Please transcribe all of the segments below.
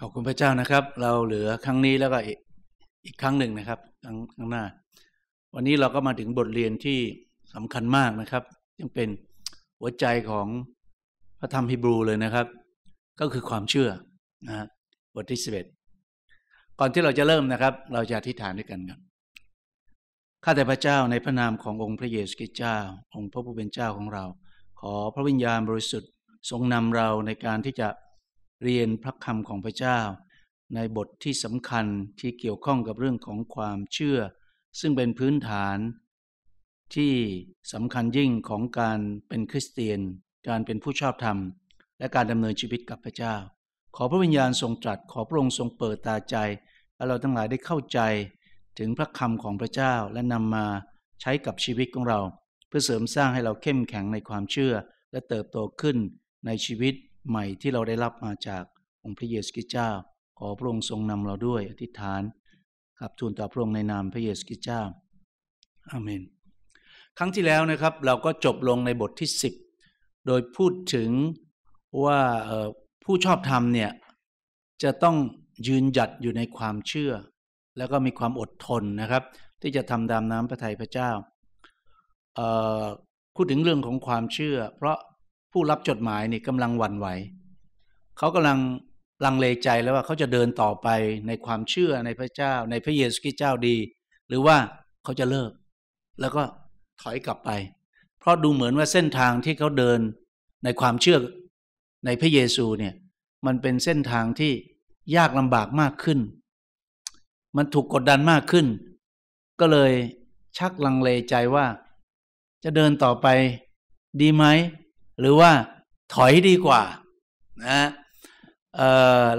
ขอบคุณพระเจ้านะครับ เราเหลือครั้งนี้แล้วก็อีกครั้งหนึ่งนะครับครั้งข้างหน้า วันนี้เราก็มาถึงบทเรียนที่สำคัญมากนะครับ ยังเป็นหัวใจของพระธรรมฮิบรู เลยนะครับ ก็คือความเชื่อนะบทที่สิบเอ็ดก่อนที่เราจะเริ่มนะครับ เราจะอธิษฐานด้วยกันกันข้าแต่พระเจ้าในพระนามขององค์พระเยซูคริสต์เจ้าองค์พระผู้เป็นเจ้าของเรา ขอพระวิญญาณบริสุทธิ์ทรงนำเราในการที่จะเรียนพระคำของพระเจ้า ในบทที่สำคัญที่เกี่ยวข้องกับเรื่องของความเชื่อ ซึ่งเป็นพื้นฐาน ที่สำคัญยิ่งของการเป็นคริสเตียน การเป็นผู้ชอบธรรม และการดำเนินชีวิตกับพระเจ้า ขอพระวิญญาณทรงตรัสขอพระองค์ทรงเปิดตาใจ และเราทั้งหลายได้เข้าใจ ถึงพระคำของพระเจ้าและนำมาใช้กับชีวิตของเรา เพื่อเสริมสร้างให้เราเข้มแข็งในความเชื่อ และเติบโตขึ้นในชีวิตใหม่ที่เราได้รับมาจากองค์พระเยซูคริสต์เจ้า ขอพระองค์ทรงนำเราด้วยอธิษฐานขับทูลต่อพระองค์ในนามพระเยซูคริสต์เจ้าอาเมน ครั้งที่แล้วนะครับเราก็จบลงในบทที่ 10 โดยพูดถึงว่าผู้ชอบธรรมเนี่ยจะต้องยืนหยัดอยู่ในความเชื่อ แล้วก็มีความอดทนนะครับ ที่จะทำตามน้ำพระทัยพระเจ้าพูดถึงเรื่องของความเชื่อเพราะผู้รับจดหมายนี่กำลังหวั่นไหว เขากำลังลังเลใจแล้วว่าเขาจะเดินต่อไปในความเชื่อในพระเจ้า ในพระเยซูคริสต์เจ้าดี หรือว่าเขาจะเลิก แล้วก็ถอยกลับไป เพราะดูเหมือนว่าเส้นทางที่เขาเดินในความเชื่อในพระเยซูเนี่ย มันเป็นเส้นทางที่ยากลำบากมากขึ้น มันถูกกดดันมากขึ้น ก็เลยชักลังเลใจว่าจะเดินต่อไปดีไหมหรือว่าถอยดีกว่า นะ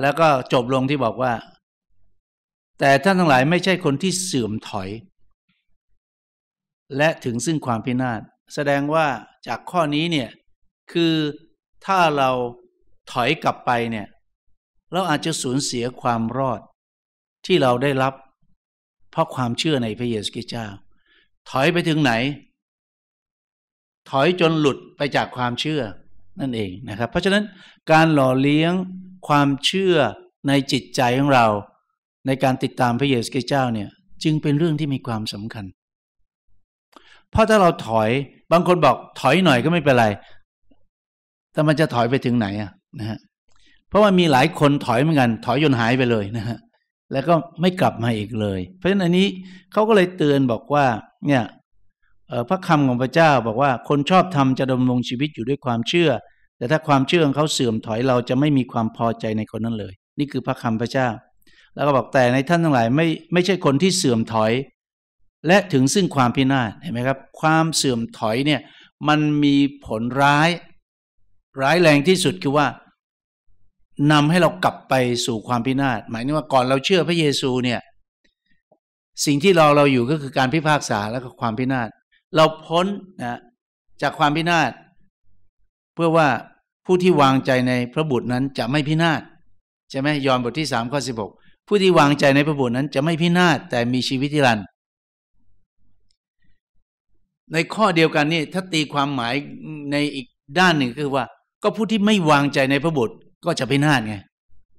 แล้วก็จบลงที่บอกว่า แต่ท่านทั้งหลายไม่ใช่คนที่เสื่อมถอย และถึงซึ่งความพินาศแสดงว่าจากข้อนี้เนี่ย คือถ้าเราถอยกลับไปเนี่ย เราอาจจะสูญเสียความรอดที่เราได้รับ เพราะความเชื่อในพระเยซูคริสต์เจ้าถอยไปถึงไหนถอยจนหลุดไปจากความเชื่อนั่นเองนะครับ เพราะฉะนั้นการหล่อเลี้ยงความเชื่อในจิตใจของเรา ในการติดตามพระเยซูเจ้าเนี่ย จึงเป็นเรื่องที่มีความสำคัญเพราะถ้าเราถอยบางคนบอก ถอยหน่อยก็ไม่เป็นไร แต่มันจะถอยไปถึงไหนอ่ะนะฮะเพราะว่ามีหลายคนถอยเหมือนกัน ถอยจนหายไปเลยนะฮะแล้วก็ไม่กลับมาอีกเลย เพราะฉะนั้นอันนี้เขาก็เลยเตือนบอกว่า เนี่ยพระคำของพระเจ้าบอกว่าคนชอบทำจะดำรงชีวิตอยู่ด้วยความเชื่อ แต่ถ้าความเชื่อของเขาเสื่อมถอยเราจะไม่มีความพอใจในคนนั้นเลย นี่คือพระคำพระเจ้า แล้วก็บอกแต่ในท่านทั้งหลาย ไม่ไม่ใช่คนที่เสื่อมถอย และถึงซึ่งความพินาศเห็นไหมครับ ความเสื่อมถอยเนี่ย มันมีผลร้าย ร้ายแรงที่สุดคือว่านำให้เรากลับไปสู่ความพินาศหมายถึงว่าก่อนเราเชื่อพระเยซูเนี่ย สิ่งที่รอเราอยู่ก็คือการพิพากษาและก็ความพินาศเราพ้นนะจากความพินาศเพื่อว่าผู้ที่วางใจในพระบุตรนั้น จะไม่พินาศ ใช่ไหมยอห์นบทที่สามข้อสิบกผู้ที่วางใจในพระบุตรนั้นจะไม่พินาศแต่มีชีวิตที่รันในข้อเดียวกันนี่ถ้าตีความหมายในอีกด้านหนึ่งคือว่า ก็ผู้ที่ไม่วางใจในพระบุตรก็จะพินาศไง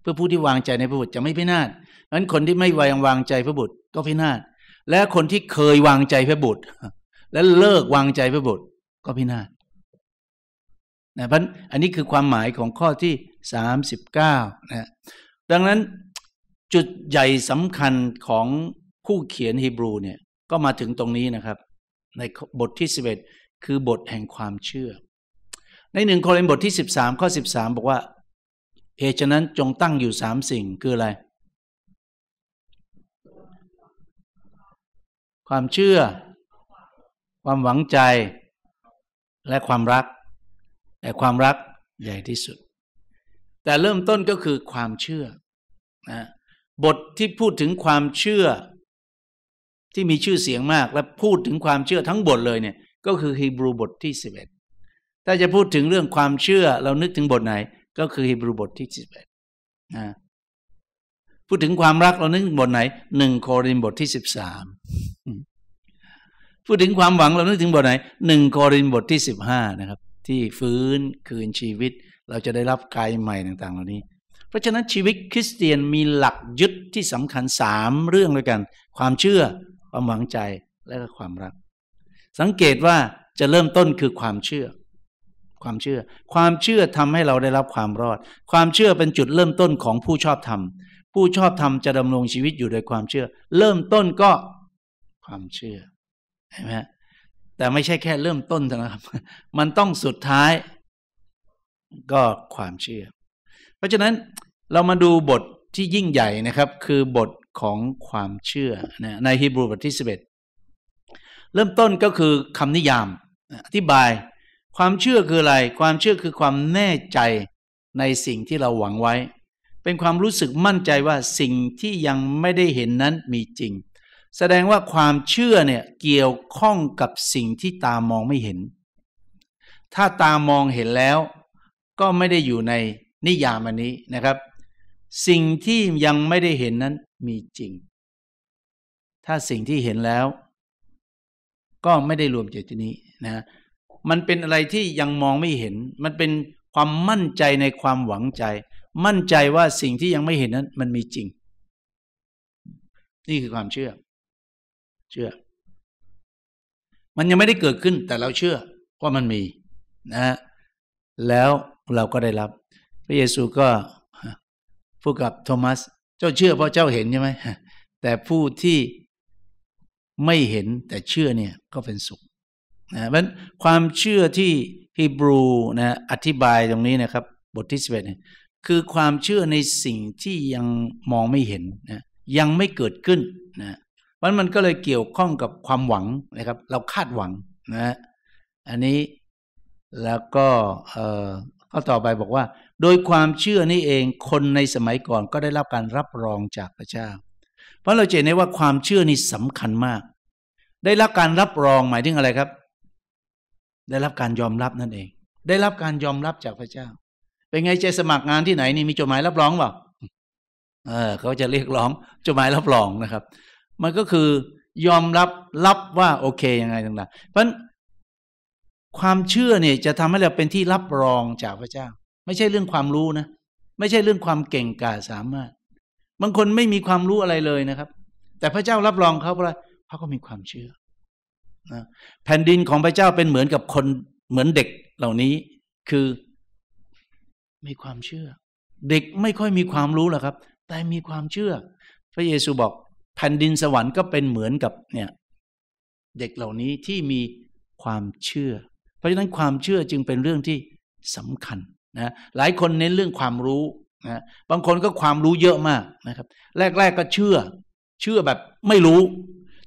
เพื่อผู้ที่วางใจในพระบุตรจะไม่พินาศนั้นคนที่ไม่วางวางใจพระบุตร ก็พินาศ และคนที่เคยวางใจพระบุตรและเลิกวางใจพระบุตรก็พินาศนะพันอันนี้คือความหมายของข้อที่ 39นะ ดังนั้นจุดใหญ่สำคัญของผู้เขียนฮีบรู เนี่ย ก็มาถึงตรงนี้นะครับ ในบทที่ 11 คือบทแห่งความเชื่อ ในหนึ่งโครินธ์บทที่ 13 ข้อ 13 บอกว่าเหตุฉะนั้นจงตั้งอยู่สามสิ่งคืออะไร ความเชื่อความหวังใจและความรัก แต่ความรักใหญ่ที่สุด แต่เริ่มต้นก็คือความเชื่อนะบทที่พูดถึงความเชื่อ ที่มีชื่อเสียงมาก และพูดถึงความเชื่อทั้งบทเลยเนี่ย ก็คือฮีบรูบทที่สิบเอ็ดถ้าจะพูดถึงเรื่องความเชื่อ เรานึกถึงบทไหน ก็คือฮีบรูบทที่สิบเอ็ดนะพูดถึงความรักเรานึกถึงบทไหนหนึ่งโครินบทที่สิบสามพูดถึงความหวัง เรานึกถึงบทไหนหนึ่งครินบทที่สิบห้านะครับ ที่ฟื้นคืนชีวิต เราจะได้รับกายใหม่ต่าง ๆ เหล่านี้ เพราะฉะนั้นชีวิตคริสเตียนมีหลักยึดที่สำคัญสามเรื่องด้วยกัน ความเชื่อความหวังใจและก็ความรัก สังเกตว่าจะเริ่มต้นคือความเชื่อ ความเชื่อ ความเชื่อทำให้เราได้รับความรอด ความเชื่อเป็นจุดเริ่มต้นของผู้ชอบธรรม ผู้ชอบธรรมจะดำรงชีวิตอยู่โดยความเชื่อ เริ่มต้นก็ความเชื่อใช่ไหมแต่ไม่ใช่แค่เริ่มต้นเท่านั้นครับ มันต้องสุดท้ายก็ความเชื่อ เพราะฉะนั้นเรามาดูบทที่ยิ่งใหญ่นะครับ คือบทของความเชื่อนะในฮีบรูบทที่11 เริ่มต้นก็คือคำนิยามอธิบายความเชื่อคืออะไร ความเชื่อคือความแน่ใจในสิ่งที่เราหวังไว้ เป็นความรู้สึกมั่นใจว่าสิ่งที่ยังไม่ได้เห็นนั้นมีจริงแสดงว่าความเชื่อเนี่ย เกี่ยวข้องกับสิ่งที่ตามองไม่เห็น ถ้าตามองเห็นแล้วก็ไม่ได้อยู่ในนิยามอันนี้นะครับ สิ่งที่ยังไม่ได้เห็นนั้นมีจริง ถ้าสิ่งที่เห็นแล้วก็ไม่ได้รวมเจตนี้นะ มันเป็นอะไรที่ยังมองไม่เห็น มันเป็นความมั่นใจในความหวังใจ มั่นใจว่าสิ่งที่ยังไม่เห็นนั้นมันมีจริง นี่คือความเชื่อเชื่อ มันยังไม่ได้เกิดขึ้น แต่เราเชื่อว่ามันมีนะ แล้วเราก็ได้รับ พระเยซูก็พูดกับโทมัส เจ้าเชื่อ เพราะเจ้าเห็นใช่ไหมแต่ผู้ที่ไม่เห็น แต่เชื่อเนี่ยก็เป็นสุขนะ เพราะความเชื่อที่ฮีบรูนะ อธิบายตรงนี้นะครับ บทที่สิบเอ็ดคือความเชื่อในสิ่งที่ยังมองไม่เห็นนะยังไม่เกิดขึ้นนะมันมันก็เลยเกี่ยวข้องกับความหวังนะครับ เราคาดหวังนะอันนี้แล้วก็เออข้อต่อไปบอกว่า โดยความเชื่อนี่เองคนในสมัยก่อนก็ได้รับการรับรองจากพระเจ้า เพราะเราเห็นได้ว่าความเชื่อนี่สำคัญมาก ได้รับการรับรองหมายถึงอะไรครับ ได้รับการยอมรับนั่นเอง ได้รับการยอมรับจากพระเจ้า เป็นไงจะสมัครงานที่ไหนนี่มีจดหมายรับรองเปล่าเออเขาจะเรียกร้องจดหมายรับรองนะครับมันก็คือยอมรับรับว่า โอเคยังไงต่างๆ เพราะฉะนนั้ความเชื่อเนี่ย จะทำให้เราเป็นที่รับรองจากพระเจ้า ไม่ใช่เรื่องความรู้นะไม่ใช่เรื่องความเก่งกาจสามารถ บางคนไม่มีความรู้อะไรเลยนะครับ แต่พระเจ้ารับรองเขาเพราะอะไรเขาก็มีความเชื่อนะแผ่นดินของพระเจ้าเป็นเหมือนกับคนเหมือนเด็กเหล่านี้ คือ มีความเชื่อ เด็กไม่ค่อยมีความรู้หรอกครับ แต่มีความเชื่อ พระเยซูบอกแผ่นดินสวรรค์ก็เป็นเหมือนกับเนี่ย เด็กเหล่านี้ที่มีความเชื่อ เพราะฉะนั้นความเชื่อจึงเป็นเรื่องที่สำคัญ นะหลายคนเน้นเรื่องความรู้นะบางคนก็ความรู้เยอะมากนะครับ แรกๆก็เชื่อ เชื่อแบบไม่รู้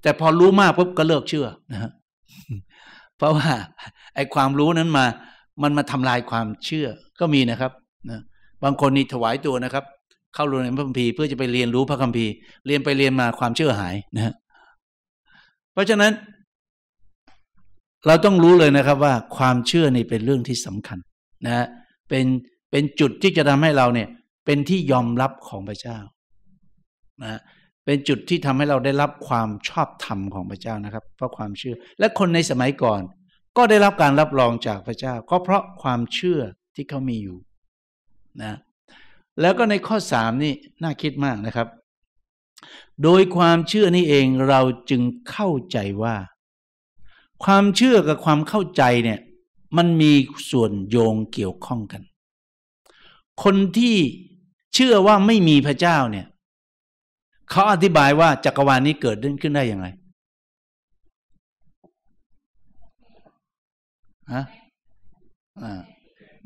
แต่พอรู้มากปุ๊บก็เลิกเชื่อนะะเพราะว่าไอ้ความรู้นั้นมา มันมาทำลายความเชื่อก็มีนะครับนะบางคนนี่ถวายตัวนะครับเข้าเรียนพระคัมภีร์เพื่อจะไปเรียนรู้พระคัมภีร์ เรียนไปเรียนมาความเชื่อหายนะฮะเพราะฉะนั้น เราต้องรู้เลยนะครับ ว่าความเชื่อนี่เป็นเรื่องที่สำคัญนะฮะเป็นเป็นจุดที่จะทำให้เราเนี่ย เป็นที่ยอมรับของพระเจ้านะเป็นจุดที่ทำให้เราได้รับความชอบธรรมของพระเจ้านะครับ เพราะความเชื่อ และคนในสมัยก่อน ก็ได้รับการรับรองจากพระเจ้าก็เพราะความเชื่อที่เขามีอยู่ นะแล้วก็ในข้อสามนี่น่าคิดมากนะครับ โดยความเชื่อนี่เองเราจึงเข้าใจว่า ความเชื่อกับความเข้าใจเนี่ย มันมีส่วนโยงเกี่ยวข้องกัน คนที่เชื่อว่าไม่มีพระเจ้าเนี่ย เขาอธิบายว่าจักรวาลนี้เกิดขึ้นได้อย่างไรฮะ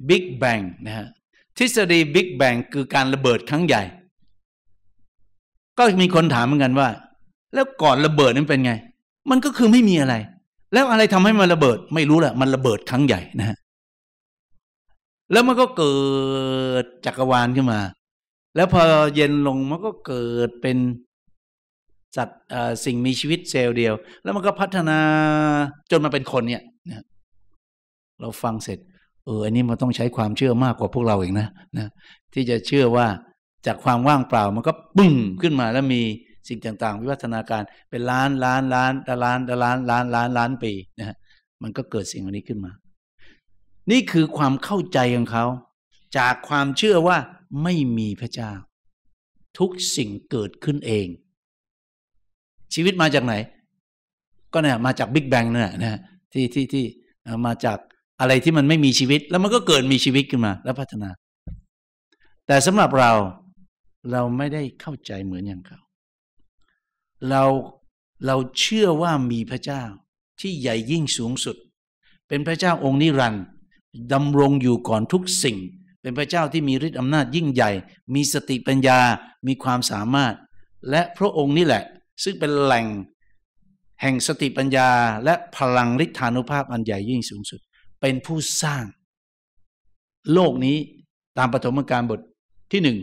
บิ๊กแบงนะฮะทฤษฎีบิ๊กแบงคือการระเบิดครั้งใหญ่ ก็มีคนถามเหมือนกันว่า แล้วก่อนระเบิดนั้นเป็นไงมันก็คือไม่มีอะไร แล้วอะไรทำให้มันระเบิดไม่รู้แหละมันระเบิดครั้งใหญ่นะฮะแล้วมันก็เกิดจักรวาลขึ้นมา แล้วพอเย็นลงมันก็เกิดเป็นสัตว์สิ่งมีชีวิตเซลล์เดียว แล้วมันก็พัฒนาจนมาเป็นคนเนี่ยเราฟังเสร็จเอออันนี้มันต้องใช้ความเชื่อมากกว่าพวกเราเองนะนะที่จะเชื่อว่าจากความว่างเปล่า มันก็ปึ้งขึ้นมาแล้วมีสิ่งต่าง ๆ วิวัฒนาการเป็นล้านล้านล้านล้านล้านล้านล้านล้านปีนะฮะมันก็เกิดสิ่งอันนี้ขึ้นมา นี่คือความเข้าใจของเขา จากความเชื่อว่าไม่มีพระเจ้า ทุกสิ่งเกิดขึ้นเอง ชีวิตมาจากไหน ก็เนี่ยมาจากบิ๊กแบงเนี่ยนะ ที่ที่ที่มาจากอะไรที่มันไม่มีชีวิตแล้วมันก็เกิดมีชีวิตขึ้นมาแล้วพัฒนา แต่สำหรับเราเราไม่ได้เข้าใจเหมือนอย่างเขาเราเราเชื่อว่ามีพระเจ้าที่ใหญ่ยิ่งสูงสุด เป็นพระเจ้าองค์นิรันดร์ดำรงอยู่ก่อนทุกสิ่ง เป็นพระเจ้าที่มีฤทธิ์อำนาจยิ่งใหญ่ มีสติปัญญา มีความสามารถ และพระองค์นี่แหละ ซึ่งเป็นแหล่งแห่งสติปัญญา และพลังฤทธานุภาพอันใหญ่ยิ่งสูงสุดเป็นผู้สร้างโลกนี้ตามปฐมกาลบทที่หนึ่ง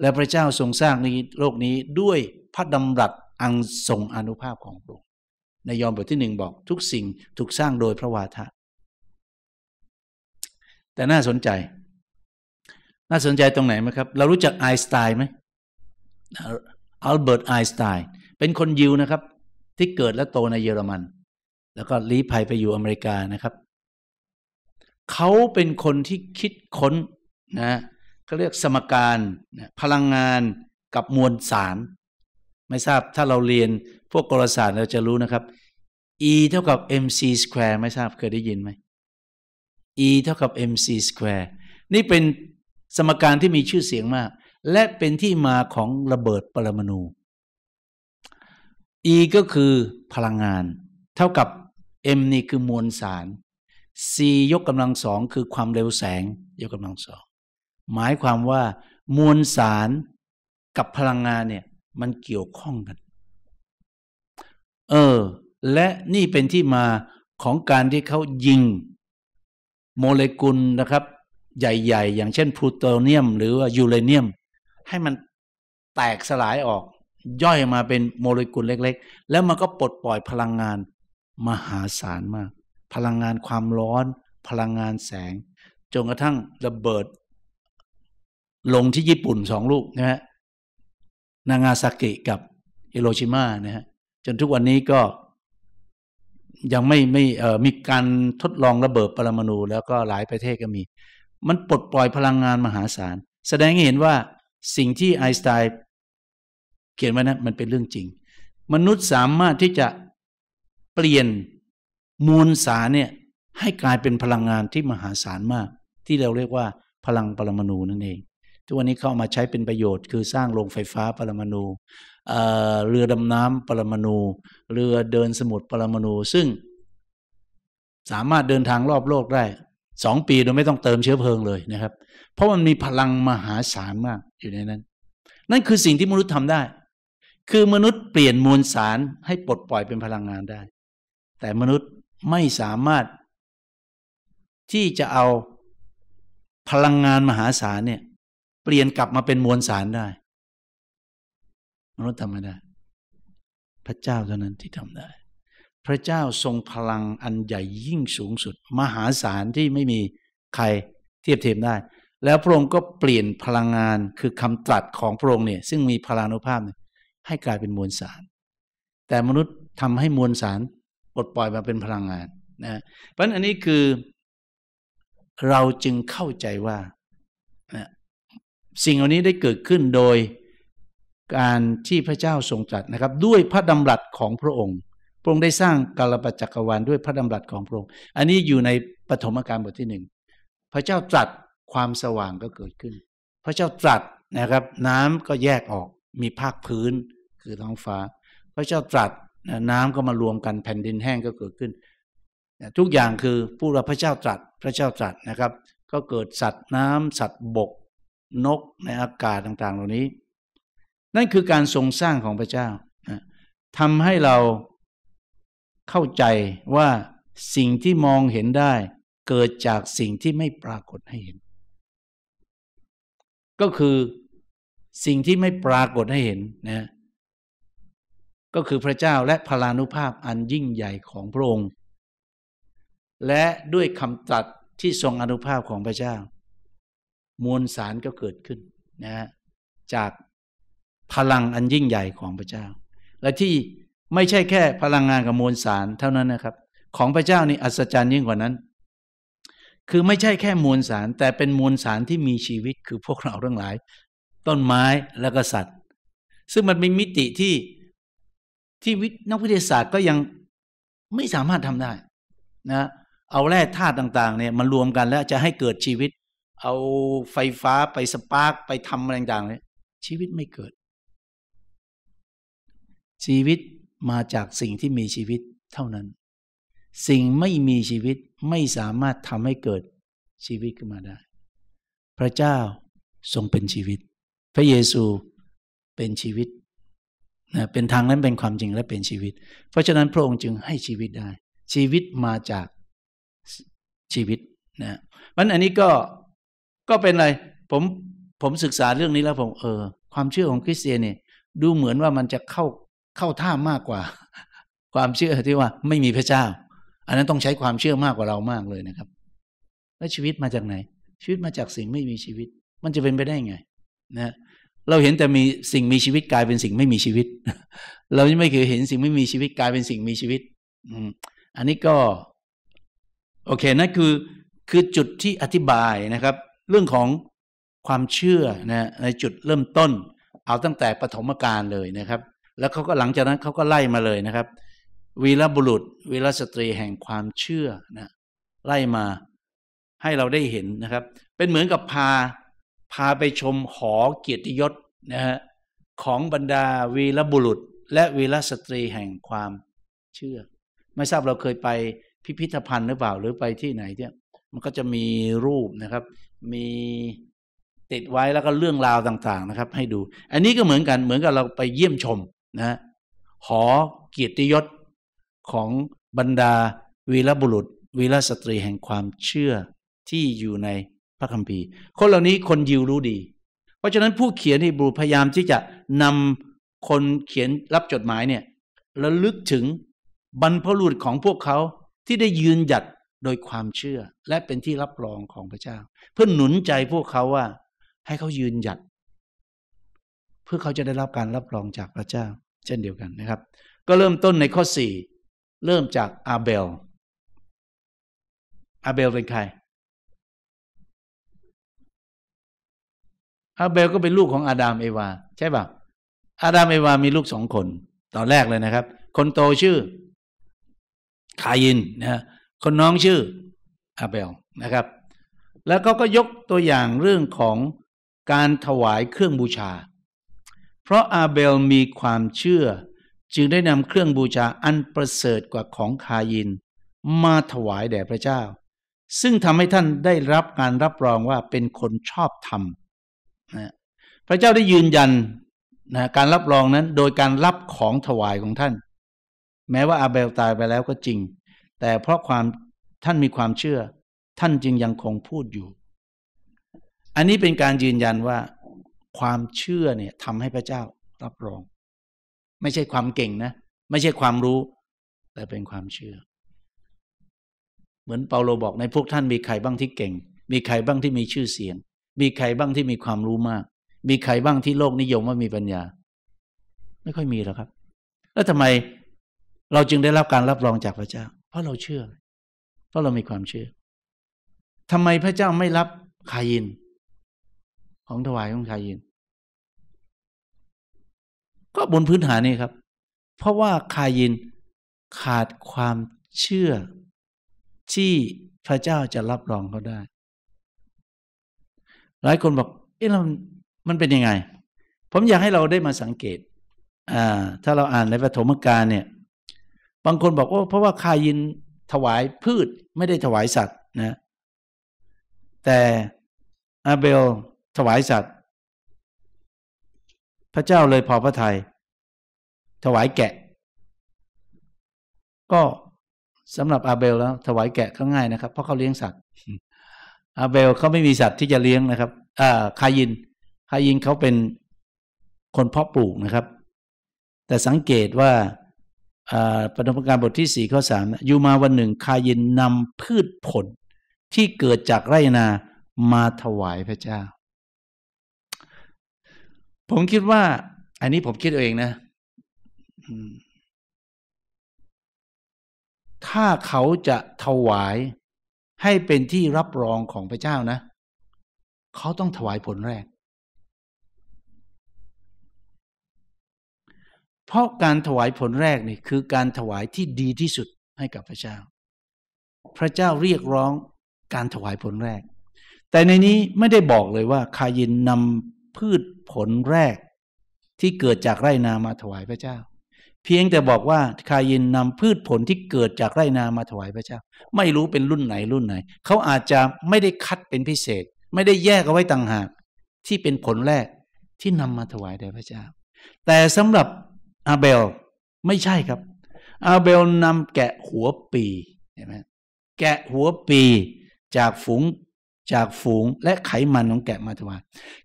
และพระเจ้าทรงสร้างนี้โลกนี้ด้วยพระดำรัสอังทรงอนุภาพของพระองค์ในยอห์นบทที่หนึ่งบอก ทุกสิ่งถูกสร้างโดยพระวาทะแต่น่าสนใจ น่าสนใจตรงไหนไหมครับ เรารู้จักไอน์สไตน์ไหมอัลเบิร์ตไอน์สไตน์เป็นคนยิวนะครับ ที่เกิดและโตในเยอรมัน แล้วก็ลี้ภัยไปอยู่อเมริกานะครับเขาเป็นคนที่คิดค้นนะเขาเรียกสมการพลังงานกับมวลสาร ไม่ทราบถ้าเราเรียนพวกกลศาสตร์เราจะรู้นะครับ e เท่ากับ mc square ไม่ทราบเคยได้ยินไหม e เท่ากับ mc square นี่เป็นสมการที่มีชื่อเสียงมาก และเป็นที่มาของระเบิดปรมาณู e ก็คือพลังงาน เท่ากับ m นี่คือมวลสาร c ยกกำลังสองคือความเร็วแสงยกกำลังสอง หมายความว่ามวลสารกับพลังงานเนี่ยมันเกี่ยวข้องกัน เออและนี่เป็นที่มาของการที่เขายิงโมเลกุลนะครับ ใหญ่ๆ อย่างเช่นพลูโตเนียม หรือว่ายูเรเนียม ให้มันแตกสลายออก ย่อยมาเป็นโมเลกุลเล็กๆ แล้วมันก็ปลดปล่อยพลังงานมหาศาลมากพลังงานความร้อนพลังงานแสงจนกระทั่งระเบิด ลงที่ญี่ปุ่นสองลูกนะฮะนางาซากิกับฮิโรชิมานะฮะ จนทุกวันนี้ก็ยังไม่ไม่เออ่มีการทดลองระเบิดปรมาณูแล้วก็หลายประเทศก็มี มันปลดปล่อยพลังงานมหาศาล แสดงให้เห็นว่าสิ่งที่ไอน์สไตน์เขียนไว้นะมันเป็นเรื่องจริง มนุษย์สามารถที่จะเปลี่ยนมูลสารเนี่ยให้กลายเป็นพลังงานที่มหาศาลมาก ที่เราเรียกว่าพลังปรมาณูนั่นเองทุกวันนี้เข้ามาใช้เป็นประโยชน์ คือสร้างโรงไฟฟ้าปรมาณูเรือดำน้ำปรมาณูเรือเดินสมุทรปรมาณูซึ่ง สามารถเดินทางรอบโลกได้สองปีโดยไม่ต้องเติมเชื้อเพลิงเลยนะครับ เพราะมันมีพลังมหาศาลมากอยู่ในนั้น นั่นคือสิ่งที่มนุษย์ทำได้ คือมนุษย์เปลี่ยนมวลสารให้ปลดปล่อยเป็นพลังงานได้ แต่มนุษย์ไม่สามารถที่จะเอาพลังงานมหาศาลเนี่ย เปลี่ยนกลับมาเป็นมวลสารได้ มนุษย์ทำไม่ได้ พระเจ้าเท่านั้นที่ทำได้ พระเจ้าทรงพลังอันใหญ่ยิ่งสูงสุด มหาศาลที่ไม่มีใครเทียบเทียมได้ แล้วพระองค์ก็เปลี่ยนพลังงานคือคำตรัสของพระองค์เนี่ย ซึ่งมีพลานุภาพให้กลายเป็นมวลสาร แต่มนุษย์ทำให้มวลสารปลดปล่อยมาเป็นพลังงานนะเพราะอันนี้คือเราจึงเข้าใจว่านะสิ่งเหล่านี้ได้เกิดขึ้นโดยการที่พระเจ้าทรงตรัสนะครับ ด้วยพระดำรัสของพระองค์ พระองค์ได้สร้างกาลปจักรวาลด้วยพระดำรัสของพระองค์ อันนี้อยู่ในปฐมกาลบทที่หนึ่งพระเจ้าตรัสความสว่างก็เกิดขึ้น พระเจ้าตรัสนะครับ น้ำก็แยกออกมีภาคพื้นคือท้องฟ้า พระเจ้าตรัสน้ำก็มารวมกันแผ่นดินแห้งก็เกิดขึ้น ทุกอย่างคือผู้รับพระเจ้าตรัสพระเจ้าตรัสนะครับ ก็เกิดสัตว์น้ำ สัตว์บก นกในอากาศต่างๆ เหล่านี้ นั่นคือการทรงสร้างของพระเจ้าทำให้เราเข้าใจว่าสิ่งที่มองเห็นได้ เกิดจากสิ่งที่ไม่ปรากฏให้เห็น ก็คือสิ่งที่ไม่ปรากฏให้เห็นนะก็คือพระเจ้าและพลานุภาพอันยิ่งใหญ่ของพระองค์ และด้วยคำตรัสที่ทรงอนุภาพของพระเจ้า มวลสารก็เกิดขึ้นนะจากพลังอันยิ่งใหญ่ของพระเจ้า และที่ไม่ใช่แค่พลังงานกับมวลสารเท่านั้นนะครับ ของพระเจ้านี่อัศจรรย์ยิ่งกว่านั้น คือไม่ใช่แค่มวลสาร แต่เป็นมวลสารที่มีชีวิตคือพวกเราทั้งหลาย ต้นไม้และก็สัตว์ซึ่งมันเป็นมิติที่ที่นักวิทยาศาสตร์ก็ยังไม่สามารถทำได้นะ เอาแร่ธาตุต่าง ๆเนี่ยมันรวมกันแล้วจะให้เกิดชีวิต เอาไฟฟ้าไปสปาร์กไปทำอะไรต่างๆ เนี่ยชีวิตไม่เกิด ชีวิตมาจากสิ่งที่มีชีวิตเท่านั้น สิ่งไม่มีชีวิตไม่สามารถทำให้เกิดชีวิตขึ้นมาได้ พระเจ้าทรงเป็นชีวิต พระเยซูเป็นชีวิตนะเป็นทางนั้นเป็นความจริงและเป็นชีวิต เพราะฉะนั้นพระองค์จึงให้ชีวิตได้ ชีวิตมาจากชีวิตนะมันอันนี้ก็ก็เป็นอะไร ผมผมศึกษาเรื่องนี้แล้วผมเออความเชื่อของคริสเตียนเนี่ยดูเหมือนว่ามันจะเข้าเข้าท่ามากกว่า ความเชื่อที่ว่า ไม่มีพระเจ้า อันนั้นต้องใช้ความเชื่อมากกว่าเรามากเลยนะครับ แล้วชีวิตมาจากไหน ชีวิตมาจากสิ่งไม่มีชีวิต มันจะเป็นไปได้ไงนะเราเห็นแต่มีสิ่งมีชีวิตกลายเป็นสิ่งไม่มีชีวิต เราไม่เคยเห็นสิ่งไม่มีชีวิตกลายเป็นสิ่งมีชีวิตอันนี้ก็ โอเคนะคือคือจุดที่อธิบายนะครับ เรื่องของความเชื่อนะ ในจุดเริ่มต้นเอาตั้งแต่ปฐมกาลเลยนะครับ แล้วเขาก็หลังจากนั้นเขาก็ไล่มาเลยนะครับ วีรบุรุษวีรสตรีแห่งความเชื่อนะ ไล่มาให้เราได้เห็นนะครับ เป็นเหมือนกับพาพาไปชมหอเกียรติยศนะฮะของบรรดาวีรบุรุษ และวีรสตรีแห่งความเชื่อ ไม่ทราบเราเคยไปพิพิธภัณฑ์หรือเปล่า หรือไปที่ไหน เนี่ยมันก็จะมีรูปนะครับ มีติดไว้แล้วก็เรื่องราวต่างๆนะครับให้ดู อันนี้ก็เหมือนกันเหมือนกับเราไปเยี่ยมชมนะหอเกียรติยศของบรรดา วีรบุรุษวีรสตรีแห่งความเชื่อที่อยู่ในระคัมภีร์คนเหล่านี้คนยิวรู้ดี เพราะฉะนั้นผู้เขียนฮีบรูพยายามที่จะนำคนเขียนรับจดหมายเนี่ยระลึกถึงบรรพบุรุษของพวกเขาที่ได้ยืนหยัดโดยความเชื่อ และเป็นที่รับรองของพระเจ้า เพื่อหนุนใจพวกเขาว่าให้เขายืนหยัด เพื่อเขาจะได้รับการรับรองจากพระเจ้า เช่นเดียวกันนะครับ ก็เริ่มต้นในข้อสี่เริ่มจากอาเบล อาเบลเป็นใครอาเบลก็เป็นลูกของอาดามเอวา ใช่ป่ะ อาดามเอวามีลูกสองคน ตอนแรกเลยนะครับ คนโตชื่อคายินนะ คนน้องชื่ออาเบลนะครับ แล้วเขาก็ยกตัวอย่างเรื่องของการถวายเครื่องบูชา เพราะอาเบลมีความเชื่อจึงได้นำเครื่องบูชาอันประเสริฐกว่าของคายิน มาถวายแด่พระเจ้า ซึ่งทำให้ท่านได้รับการรับรองว่าเป็นคนชอบธรรมเนะพระเจ้าได้ยืนยันนะการรับรองนั้น โดยการรับของถวายของท่าน แม้ว่าอาเบลตายไปแล้วก็จริง แต่เพราะความท่านมีความเชื่อ ท่านจึงยังคงพูดอยู่ อันนี้เป็นการยืนยันว่าความเชื่อเนี่ยทำให้พระเจ้ารับรอง ไม่ใช่ความเก่งนะ ไม่ใช่ความรู้ แต่เป็นความเชื่อ เหมือนเปาโลบอกในพวกท่านมีใครบ้างที่เก่ง มีใครบ้างที่มีชื่อเสียงมีใครบ้างที่มีความรู้มาก มีใครบ้างที่โลกนิยมว่ามีปัญญา ไม่ค่อยมีหรอกครับ แล้วทำไมเราจึงได้รับการรับรองจากพระเจ้า เพราะเราเชื่อ เพราะเรามีความเชื่อ ทำไมพระเจ้าไม่รับคายิน ของถวายของคายิน ก็บนพื้นฐานนี้ครับ เพราะว่าคายินขาดความเชื่อที่พระเจ้าจะรับรองเขาได้หลายคนบอก เอ๊ะมันมันเป็นยังไง ผมอยากให้เราได้มาสังเกต อ่า ถ้าเราอ่านในปฐมกาลเนี่ย บางคนบอกว่าเพราะว่าคายินถวายพืชไม่ได้ถวายสัตว์นะ แต่อาเบลถวายสัตว์ พระเจ้าเลยพอพระทยัยถวายแกะ ก็สำหรับอาเบลแล้วถวายแกะก็ง่ายนะครับเพราะเขาเลี้ยงสัตว์อาเบลเขาไม่มีสัตว์ที่จะเลี้ยงนะครับอ่าคายิน คายินเขาเป็นคนเพาะปลูกนะครับ แต่สังเกตว่าปฐมกาลบทที่สี่ข้อสามอยู่มาวันหนึ่งคายินนำพืชผลที่เกิดจากไรนามาถวายพระเจ้า ผมคิดว่า อันนี้ผมคิดเองนะ ถ้าเขาจะถวายให้เป็นที่รับรองของพระเจ้านะ เขาต้องถวายผลแรก เพราะการถวายผลแรกนี่คือการถวายที่ดีที่สุดให้กับพระเจ้า พระเจ้าเรียกร้องการถวายผลแรก แต่ในนี้ไม่ได้บอกเลยว่าคายินนำพืชผลแรกที่เกิดจากไร่นามาถวายพระเจ้าเพียงแต่บอกว่าคายินนำพืชผลที่เกิดจากไรนามาถวายพระเจ้า ไม่รู้เป็นรุ่นไหนรุ่นไหน เขาอาจจะไม่ได้คัดเป็นพิเศษ ไม่ได้แยกเอาไว้ต่างหากที่เป็นผลแรกที่นำมาถวายแด่พระเจ้า แต่สำหรับอาเบลไม่ใช่ครับ อาเบลนำแกะหัวปีเห็นไหมแกะหัวปีจากฝูงจากฝูงและไขมันของแกะมาถวาย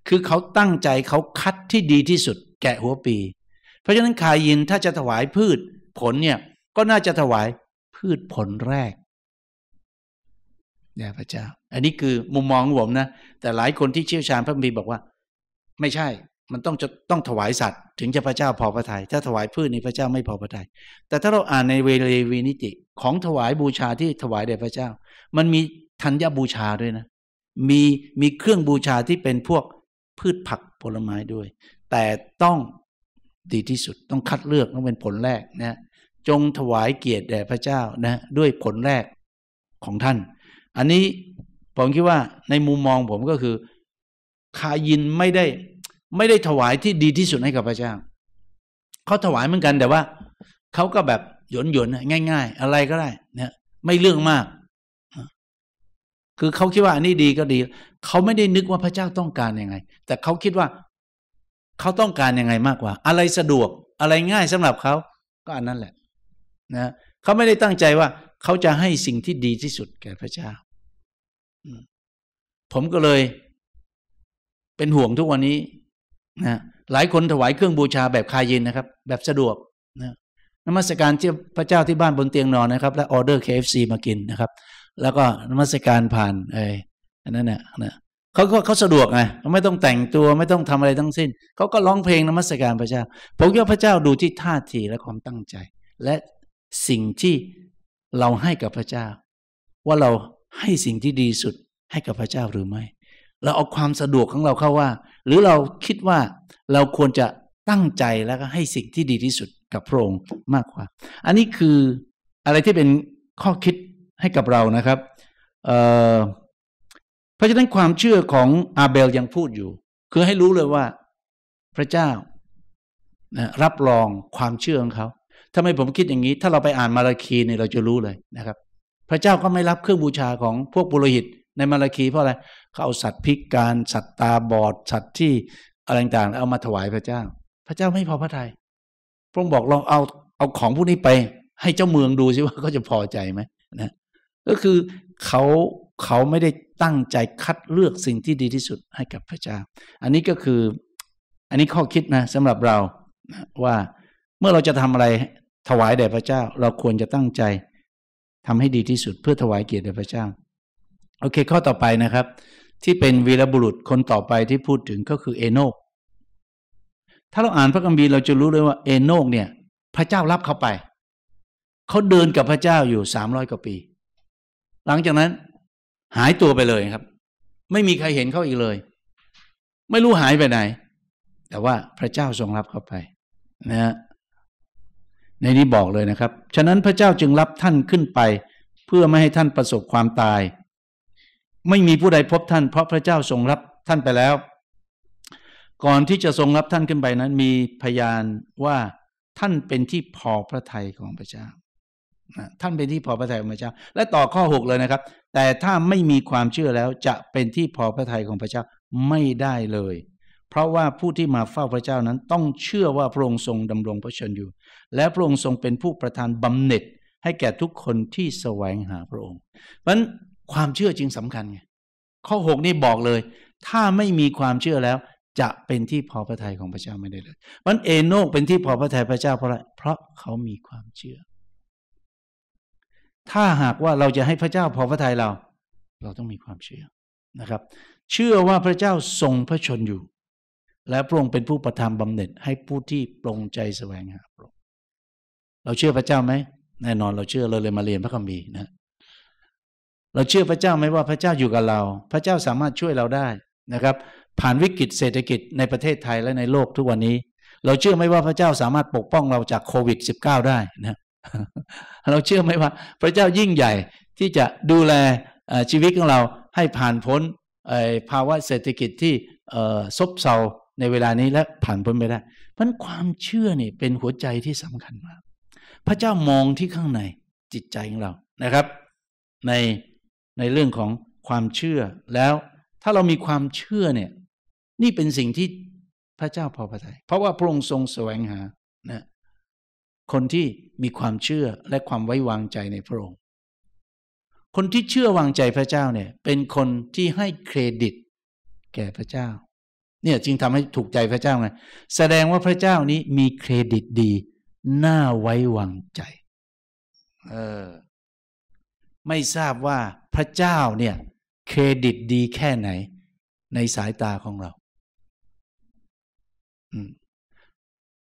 คือเขาตั้งใจเขาคัดที่ดีที่สุด แกะหัวปีเพราะฉะนั้นคายินถ้าจะถวายพืชผลเนี่ยก็น่าจะถวายพืชผลแรกเนี่ยพระเจ้า อันนี้คือมุมมองของผมนะแต่หลายคนที่เชี่ยวชาญพระบีบอกว่า ไม่ใช่มันต้องจะต้องถวายสัตว์ถึงจะพระเจ้าพอพระทยัยถ้าถวายพืชนี่พระเจ้าไม่พอพระทยัยแต่ถ้าเราอ่านในเวเลวีนิติของถวายบูชาที่ถวายแด่พระเจ้ามันมีธัญญบูชาด้วยนะมีมีเครื่องบูชาที่เป็นพวกพืชผักผลไม้ด้วย แต่ต้องดีที่สุดต้องคัดเลือกต้องเป็นผลแรกนะจงถวายเกียรติแด่พระเจ้านะด้วยผลแรกของท่าน อันนี้ผมคิดว่าในมุมมองผมก็คือคายินไม่ได้ ไม่ได้ถวายที่ดีที่สุดให้กับพระเจ้า เขาถวายเหมือนกัน แต่ว่า เขาก็แบบหยนหยนง่ายๆ อะไรก็ได้นะไม่เรื่องมากคือเขาคิดว่าอันนี้ดีก็ดี เขาไม่ได้นึกว่าพระเจ้าต้องการยังไง แต่เขาคิดว่าเขาต้องการยังไงมากกว่า อะไรสะดวก อะไรง่ายสำหรับเขา ก็อันนั้นแหละนะเขาไม่ได้ตั้งใจว่าเขาจะให้สิ่งที่ดีที่สุดแก่พระเจ้าผมก็เลยเป็นห่วงทุกวันนี้ นะหลายคนถวายเครื่องบูชาแบบคายินนะครับ แบบสะดวกนะนมัสการที่พระเจ้าที่บ้านบนเตียงนอนนะครับ แล้วออเดอร์ KFC มากินนะครับ แล้วก็นมัสการผ่านไอ้อันนั้นนะนะเขาก็เขาสะดวกไงไม่ต้องแต่งตัวไม่ต้องทำอะไรทั้งสิ้นเขาก็ร้องเพลงนมัสการพระเจ้าผมว่าพระเจ้าดูที่ท่าทีและความตั้งใจ และสิ่งที่เราให้กับพระเจ้า ว่าเราให้สิ่งที่ดีสุดให้กับพระเจ้าหรือไม่ เราเอาความสะดวกของเราเข้าว่า หรือเราคิดว่าเราควรจะตั้งใจแล้วก็ให้สิ่งที่ดีที่สุดกับพระองค์มากกว่า อันนี้คืออะไรที่เป็นข้อคิดให้กับเรานะครับ เอ่อเพราะฉะนั้นความเชื่อของอาเบลยังพูดอยู่ คือให้รู้เลยว่าพระเจ้ารับรองความเชื่อของเขา ถ้าไม่ผมคิดอย่างนี้ ถ้าเราไปอ่านมาราคีเนี่ยเราจะรู้เลยนะครับ พระเจ้าก็ไม่รับเครื่องบูชาของพวกบุโรหิต ในมาราคี เพราะอะไรเขาเอาสัตว์พิกการสัตว์ตาบอดสัตว์ที่อะไรต่างๆ เอามาถวายพระเจ้า พระเจ้าไม่พอพระทยัยพระองค์บอกลองเอาเอาของพวกนี้ไป ให้เจ้าเมืองดูสิว่าเขาจะพอใจไหมนะก็คือเขาเขาไม่ได้ตั้งใจคัดเลือกสิ่งที่ดีที่สุดให้กับพระเจ้า อันนี้ก็คืออันนี้ข้อคิดนะสำหรับเราว่าเมื่อเราจะทำอะไรถวายแด่พระเจ้าเราควรจะตั้งใจทำให้ดีที่สุดเพื่อถวายเกียรติแด่พระเจ้าโอเคข้อต่อไปนะครับ ที่เป็นวีรบุรุษคนต่อไปที่พูดถึงก็คือเอโนกถ้าเราอ่านพระคัมภีร์เราจะรู้เลยว่าเอโนกเนี่ย พระเจ้ารับเขาไปเขาเดินกับพระเจ้าอยู่สามร้อยกว่าปีหลังจากนั้นหายตัวไปเลยครับ ไม่มีใครเห็นเขาอีกเลย ไม่รู้หายไปไหน แต่ว่าพระเจ้าทรงรับเขาไปนะฮะในนี้บอกเลยนะครับ ฉะนั้นพระเจ้าจึงรับท่านขึ้นไป เพื่อไม่ให้ท่านประสบความตาย ไม่มีผู้ใดพบท่าน เพราะพระเจ้าทรงรับท่านไปแล้ว ก่อนที่จะทรงรับท่านขึ้นไปนั้น มีพยานว่าท่านเป็นที่พอพระทัยของพระเจ้าท่านเป็นที่พอพระทัยของพระเจ้า และต่อข้อหกเลยนะครับ แต่ถ้าไม่มีความเชื่อแล้วจะเป็นที่พอพระทัยของพระเจ้าไม่ได้เลย เพราะว่าผู้ที่มาเฝ้าพระเจ้านั้นต้องเชื่อว่าพระองค์ทรงดำรงพระชนอยู่ และพระองค์ทรงเป็นผู้ประทานบำเหน็จ ให้แก่ทุกคนที่แสวงหาพระองค์เพราะฉะนั้นความเชื่อจึงสำคัญไงข้อหกนี่บอกเลย ถ้าไม่มีความเชื่อแล้ว จะเป็นที่พอพระทัยของพระเจ้าไม่ได้เลยเพรันเอโนกเป็นที่พอพระทัยพระเจ้าเพราะอะไรเพราะเขามีความเชื่อถ้าหากว่าเราจะให้พระเจ้าพอพระทัยเรา เราต้องมีความเชื่อนะครับ เชื่อว่าพระเจ้าทรงพระชนอยู่ และพระองค์เป็นผู้ประทานบำเหน็จให้ผู้ที่ปรงใจแสวงหาพระองค์เราเชื่อพระเจ้าไหม แน่นอนเราเชื่อเราเลยมาเรียนพระคัมภีร์นะ เราเชื่อพระเจ้าไหมว่าพระเจ้าอยู่กับเรา พระเจ้าสามารถช่วยเราได้นะครับ ผ่านวิกฤตเศรษฐกิจในประเทศไทยและในโลกทุกวันนี้ เราเชื่อไหมว่าพระเจ้าสามารถปกป้องเราจากโควิด -19 ได้นะเราเชื่อไหมว่าพระเจ้ายิ่งใหญ่ที่จะดูแลชีวิตของเราให้ผ่านพ้นภาวะเศรษฐกิจที่ซบเซาในเวลานี้และผ่านพ้นไปได้ เพราะความเชื่อนี่เป็นหัวใจที่สำคัญมากพระเจ้ามองที่ข้างในจิตใจของเรานะครับ ในในเรื่องของความเชื่อแล้ว ถ้าเรามีความเชื่อเนี่ย นี่เป็นสิ่งที่พระเจ้าพอพระทยัยเพราะว่าพระองค์ทรงแสวงหานะคนที่มีความเชื่อและความไว้วางใจในพระองค์ คนที่เชื่อวางใจพระเจ้าเนี่ย เป็นคนที่ให้เครดิต แก่พระเจ้า เนี่ย จึงทำให้ถูกใจพระเจ้าไงแสดงว่าพระเจ้านี้มีเครดิตดี น่าไว้วางใจ เออ ไม่ทราบว่าพระเจ้าเนี่ยเครดิตดีแค่ไหน ในสายตาของเรา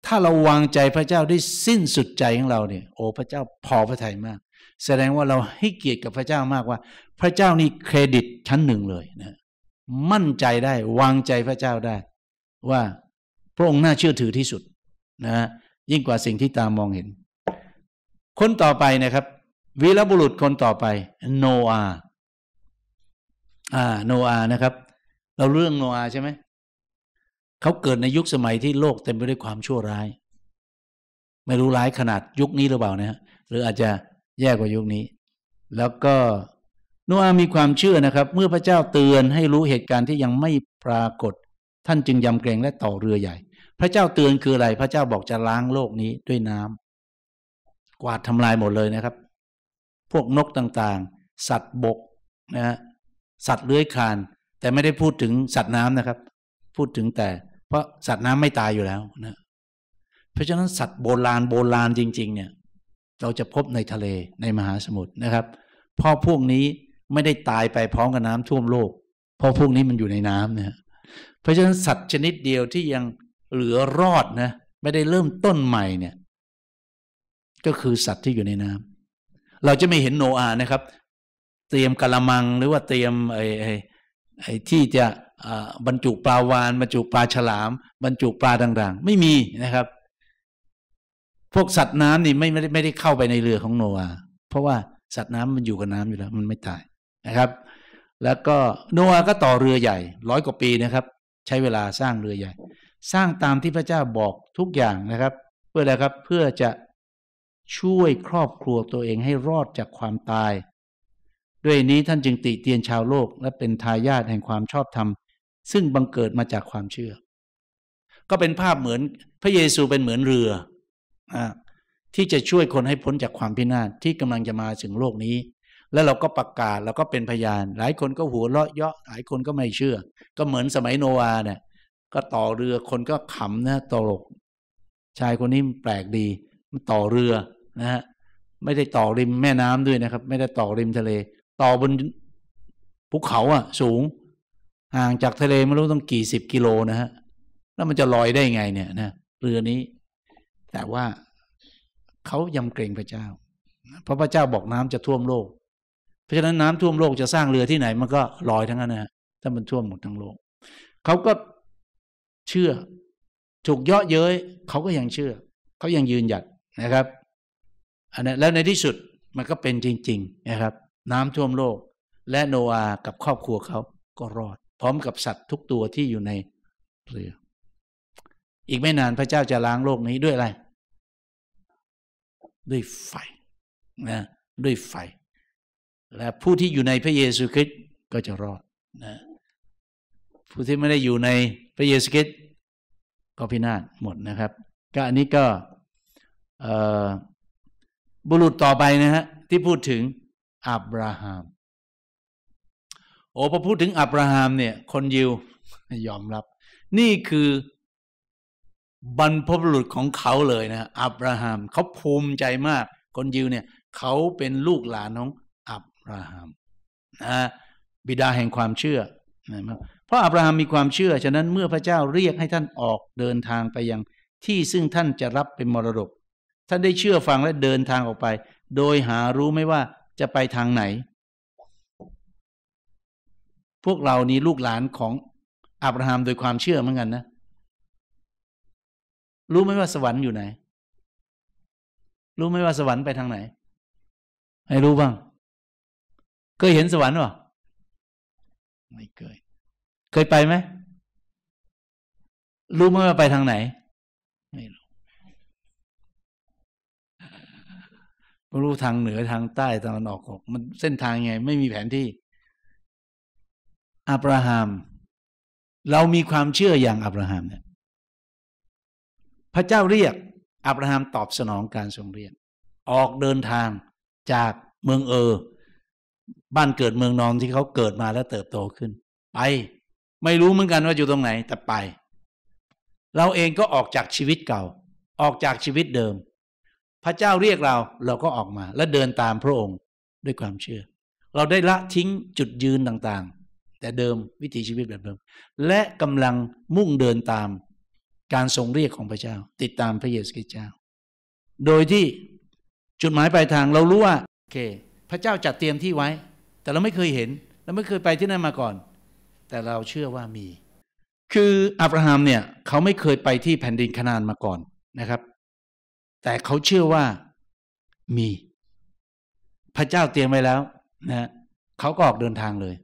ถ้าเราวางใจพระเจ้าได้สิ้นสุดใจของเราเนี่ย โอ้พระเจ้าพอพระทัยมาก แสดงว่าเราให้เกียรติกับพระเจ้ามากว่า พระเจ้านี่เครดิตชั้นหนึ่งเลยนะ มั่นใจได้ วางใจพระเจ้าได้ ว่าพระองค์น่าเชื่อถือที่สุดนะยิ่งกว่าสิ่งที่ตามองเห็น คนต่อไปนะครับ วีรบุรุษคนต่อไป โนอาอ่าโนอานะครับ เราเรื่องโนอาใช่ไหมเขาเกิดในยุคสมัยที่โลกเต็มไปด้วยความชั่วร้าย ไม่รู้ร้ายขนาดยุคนี้หรือเปล่านะหรืออาจจะแย่กว่ายุคนี้ แล้วก็นัวมีความเชื่อนะครับเมื่อพระเจ้าเตือนให้รู้เหตุการณ์ที่ยังไม่ปรากฏ ท่านจึงยำเกรงและต่อเรือใหญ่ พระเจ้าเตือนคืออะไรพระเจ้าบอกจะล้างโลกนี้ด้วยน้ำ กวาดทำลายหมดเลยนะครับ พวกนกต่างๆ สัตว์บกนะฮะสัตว์เลื้อยคลาน แต่ไม่ได้พูดถึงสัตว์น้ำนะครับ พูดถึงแต่เพราะสัตว์น้ำไม่ตายอยู่แล้วนะ เพราะฉะนั้นสัตว์โบราณโบราณจริงๆ เนี่ย เราจะพบในทะเลในมหาสมุทรนะครับเพราะพวกนี้ไม่ได้ตายไปพร้อมกับน้ำท่วมโลก เพราะพวกนี้มันอยู่ในน้ำเนี่ยเพราะฉะนั้นสัตว์ชนิดเดียวที่ยังเหลือรอดนะไม่ได้เริ่มต้นใหม่เนี่ย ก็คือสัตว์ที่อยู่ในน้ำ เราจะไม่เห็นโนอาห์นะครับ เตรียมกะละมังหรือว่าเตรียมไอ้ไอ้ที่จะบรรจุปลาวานบรรจุปลาฉลาม บรรจุปลาต่างๆ ไม่มีนะครับพวกสัตว์น้ำนี่ไม่ไม่ได้ไม่ได้เข้าไปในเรือของโนอาเพราะว่าสัตว์น้ำมันอยู่กับน้ำอยู่แล้วมันไม่ตายนะครับ แล้วก็โนอาก็ต่อเรือใหญ่ร้อยกว่าปีนะครับ ใช้เวลาสร้างเรือใหญ่ สร้างตามที่พระเจ้าบอกทุกอย่างนะครับเพื่ออะไรครับ เพื่อจะช่วยครอบครัวตัวเองให้รอดจากความตาย ด้วยนี้ท่านจึงติเตียนชาวโลก และเป็นทายาทแห่งความชอบธรรมซึ่งบังเกิดมาจากความเชื่อ ก็เป็นภาพเหมือน พระเยซูเป็นเหมือนเรือที่จะช่วยคนให้พ้นจากความพินาศที่กำลังจะมาถึงโลกนี้ แล้วเราก็ประกาศเราก็เป็นพยาน หลายคนก็หัวเราะเยาะ หลายคนก็ไม่เชื่อ ก็เหมือนสมัยโนอาเนี่ย ก็ต่อเรือ คนก็ขำนะตลกชายคนนี้แปลกดี มันต่อเรือนะฮะ ไม่ได้ต่อริมแม่น้ำด้วยนะครับ ไม่ได้ต่อริมทะเล ต่อบนภูเขาอ่ะ สูงห่างจากทะเลไม่รู้ต้องกี่สิบกิโลนะฮะแล้วมันจะลอยได้ไงเนี่ยนะเรือนี้ แต่ว่าเขายำเกรงพระเจ้าเพราะพระเจ้าบอกน้ำจะท่วมโลก เพราะฉะนั้นน้ำท่วมโลกจะสร้างเรือที่ไหนมันก็ลอยทั้งนั้นนะถ้ามันท่วมหมดทั้งโลกเขาก็เชื่อ ถูกเยาะเย้ยเขาก็ยังเชื่อเขายังยืนหยัดนะครับอันนั้นแล้วในที่สุดมันก็เป็นจริงๆนะครับ น้ำท่วมโลก และโนอากับครอบครัวเขาก็รอดพร้อมกับสัตว์ทุกตัวที่อยู่ในเรือ อีกไม่นานพระเจ้าจะล้างโลกนี้ด้วยอะไร ด้วยไฟนะ ด้วยไฟ และผู้ที่อยู่ในพระเยซูคริสต์ก็จะรอด นะ ผู้ที่ไม่ได้อยู่ในพระเยซูคริสต์ก็พินาศหมดนะครับ ก็อันนี้ก็บุรุษต่อไปนะฮะ ที่พูดถึงอับราฮัมโอ้พอพูดถึงอับราฮัมเนี่ยคนยิวยอมรับ นี่คือบรรพบุรุษของเขาเลยนะอับราฮัมเขาภูมิใจมาก คนยิวเนี่ยเขาเป็นลูกหลานของ อับราฮัมนะบิดาแห่งความเชื่อนะครับเพราะอับราฮัมมีความเชื่อฉะนั้นเมื่อพระเจ้าเรียกให้ท่านออกเดินทางไปยัง ที่ซึ่งท่านจะรับเป็นมรดกท่านได้เชื่อฟังและเดินทางออกไป โดยหารู้ไม่ว่าจะไปทางไหนพวกเรา นี้ลูกหลานของ อับราฮัมโดยความเชื่อเหมือนกันนะ รู้ไหมว่าสวรรค์อยู่ไหน รู้ไหมว่าสวรรค์ไปทางไหน ให้รู้บ้าง เคยเห็นสวรรค์ป่ะไม่เคยเคยไปไหมรู้ไหมว่าไปทางไหนไม่รู้รู้ทางเหนือทางใต้ตะวันออก มันเส้นทางไง ไม่มีแผนที่อับราฮัมเรามีความเชื่ออย่างอับราฮัมเนี่ยพระเจ้าเรียกอับราฮัมตอบสนองการทรงเรียก ออกเดินทางจากเมืองเออบ้านเกิดเมืองนอนที่เขาเกิดมาและเติบโตขึ้นไปไม่รู้เหมือนกันว่าอยู่ตรงไหนแต่ไป เราเองก็ออกจากชีวิตเก่า ออกจากชีวิตเดิม พระเจ้าเรียกเราเราก็ออกมาและเดินตามพระองค์ด้วยความเชื่อ เราได้ละทิ้งจุดยืนต่างแต่เดิมวิถีชีวิตแบบเดิม และกำลังมุ่งเดินตามการทรงเรียกของพระเจ้า ติดตามพระเยซูคริสต์เจ้า โดยที่ จุดหมายปลายทางเรารู้ว่าโอเค พระเจ้าจัดเตรียมที่ไว้ แต่เราไม่เคยเห็น เราไม่เคยไปที่นั่นมาก่อน แต่เราเชื่อว่ามี คืออับราฮัมเนี่ย เขาไม่เคยไปที่แผ่นดินคานานมาก่อนนะครับ แต่เขาเชื่อว่ามี พระเจ้าเตรียมไว้แล้ว นะ เขาก็ออกเดินทางเลย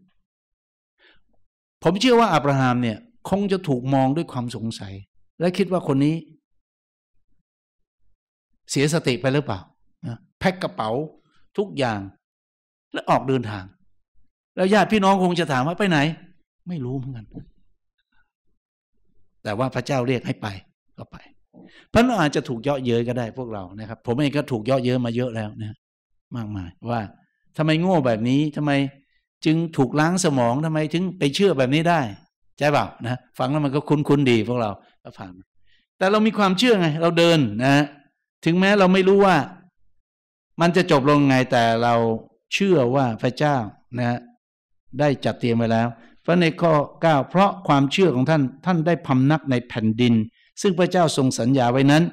ผมเชื่อว่าอับราฮัมเนี่ย คงจะถูกมองด้วยความสงสัย และคิดว่าคนนี้ เสียสติไปหรือเปล่าแพ็คกระเป๋า ทุกอย่าง แล้วออกเดินทาง แล้วญาติพี่น้องคงจะถามว่าไปไหน ไม่รู้เหมือนกัน แต่ว่าพระเจ้าเรียกให้ไปก็ไปพระเราอาจจะถูกเยาะเย้ยก็ได้พวกเรานะครับผมเองก็ถูกเยาะเย้ยมาเยอะแล้วนะมากมายว่าทำไมโง่แบบนี้ทำไมจึงถูกล้างสมองทำไมถึง ไปเชื่อแบบนี้ได้ใช่เปล่านะฟังแล้วมันก็คุ้นๆดีพวกเราก็ผ่านแต่เรามีความเชื่อไง เราเดินนะ ถึงแม้เราไม่รู้ว่า มันจะจบลงไงแต่เราเชื่อว่าพระเจ้านะ ได้จัดเตรียมไว้แล้วพระในข้อ 9 เพราะความเชื่อของท่าน ท่านได้พำนักในแผ่นดิน ซึ่งพระเจ้าทรงสัญญาไว้นั้น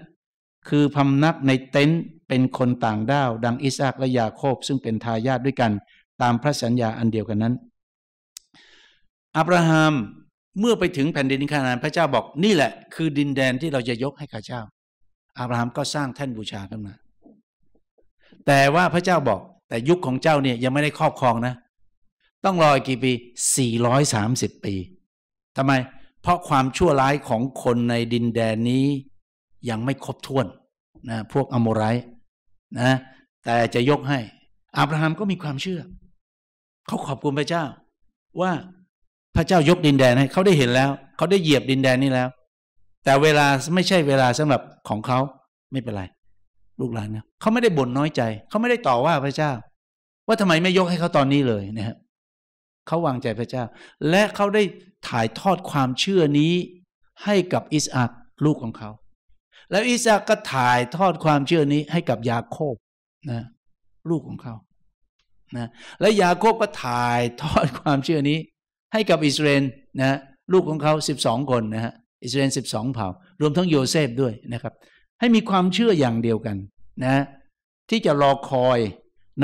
คือพำนักในเต็นท์เป็นคนต่างด้าวดังอิสอักและยาโคบ ซึ่งเป็นทายาทด้วยกันตามพระสัญญาอันเดียวกันนั้นอับราฮัมเมื่อไปถึงแผ่นดินคานานพระเจ้าบอกนี่แหละคือ ดินแดนที่เราจะยกให้ข้าเจ้าอับราฮัมก็สร้างแท่นบูชาขึ้นมาแต่ว่าพระเจ้าบอกแต่ยุคของเจ้าเนี่ยยังไม่ได้ครอบครองนะ ต้องรออีกกี่ปี 430 ปีทำไมเพราะความชั่วร้ายของคนในดินแดนนี้ยังไม่ครบถ้วนนะพวกอโมไรนะ แต่จะยกให้อับราฮัมก็มีความเชื่อเขาขอบคุณพระเจ้าว่าพระเจ้ายกดินแดนให้เขาได้เห็นแล้ว เขาได้เหยียบดินแดนนี้แล้ว แต่เวลาไม่ใช่เวลาสำหรับของเขาไม่เป็นไร ลูกหลานเนี่ยเขาไม่ได้บ่นน้อยใจ เขาไม่ได้ต่อว่าพระเจ้า ว่าทำไมไม่ยกให้เขาตอนนี้เลยนะฮะเขาวางใจพระเจ้า และเขาได้ถ่ายทอดความเชื่อนี้ให้กับอิสอักลูกของเขา แล้วอิสอักก็ถ่ายทอดความเชื่อนี้ให้กับยาโคบนะ ลูกของเขานะและยาโคบก็ถ่ายทอดความเชื่อนี้ ให้กับอิสราเอลนะ ลูกของเขา12คนนะฮะอิสราเอล12เผ่ารวมทั้งโยเซฟด้วยนะครับ ให้มีความเชื่ออย่างเดียวกันนะ ที่จะรอคอย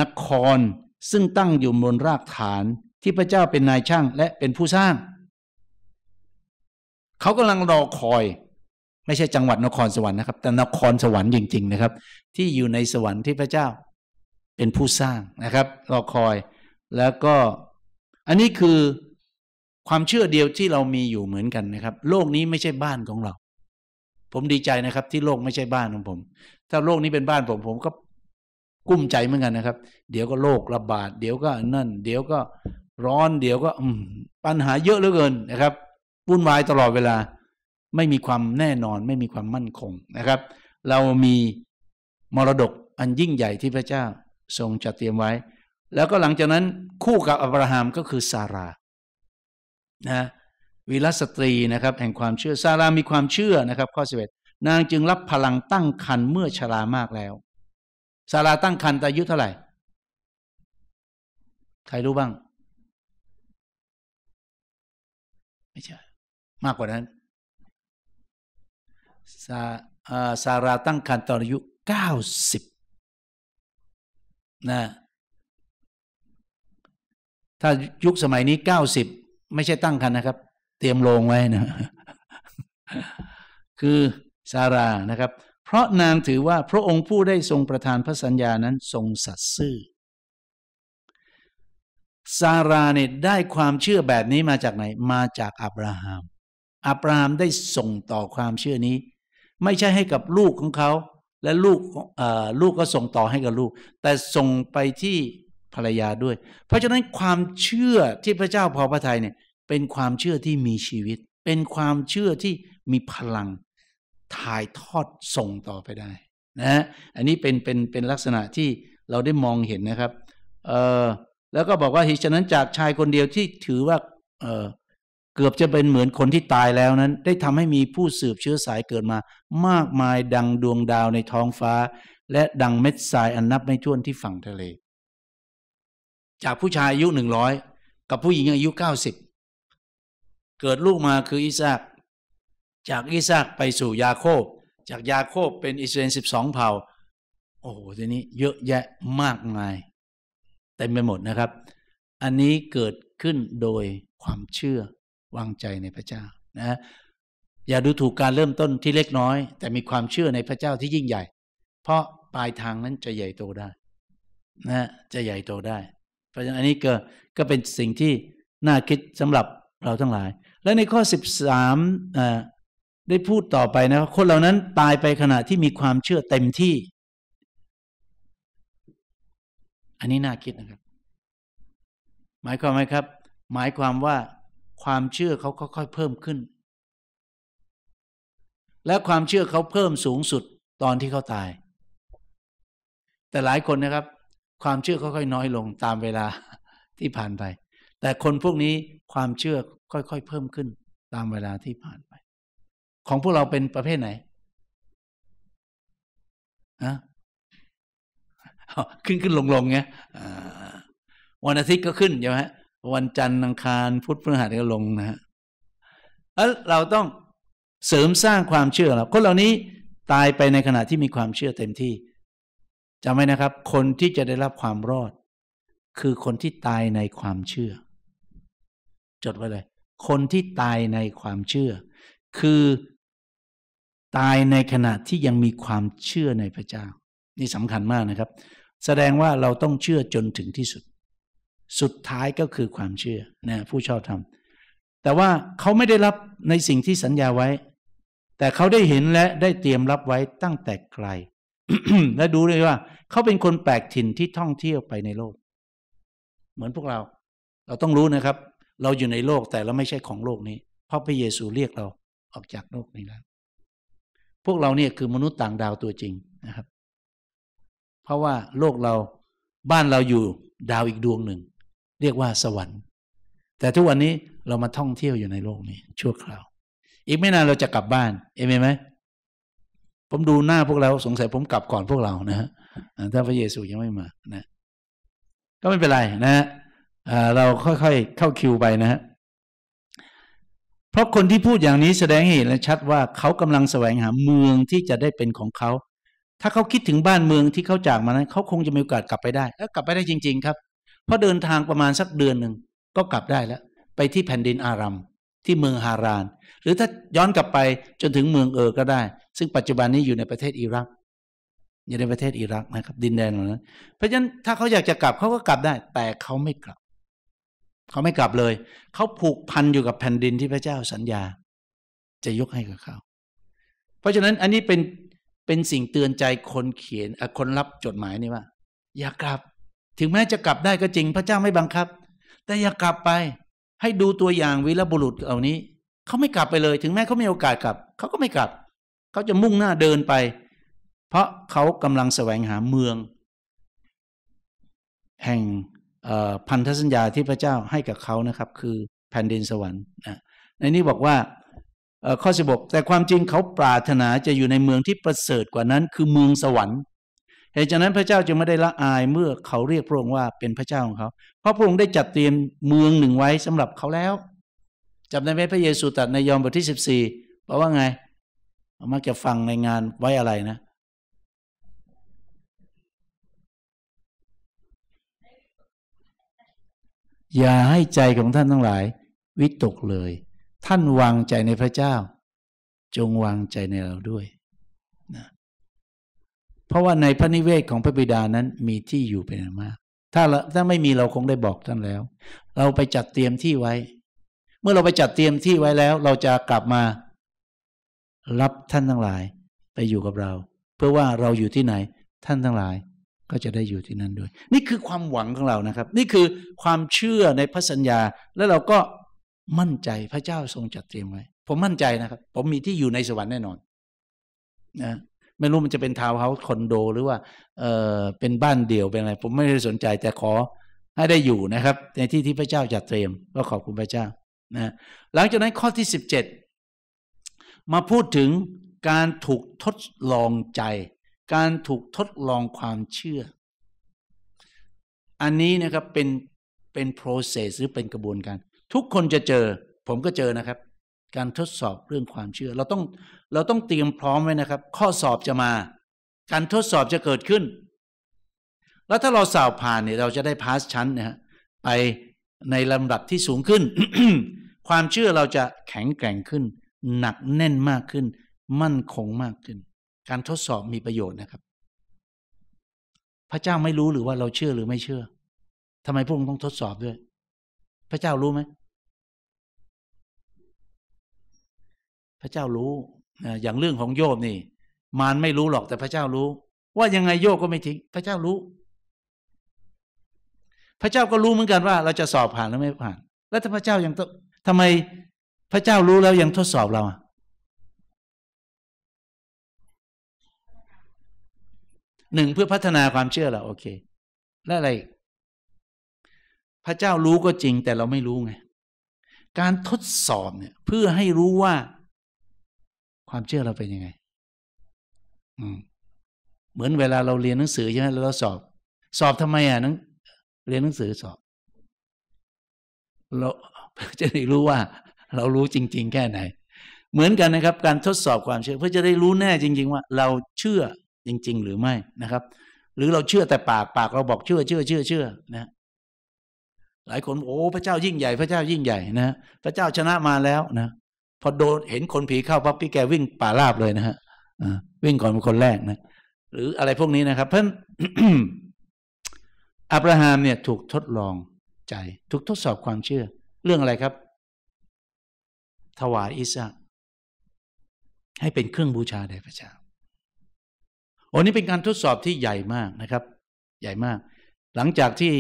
นครซึ่งตั้งอยู่บนรากฐานที่พระเจ้าเป็นนายช่าง และเป็นผู้สร้าง เขากำลังรอคอย ไม่ใช่จังหวัดนครสวรรค์นะครับแต่นครสวรรค์จริงๆนะครับ ที่อยู่ในสวรรค์ที่พระเจ้าเป็นผู้สร้างนะครับรอคอยแล้วก็อันนี้คือความเชื่อเดียวที่เรามีอยู่เหมือนกันนะครับ โลกนี้ไม่ใช่บ้านของเรา ผมดีใจนะครับ ที่โลกไม่ใช่บ้านของผม ถ้าโลกนี้เป็นบ้านผมผมก็ กุ้มใจเหมือนกันนะครับ เดี๋ยวก็โรคระบาด เดี๋ยวก็นั่นเดี๋ยวก็ร้อนเดี๋ยวก็ปัญหาเยอะเหลือเกินนะครับวุ่นวายตลอดเวลา ไม่มีความแน่นอน ไม่มีความมั่นคงนะครับ เรามีมรดกอันยิ่งใหญ่ที่พระเจ้าทรงจัดเตรียมไว้ แล้วก็หลังจากนั้นคู่กับอับราฮัมก็คือซารานะวีรสตรีนะครับ แห่งความเชื่อซารามีความเชื่อนะครับ ข้อสิบเอ็ดนางจึงรับพลังตั้งคันเมื่อชรามากแล้วซาราตั้งคันอายุเท่าไหร่ใครรู้บ้างไม่ใช่มากกว่านั้นซาซาราตั้งคันตอนอายุเก้าสิบนะถ้ายุคสมัยนี้เก้าสิบไม่ใช่ตั้งคันนะครับ เตรียมโรงไว้นะ คือซารานะครับ เพราะนางถือว่า พระองค์ผู้ได้ทรงประทานพระสัญญานั้น ทรงสัตย์ซื่อซาราเนี่ยได้ความเชื่อแบบนี้มาจากไหน มาจากอับราฮัมอับราฮัมได้ส่งต่อความเชื่อนี้ ไม่ใช่ให้กับลูกของเขาและลูกลูกก็ส่งต่อให้กับลูก แต่ส่งไปที่ภรรยาด้วย เพราะฉะนั้นความเชื่อที่พระเจ้าพอพระทัยเนี่ย เป็นความเชื่อที่มีชีวิต เป็นความเชื่อที่มีพลังถ่ายทอดส่งต่อไปได้ นะอันนี้เป็นเป็นเป็นลักษณะที่เราได้มองเห็นนะครับ เออแล้วก็บอกว่าเหตุฉะนั้นจากชายคนเดียวที่ถือว่า เออเกือบจะเป็นเหมือนคนที่ตายแล้วนั้น ได้ทำให้มีผู้สืบเชื้อสายเกิดมา มากมายดังดวงดาวในท้องฟ้า และดังเม็ดทรายอันนับไม่ถ้วนที่ฝั่งทะเล จากผู้ชายอายุหนึ่งร้อยกับผู้หญิงอายุเก้าสิบเกิดลูกมาคืออิสากจากอิสากไปสู่ยาโคบ จากยาโคบเป็นอิสราเอลสิบสองเผ่า โอ้โหทีนี้ เยอะแยะมากมายเต็ไมไปหมดนะครับ อันนี้เกิดขึ้นโดยความเชื่อวางใจในพระเจ้า นะ อย่าดูถูกการเริ่มต้นที่เล็กน้อย แต่มีความเชื่อในพระเจ้าที่ยิ่งใหญ่ เพราะปลายทางนั้นจะใหญ่โตได้ นะจะใหญ่โตได้เพราะฉะนั้นอันนี้ก็ก็เป็นสิ่งที่น่าคิดสำหรับเราทั้งหลาย และในข้อ13อสาได้พูดต่อไปนะคนเหล่านั้นตายไปขณะที่มีความเชื่อเต็มที่ อันนี้น่าคิดนะครับ หมายความไหมครับ หมายความว่าความเชื่อเขาก็ค่อยเพิ่มขึ้น และความเชื่อเขาเพิ่มสูงสุดตอนที่เขาตาย แต่หลายคนนะครับ ความเชื่อค่อยๆน้อยลงตามเวลาที่ผ่านไป แต่คนพวกนี้ความเชื่อค่อย ๆ เพิ่มขึ้น ตามเวลาที่ผ่านไป ของพวกเราเป็นประเภทไหนนะขึ้นขึ้นลงลงเงวันอาทิตย์ก็ขึ้นใช่ไหมวันจันทร์อังคารพุธพฤหัสก็ลงนะฮะแล้วเราต้องเสริมสร้างความเชื่อเราคนเหล่านี้ตายไปในขณะที่มีความเชื่อเต็มที่จำไว้นะครับคนที่จะได้รับความรอด คือคนที่ตายในความเชื่อ จดไว้เลยคนที่ตายในความเชื่อ คือตายในขณะที่ยังมีความเชื่อในพระเจ้า นี่สำคัญมากนะครับ แสดงว่าเราต้องเชื่อจนถึงที่สุดสุดท้ายก็คือความเชื่อนะผู้ชอบธรรมแต่ว่าเขาไม่ได้รับในสิ่งที่สัญญาไว้ แต่เขาได้เห็นและได้เตรียมรับไว้ตั้งแต่ไกลและดูเลยว่าเขาเป็นคนแปลกถิ่นที่ท่องเที่ยวไปในโลก เหมือนพวกเรา เราต้องรู้นะครับ เราอยู่ในโลกแต่เราไม่ใช่ของโลกนี้ เพราะพระเยซูเรียกเราออกจากโลกนี้แล้ว พวกเราเนี่ยคือมนุษย์ต่างดาวตัวจริงนะครับ เพราะว่าโลกเราบ้านเราอยู่ดาวอีกดวงหนึ่งเรียกว่าสวรรค์ แต่ทุกวันนี้เรามาท่องเที่ยวอยู่ในโลกนี้ชั่วคราว อีกไม่นานเราจะกลับบ้านเอเมนไหม ผมดูหน้าพวกเราสงสัยผมกลับก่อนพวกเรานะฮะถ้าพระเยซูยังไม่มานะ ก็ไม่เป็นไรนะฮะเราค่อยๆ เข้าคิวไปนะฮะเพราะคนที่พูดอย่างนี้แสดงให้เห็นและชัดว่า เขากำลังแสวงหาเมืองที่จะได้เป็นของเขา ถ้าเขาคิดถึงบ้านเมืองที่เขาจากมานั้นเขาคงจะมีโอกาสกลับไปได้แล้วกลับไปได้จริง ๆครับพอเดินทางประมาณสักเดือนหนึ่งก็กลับได้แล้ว ไปที่แผ่นดินอารัมที่เมืองฮาราน หรือถ้าย้อนกลับไปจนถึงเมืองเออก็ได้ ซึ่งปัจจุบันนี้อยู่ในประเทศอิรักอยู่ในประเทศอิรักนะครับ ดินแดนเหล่านั้น เพราะฉะนั้นถ้าเขาอยากจะกลับเขาก็กลับได้ แต่เขาไม่กลับ เขาไม่กลับเลย เขาผูกพันอยู่กับแผ่นดินที่พระเจ้าสัญญา จะยกให้กับเขา เพราะฉะนั้นอันนี้เป็นเป็นสิ่งเตือนใจคนเขียน คนรับจดหมายนี่ว่า อย่ากลับถึงแม้จะกลับได้ก็จริงพระเจ้าไม่บังคับ แต่อย่ากลับไป ให้ดูตัวอย่างวีรบุรุษเหล่านี้เขาไม่กลับไปเลยถึงแม้เขาไม่มีโอกาสกลับเขาก็ไม่กลับเขาจะมุ่งหน้าเดินไป เพราะเขากำลังแสวงหาเมือง แห่งพันธสัญญาที่พระเจ้าให้กับเขานะครับ คือแผ่นดินสวรรค์ในนี้บอกว่าข้อสิบกแต่ความจริงเขาปรารถนาจะอยู่ในเมืองที่ประเสริฐกว่านั้น คือเมืองสวรรค์เหตุฉะนั้นพระเจ้าจึงไม่ได้ละอายเมื่อเขาเรียกพระองค์ว่าเป็นพระเจ้าของเขา เพราะพระองค์ได้จัดเตรียมเมืองหนึ่งไว้สำหรับเขาแล้วจำได้ไหมพระเยซูตรัสในยอห์นบทที่สิบสี่บอกว่าไงมักจะฟังในงานไว้อะไรนะ อย่าให้ใจของท่านทั้งหลายวิตกเลย ท่านวางใจในพระเจ้า จงวางใจในเราด้วยเพราะว่าในพระนิเวศของพระบิดานั้นมีที่อยู่เป็นอันมาก ถ้าถ้าไม่มีเราคงได้บอกท่านแล้ว เราไปจัดเตรียมที่ไว้ เมื่อเราไปจัดเตรียมที่ไว้แล้ว เราจะกลับมารับท่านทั้งหลายไปอยู่กับเรา เพื่อว่าเราอยู่ที่ไหนท่านทั้งหลาย ก็จะได้อยู่ที่นั่นด้วย นี่คือความหวังของเรานะครับ นี่คือความเชื่อในพระสัญญาแล้วเราก็มั่นใจพระเจ้าทรงจัดเตรียมไว้ ผมมั่นใจนะครับ ผมมีที่อยู่ในสวรรค์แน่นอนนะไม่รู้มันจะเป็นทาวน์เฮาส์คอนโด หรือว่าเออเป็นบ้านเดี่ยวเป็นอะไร ผมไม่ได้สนใจแต่ขอให้ได้อยู่นะครับ ในที่ที่พระเจ้าจัดเตรียม ก็ขอบคุณพระเจ้านะหลังจากนั้นข้อที่ 17 มาพูดถึงการถูกทดลองใจ การถูกทดลองความเชื่อ อันนี้นะครับเป็นเป็น process หรือเป็นกระบวนการทุกคนจะเจอ ผมก็เจอนะครับการทดสอบเรื่องความเชื่อเราต้องเราต้องเตรียมพร้อมไว้นะครับ ข้อสอบจะมาการทดสอบจะเกิดขึ้น แล้วถ้าเราสอบผ่านเนี่ย เราจะได้พาสชั้นนะฮะไปในลำดับที่สูงขึ้นความเชื่อเราจะแข็งแกร่งขึ้นหนักแน่นมากขึ้น มั่นคงมากขึ้นการทดสอบมีประโยชน์นะครับ พระเจ้าไม่รู้หรือว่าเราเชื่อหรือไม่เชื่อทำไมพวกมึงต้องทดสอบด้วย พระเจ้ารู้ไหมพระเจ้ารู้อย่างเรื่องของโยบนี่ มารไม่รู้หรอกแต่พระเจ้ารู้ ว่ายังไงโยบก็ไม่ทิ้งพระเจ้ารู้ พระเจ้าก็รู้เหมือนกันว่าเราจะสอบผ่านหรือไม่ผ่าน แล้วถ้าพระเจ้ายังต้องทำไมพระเจ้ารู้แล้วยังทดสอบเราอ่ะหนึ่งเพื่อพัฒนาความเชื่อเราโอเคและอะไร พระเจ้ารู้ก็จริงแต่เราไม่รู้ไงการทดสอบเนี่ย เพื่อให้รู้ว่าความเชื่อเราเป็นยังไง อืมเหมือนเวลาเราเรียนหนังสือใช่ไหมเราสอบ สอบทำไมอ่ะนังเรียนหนังสือสอบ เราจะได้รู้ว่า เรารู้จริง ๆแค่ไหน เหมือนกันนะครับ การทดสอบความเชื่อเพื่อจะได้รู้แน่จริง ๆ ว่า เราเชื่อ จริง ๆ หรือไม่นะครับ หรือเราเชื่อแต่ปากปากเราบอกเชื่อเชื่อเชื่อเชื่อนะหลายคนโอ้ พระเจ้ายิ่งใหญ่ พระเจ้ายิ่งใหญ่นะพระเจ้าชนะมาแล้วนะพอโดนเห็นคนผีเข้าปั๊บพี่แกวิ่งป่าราบเลยนะฮะวิ่งก่อนเป็นคนแรกนะหรืออะไรพวกนี้นะครับ เพราะอับราฮัมเนี่ย ถูกทดลองใจถูกทดสอบความเชื่อ เรื่องอะไรครับถวายอิสระให้เป็นเครื่องบูชาแด่พระเจ้าโอ้นี่เป็นการทดสอบที่ใหญ่มากนะครับ ใหญ่มาก หลังจากที่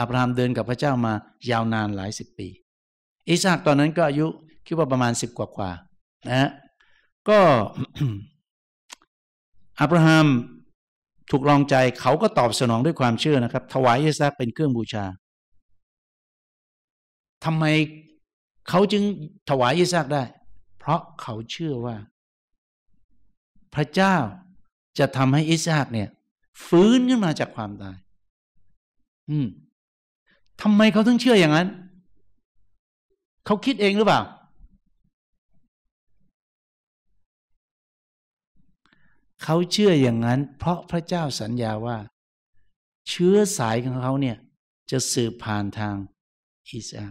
อับราฮัมเดินกับพระเจ้ามา ยาวนานหลายสิบปีอิสรักตอนนั้นก็อายุคิดว่าประมาณสิบกว่ากว่านะฮะก็ อับราฮัมถูกลองใจเขาก็ตอบสนองด้วยความเชื่อนะครับ ถวายอิสซักเป็นเครื่องบูชาทำไม เขาจึงถวายอิสซักได้ เพราะเขาเชื่อว่า พระเจ้าจะทำให้อิสซกเนี่ย ฟื้นขึ้นมาจากความตาย อืมทำไมเขาถึงเชื่ออย่างนั้น เขาคิดเองหรือเปล่าเขาเชื่ออย่างนั้น เพราะพระเจ้าสัญญาว่าเชื้อสายของเขาเนี่ยจะสืบผ่านทางอิสอั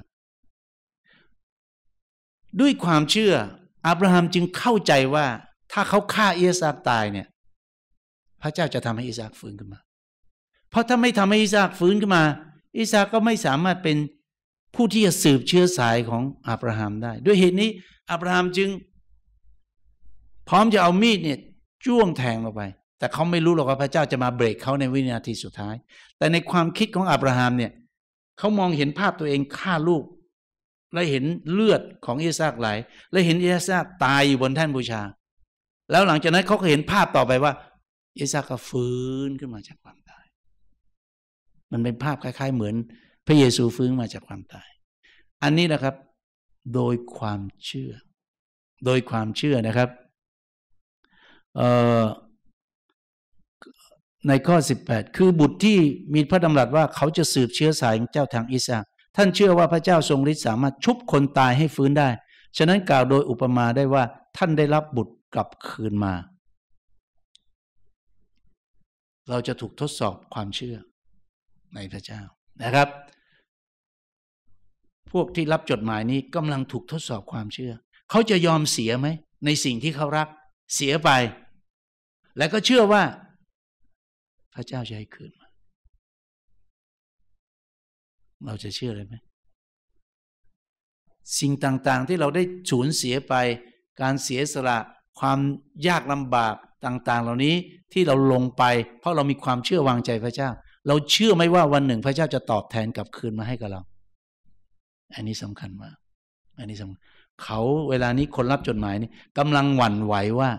ด้วยความเชื่อ อับราฮัมจึงเข้าใจว่าถ้าเขาฆ่าอิสอัตายเนี่ย พระเจ้าจะทำให้อิสอัฟื้นขึ้นมา เพราะถ้าไม่ทำให้อิสอัฟื้นขึ้นมาอิสอัก็ไม่สามารถเป็นผู้ที่จะสืบเชื้อสายของอับราฮัมได้ ด้วยเหตุนี้อับราฮัมจึง พร้อมจะเอามีดเนี่ยจ้วงแทงลงไปแต่เขาไม่รู้หรอกว่าพระเจ้าจะมาเบรกเขาในวินาทีสุดท้าย แต่ในความคิดของอับราฮัมเนี่ยเขามองเห็นภาพตัวเองฆ่าลูกและเห็นเลือดของอิสากไหลและเห็นอิสากตายอยู่บนแท่นบูชา แล้วหลังจากนั้นเขาก็เห็นภาพต่อไปว่าอิสากก็ฟื้นขึ้นมาจากความตาย มันเป็นภาพคล้ายๆ เหมือนพระเยซูฟื้นมาจากความตาย อันนี้นะครับโดยความเชื่อโดยความเชื่อนะครับในข้อ 18 คือบุตรที่มีพระดำรัสว่าเขาจะสืบเชื้อสายของเจ้าทางอิสาท่านเชื่อว่าพระเจ้าทรงฤทธิ์สามารถชุบคนตายให้ฟื้นได้ ฉะนั้นกล่าวโดยอุปมาได้ว่า ท่านได้รับบุตรกลับคืนมา เราจะถูกทดสอบความเชื่อ ในพระเจ้านะครับ พวกที่รับจดหมายนี้กำลังถูกทดสอบความเชื่อ เขาจะยอมเสียไหมในสิ่งที่เขารัก เสียไปและก็เชื่อว่าพระเจ้าจะให้คืนมา เราจะเชื่อเลยไหมสิ่งต่างๆ ที่เราได้สูญเสียไปการเสียสละความยากลำบากต่างๆ เหล่านี้ที่เราลงไป เพราะเรามีความเชื่อวางใจพระเจ้า เราเชื่อไหมว่าวันหนึ่ง พระเจ้าจะตอบแทนกลับคืนมาให้กับเรา อันนี้สำคัญมากอันนี้สำคัญเขาเวลานี้คนรับจดหมายนี่กำลังหวั่นไหวว่า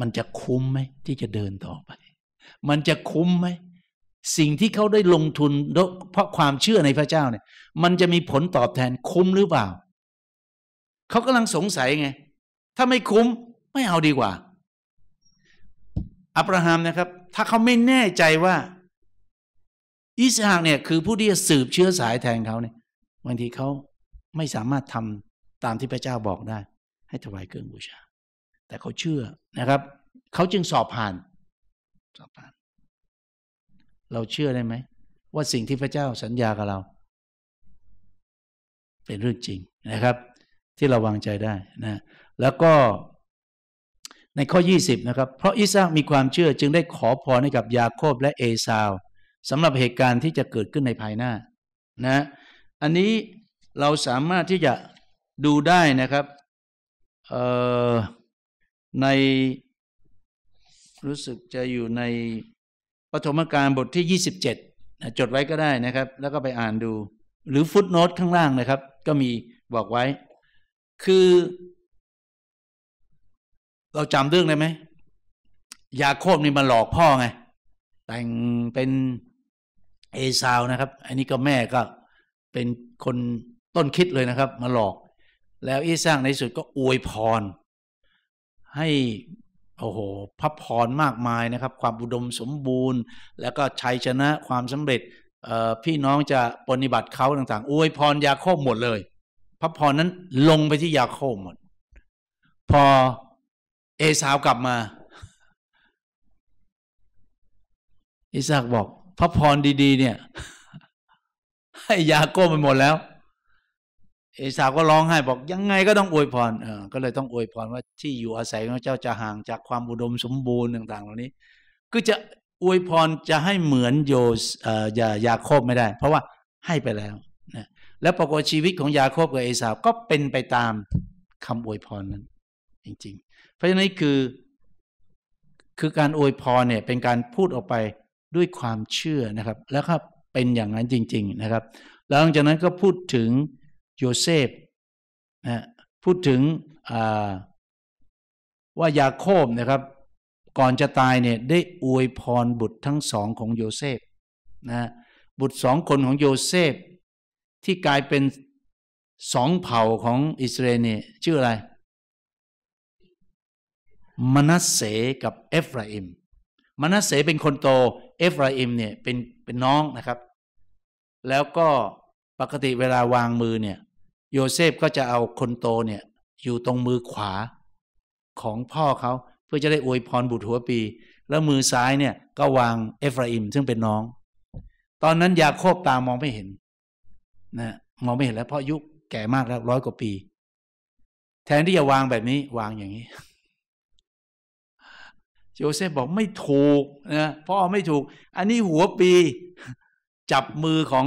มันจะคุ้มไหมที่จะเดินต่อไป มันจะคุ้มไหม สิ่งที่เขาได้ลงทุน เพราะความเชื่อในพระเจ้าเนี่ย มันจะมีผลตอบแทนคุ้มหรือเปล่า เขากำลังสงสัยไงถ้าไม่คุ้มไม่เอาดีกว่าอับราฮัมนะครับ ถ้าเขาไม่แน่ใจว่าอิสหากเนี่ย คือผู้ที่จะสืบเชื้อสายแทนเขาเนี่ยบางทีเขาไม่สามารถทำตามที่พระเจ้าบอกได้ ให้ถวายเครื่องบูชาแต่เขาเชื่อนะครับ เขาจึงสอบผ่านสอบผ่าน เราเชื่อได้ไหม ว่าสิ่งที่พระเจ้าสัญญากับเรา เป็นเรื่องจริงนะครับ ที่เราวางใจได้นะ แล้วก็ในข้อ 20นะครับ เพราะอิสากมีความเชื่อจึงได้ขอพรให้กับยาโคบและเอซาวสำหรับเหตุการณ์ที่จะเกิดขึ้นในภายหน้า นะ อันนี้เราสามารถที่จะดูได้นะครับ เอ่อในรู้สึกจะอยู่ในปฐมกาลบทที่ 27จดไว้ก็ได้นะครับ แล้วก็ไปอ่านดู หรือฟุตโนตข้างล่างนะครับ ก็มีบอกไว้ คือ เราจำเรื่องได้ไหมยาโคบนี่มาหลอกพ่อไง แต่งเป็นเอซาวนะครับ อันนี้ก็แม่ก็เป็นคนต้นคิดเลยนะครับ มาหลอก แล้วอีสร้างในสุดก็อวยพรให้โอ้โหพับพรมากมายนะครับความอุดมสมบูรณ์ แล้วก็ชัยชนะความสำเร็จพี่น้องจะปฏิบัติเขาต่างๆอวยพรยาโคบหมดเลยพระพรนั้นลงไปที่ยาโคบหมด พอเอสาวกลับมาอิสากบอกพระพรดีๆเนี่ย ให้ยาโก้ไปหมดแล้วเอสาวก็ร้องไห้บอกยังไงก็ต้องอวยพรเออก็เลยต้องอวยพรว่าที่อยู่อาศัยของเจ้าจะห่างจากความบุดมสมบูรณ์ต่าง ๆ เหล่านี้ก็จะอวยพรจะให้เหมือนโยสอยายาโคบไม่ได้เพราะว่าให้ไปแล้วนะแล้วปรากฏชีวิตของยาโคบกับเอสาวก็เป็นไปตามคำอวยพรนั้น จริง ๆ เพราะฉะนั้นคือ คือการอวยพรเนี่ย เป็นการพูดออกไปด้วยความเชื่อนะครับ แล้วก็เป็นอย่างนั้นจริง ๆนะครับแล้วหลังจากนั้นก็พูดถึงโยเซฟนะพูดถึงว่ายาโคบนะครับ ก่อนจะตายเนี่ยได้อวยพรบุตรทั้งสองของโยเซฟนะบุตรสองคนของโยเซฟ ที่กลายเป็นสองเผ่าของอิสราเอลเนี่ยชื่ออะไร มนัสเสกับเอฟราอิม มนัสเสเป็นคนโตเอฟราอิมเนี่ยเป็นเป็นน้องนะครับ แล้วก็ปกติเวลาวางมือเนี่ยโยเซฟก็จะเอาคนโตเนี่ย อยู่ตรงมือขวาของพ่อเขาเพื่อจะได้อวยพรบุตรหัวปี แล้วมือซ้ายเนี่ย ก็วางเอฟราอิม ซึ่งเป็นน้อง ตอนนั้นยาโคบตามองไม่เห็น นะมองไม่เห็นแล้วเพราะยุคแก่มากแล้วร้อยกว่าปี แทนที่จะวางแบบนี้ วางอย่างนี้ โยเซฟบอกไม่ถูกนะพ่อไม่ถูก อันนี้หัวปี จับมือของ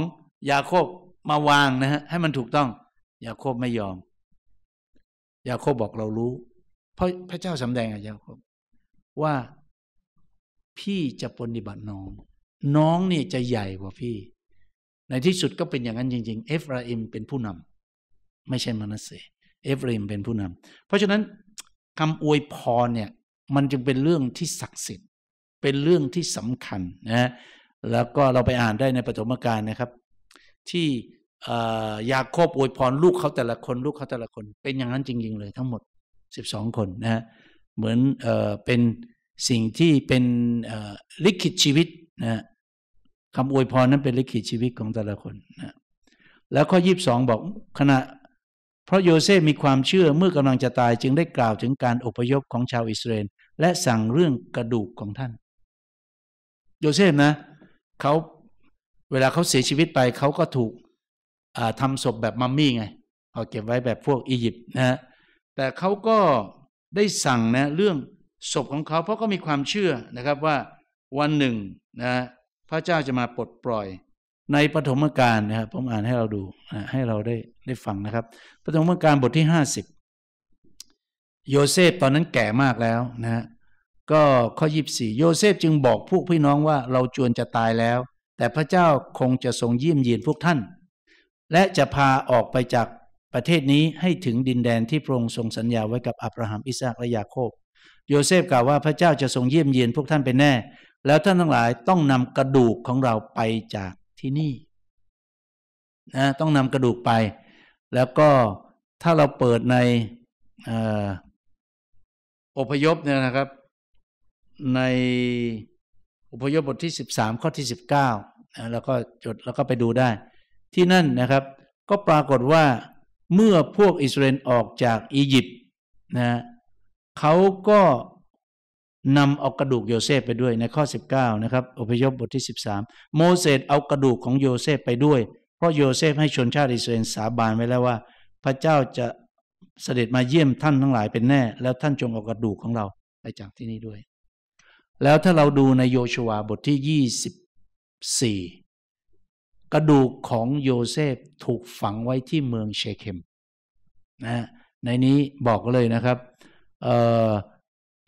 ยาโคบมาวางนะฮะให้มันถูกต้องยาโคบไม่ยอม ยาโคบบอกเรารู้ เพราะพระเจ้าสำแดงกับยาโคบว่าพี่จะปฏิบัติน้อง น้องเนี่ยจะใหญ่กว่าพี่ ในที่สุดก็เป็นอย่างนั้นจริง ๆ เอฟราอิมเป็นผู้นำไม่ใช่มนัสเซเอฟราอิมเป็นผู้นำเพราะฉะนั้นคำอวยพรเนี่ย มันจึงเป็นเรื่องที่ศักดิ์สิทธิ์ เป็นเรื่องที่สำคัญนะ แล้วก็เราไปอ่านได้ในปฐมกาลนะครับ ที่ยาโคบอวยพรลูกเขาแต่ละคนลูกเขาแต่ละคน เป็นอย่างนั้นจริงๆเลยทั้งหมด12คนนะฮะเหมือนเอเป็นสิ่งที่เป็นลิขิตชีวิตนะคำอวยพรนั้นเป็นลิขิตชีวิตของแต่ละคนนะแล้วข้อยีบสองบอกขณะ เพราะโยเซฟมีความเชื่อเมื่อกำลังจะตายจึงได้กล่าวถึงการอพยพของชาวอิสราเอลและสั่งเรื่องกระดูกของท่าน โยเซฟนะเขาเวลาเขาเสียชีวิตไปเขาก็ถูกทำศพแบบมัมมี่ไง เอาเก็บไว้แบบพวกอียิปต์นะฮะแต่เขาก็ได้สั่งนะเรื่องศพของเขาเพราะก็มีความเชื่อนะครับว่าวันหนึ่งนะพระเจ้าจะมาปลดปล่อยในปฐมกาลนะครับผมอ่านให้เราดู ให้เราได้ได้ฟังนะครับปฐมกาลบทที่ห้าสิบโยเซฟตอนนั้นแก่มากแล้วนะฮะก็ข้อยีบสี่ โยเซฟจึงบอกพวกพี่น้องว่าเราจวนจะตายแล้ว แต่พระเจ้าคงจะทรงเยี่ยมเยียนพวกท่านและจะพาออกไปจากประเทศนี้ให้ถึงดินแดนที่พระองค์ทรงสัญญาไว้กับอับราฮัมอิสอักและยาโคบโยเซฟกล่าวว่าพระเจ้าจะทรงเยี่ยมเยียนพวกท่านไปแน่ แล้วท่านทั้งหลายต้องนำกระดูกของเราไปจากที่นี่นะต้องนำกระดูกไป แล้วก็ถ้าเราเปิดในอพยพเนี่ยนะครับ ในอพยพบทที่ 13 ข้อที่ 19แล้วก็จดแล้วก็ไปดูได้ที่นั่นนะครับก็ปรากฏว่าเมื่อพวกอิสราเอลออกจากอียิปต์นะเขาก็นำเอากระดูกโยเซฟไปด้วยในข้อ 19 นะครับอพยพบทที่ 13 โมเสสเอากระดูกของโยเซฟไปด้วย เพราะโยเซฟให้ชนชาติอิสราเอลสาบานไว้แล้วว่า พระเจ้าจะเสด็จมาเยี่ยมท่านทั้งหลายเป็นแน่ แล้วท่านจงเอากระดูกของเราไปจากที่นี่ด้วย แล้วถ้าเราดูในโยชวาบทที่ 24กระดูกของโยเซฟถูกฝังไว้ที่เมืองเชเคมนะในนี้บอกเลยนะครับ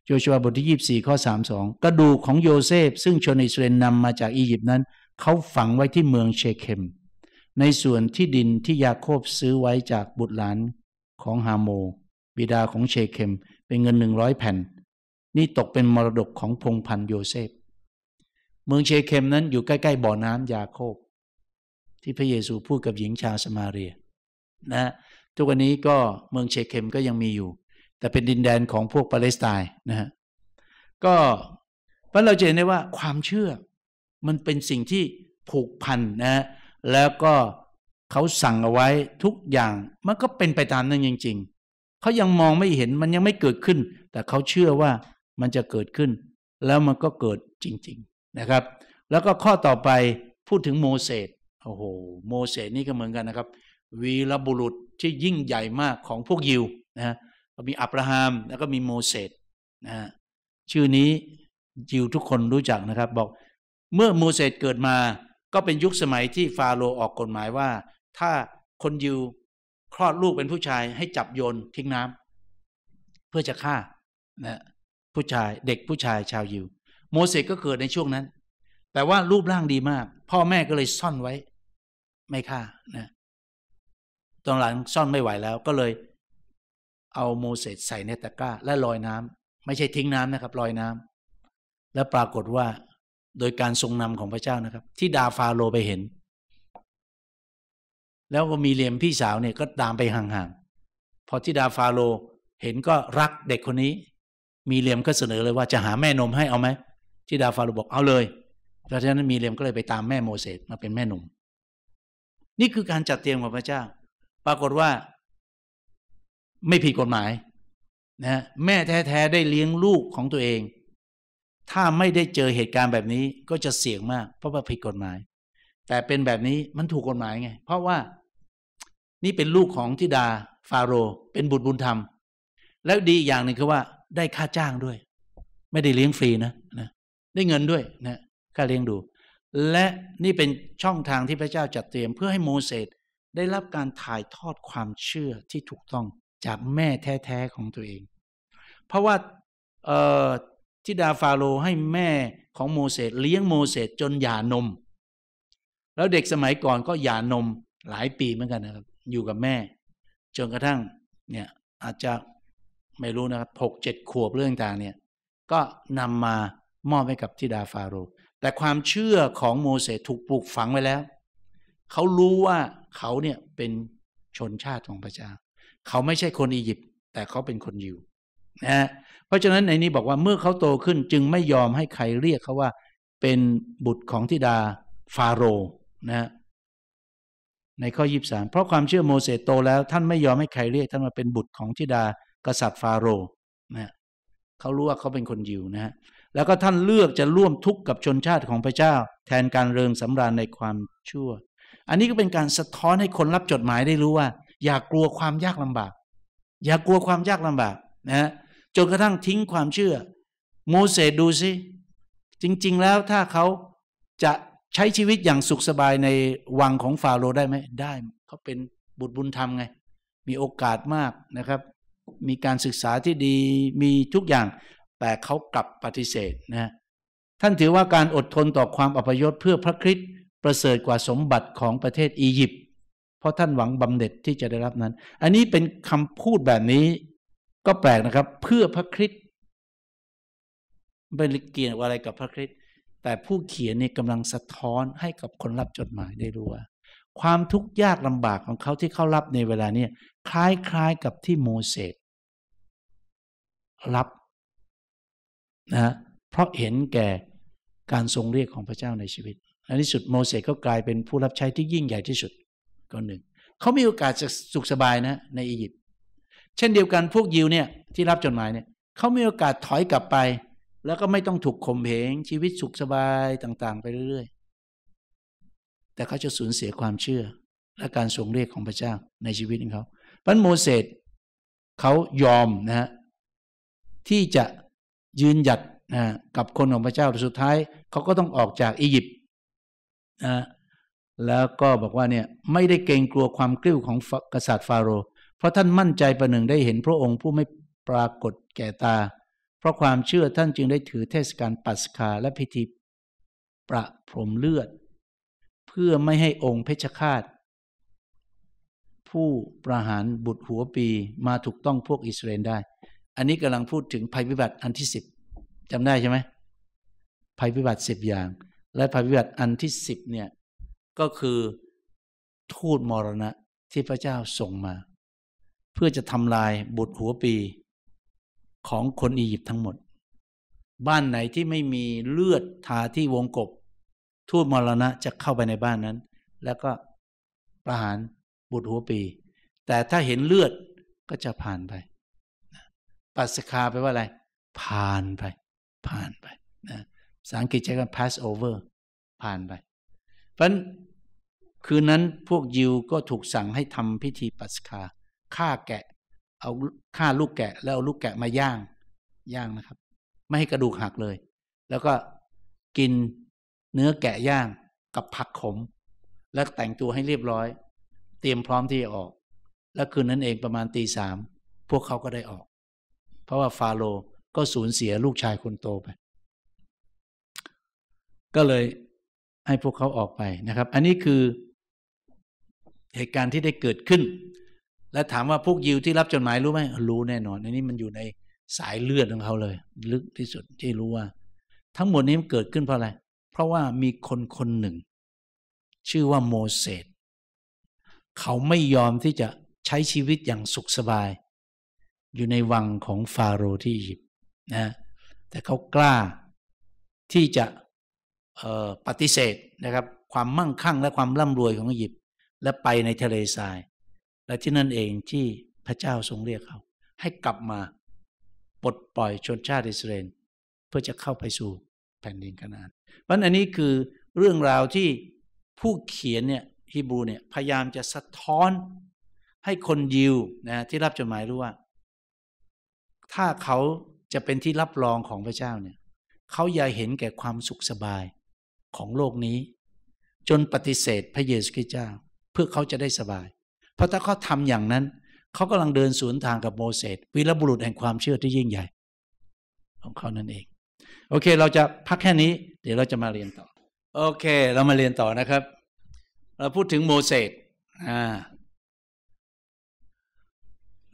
โยชัวบทที่ 24ข้อ32 กระดูกของโยเซฟซึ่งชนอิสราเอลนำมาจากอียิปต์นั้น เขาฝังไว้ที่เมืองเชเคมในส่วนที่ดินที่ยาโคบซื้อไว้จากบุตรหลานของฮาโม บิดาของเชเคมเป็นเงินหนึ่งร้อยแผ่น นี่ตกเป็นมรดกของพงพันโยเซฟเมืองเชเคมนั้นอยู่ใกล้ๆบ่อน้ำยาโคบที่พระเยซูพูดกับหญิงชาวสมาเรียนะทุกวันนี้ก็เมืองเชเคมก็ยังมีอยู่ แต่เป็นดินแดนของพวกปาเลสไตน์นะฮะ ก็เพราะเราจะเห็นได้ว่าความเชื่อ มันเป็นสิ่งที่ผูกพันนะแล้วก็เขาสั่งเอาไว้ทุกอย่าง มันก็เป็นไปตามนั้นจริง ๆ เขายังมองไม่เห็นมันยังไม่เกิดขึ้น แต่เขาเชื่อว่ามันจะเกิดขึ้น แล้วมันก็เกิดจริง ๆนะครับ แล้วก็ข้อต่อไปพูดถึงโมเสสโอ้โหโมเสสนี่ก็เหมือนกันนะครับ วีรบุรุษที่ยิ่งใหญ่มากของพวกยิวนะก็มีอับราฮัมแล้วก็มีโมเสสนะะชื่อนี้ยิวทุกคนรู้จักนะครับ บอกเมื่อโมเสสเกิดมาก็เป็นยุคสมัยที่ฟาโรห์ออกกฎหมายว่า ถ้าคนยิว คลอดลูกเป็นผู้ชายให้จับโยนทิ้งน้ำ เพื่อจะฆ่านะผู้ชายเด็กผู้ชายชาวยิวโมเสสก็เกิดในช่วงนั้น แต่ว่ารูปร่างดีมาก พ่อแม่ก็เลยซ่อนไว้ไม่ฆ่านะตอนหลังซ่อนไม่ไหวแล้วก็เลย เอาโมเสสใส่ในตะกร้า และลอยน้ำ ไม่ใช่ทิ้งน้ำนะครับ ลอยน้ำ และปรากฏว่าโดยการทรงนำของพระเจ้านะครับ ที่ดาฟาโลไปเห็น แล้วก็มีเลียมพี่สาวเนี่ยก็ตามไปห่างๆ พอที่ดาฟาโลเห็นก็รักเด็กคนนี้ มีเลียมก็เสนอเลยว่าจะหาแม่นมให้เอาไหมที่ดาฟาโลบอกเอาเลยเพราะฉะนั้นมีเลียมก็เลยไปตามแม่โมเสสมาเป็นแม่นมนี่คือการจัดเตรียมของพระเจ้า ปรากฏว่าไม่ผิดกฎหมาย นะ แม่แท้ๆได้เลี้ยงลูกของตัวเอง ถ้าไม่ได้เจอเหตุการณ์แบบนี้ก็จะเสี่ยงมากเพราะว่าผิดกฎหมาย แต่เป็นแบบนี้มันถูกกฎหมายไง เพราะว่านี่เป็นลูกของทิดา ฟาโรเป็นบุตรบุญธรรม แล้วดีอย่างหนึ่งคือว่า ได้ค่าจ้างด้วย ไม่ได้เลี้ยงฟรีนะนะได้เงินด้วยนะค่าเลี้ยงดูและนี่เป็นช่องทางที่พระเจ้าจัดเตรียมเพื่อให้โมเสสได้รับการถ่ายทอดความเชื่อที่ถูกต้องจากแม่แท้ ๆ ของตัวเอง เพราะว่าทิดาฟาโรให้แม่ของโมเสสเลี้ยงโมเสสจนหย่านม แล้วเด็กสมัยก่อนก็หย่านมหลายปีเหมือนกันนะครับ อยู่กับแม่ จนกระทั่งเนี่ยอาจจะไม่รู้นะครับหกเจ็ดขวบเรื่องต่างเนี่ย ก็นำมามอบให้กับทิดาฟาโรห์แต่ความเชื่อของโมเสสถูกปลูกฝังไว้แล้ว เขารู้ว่าเขาเนี่ยเป็นชนชาติของพระเจ้าเขาไม่ใช่คนอียิปต์แต่เขาเป็นคนยิวนะ เพราะฉะนั้นในนี้บอกว่าเมื่อเขาโตขึ้นจึงไม่ยอมให้ใครเรียกเขาว่า เป็นบุตรของธิดาฟาโรนะ ในข้อยีบสามเพราะความเชื่อโมเสสโตแล้วท่านไม่ยอมให้ใครเรียก ท่านว่าเป็นบุตรของธิดากษัตริย์ฟาโรนะเขารู้ว่าเขาเป็นคนยิวนะฮะแล้วก็ท่านเลือกจะร่วมทุกข์กับชนชาติของพระเจ้า แทนการเริงสำราญในความชั่ว อันนี้ก็เป็นการสะท้อนให้คนรับจดหมายได้รู้ว่า อย่ากลัวความยากลำบาก อย่ากลัวความยากลำบาก นะจนกระทั่งทิ้งความเชื่อ โมเสสดูสิ จริง ๆ แล้วถ้าเขาจะใช้ชีวิตอย่างสุขสบายในวังของฟาโรได้ไหมได้ เขาเป็นบุตรบุญธรรมไง มีโอกาสมากนะครับ มีการศึกษาที่ดีมีทุกอย่างแต่เขากลับปฏิเสธนะท่านถือว่าการอดทนต่อความอัพยศเพื่อพระคริสต์ประเสริฐกว่าสมบัติของประเทศอียิปต์เพราะท่านหวังบำเหน็จที่จะได้รับนั้น อันนี้เป็นคำพูดแบบนี้ ก็แปลกนะครับเพื่อพระคริสต์ไม่เกี่ยวอะไรกับพระคริสต์แต่ผู้เขียนนี่กำลังสะท้อนให้กับคนรับจดหมายได้รู้ว่าความทุกข์ยากลำบากของเขาที่เขารับในเวลานี้คล้ายๆกับที่โมเสสรับนะ เพราะเห็นแก่การทรงเรียกของพระเจ้าในชีวิตในที่สุดโมเสสก็กลายเป็นผู้รับใช้ที่ยิ่งใหญ่ที่สุดก็หนึ่งเขามีโอกาสสุขสบายนะ ในอียิปต์เช่นเดียวกันพวกยิวเนี่ยที่รับจดหมายเนี่ยเขามีโอกาสถอยกลับไป แล้วก็ไม่ต้องถูกข่มเหงชีวิตสุขสบายต่างๆ ไปเรื่อย ๆ แต่เขาจะสูญเสียความเชื่อ และการทรงเรียกของพระเจ้าในชีวิตของเขาเพราะโมเสสเขายอมนะฮะที่จะยืนหยัดนะกับคนของพระเจ้าสุดท้ายเขาก็ต้องออกจากอียิปต์นะแล้วก็บอกว่าเนี่ยไม่ได้เกรงกลัวความกลิ้วของกษัตริย์ฟาโรห์เพราะท่านมั่นใจประหนึ่งได้เห็นพระองค์ผู้ไม่ปรากฏแก่ตา เพราะความเชื่อท่านจึงได้ถือเทศกาลปัสคาและพิธีประพรมเลือด เพื่อไม่ให้องค์เพชฌฆาต ผู้ประหารบุตรหัวปีมาถูกต้องพวกอิสราเอลได้อันนี้กำลังพูดถึงภัยพิบัติอันที่สิบจำได้ใช่ไหมภัยพิบัติสิบอย่าง และภัยพิบัติอันที่สิบเนี่ย ก็คือทูตมรณะที่พระเจ้าส่งมา เพื่อจะทำลายบุตรหัวปี ของคนอียิปต์ทั้งหมด บ้านไหนที่ไม่มีเลือดทาที่วงกบ ทูตมรณะจะเข้าไปในบ้านนั้น แล้วก็ประหารบุตรหัวปี แต่ถ้าเห็นเลือดก็จะผ่านไปปัสคาแปลว่าอะไร ผ่านไป ผ่านไปนะภาษาอังกฤษใช้คำ pass over ผ่านไป เพราะนั้นคืนนั้นพวกยิวก็ถูกสั่งให้ทำพิธีปัสคาฆ่าแกะเอาฆ่าลูกแกะแล้วเอาลูกแกะมาย่างย่างนะครับ ไม่ให้กระดูกหักเลย แล้วก็กินเนื้อแกะย่างกับผักขม แล้วแต่งตัวให้เรียบร้อย เตรียมพร้อมที่จะออก และคืนนั้นเองประมาณตีสามพวกเขาก็ได้ออกเพราะว่าฟาโรก็สูญเสียลูกชายคนโตไป ก็เลยให้พวกเขาออกไปนะครับ อันนี้คือเหตุการณ์ที่ได้เกิดขึ้น และถามว่าพวกยิวที่รับจดหมายรู้ไหมรู้แน่นอนอันนี้มันอยู่ในสายเลือดของเขาเลย ลึกที่สุดที่รู้ว่า ทั้งหมดนี้มันเกิดขึ้นเพราะอะไร เพราะว่ามีคนคนหนึ่ง ชื่อว่าโมเสสเขาไม่ยอมที่จะใช้ชีวิตอย่างสุขสบายอยู่ในวังของฟาโรห์ที่อียิปต์นะ แต่เขากล้าที่จะปฏิเสธนะครับ ความมั่งคั่งและความร่ำรวยของอียิปต์และไปในทะเลทรายและที่นั่นเองที่พระเจ้าทรงเรียกเขา ให้กลับมา ปลดปล่อยชนชาติอิสราเอลเพื่อจะเข้าไปสู่แผ่นดินกานาดนเพราะอันนี้คือเรื่องราวที่ผู้เขียนเนี่ยฮิบูเนี่ยพยายามจะสะท้อนให้คนยิวนะที่รับจดหมายรู้ว่าถ้าเขาจะเป็นที่รับรองของพระเจ้าเนี่ย เขาอย่าเห็นแก่ความสุขสบายของโลกนี้ จนปฏิเสธ พระเยซูคริสต์เจ้าเพื่อเขาจะได้สบาย เพราะถ้าเขาทำอย่างนั้น เขากำลังเดินสวนทางกับโมเสสวีรบุรุษแห่งความเชื่อที่ยิ่งใหญ่ ของเขานั่นเอง โอเค เราจะพักแค่นี้ เดี๋ยวเราจะมาเรียนต่อ โอเค เรามาเรียนต่อนะครับ เราพูดถึงโมเสส อ่า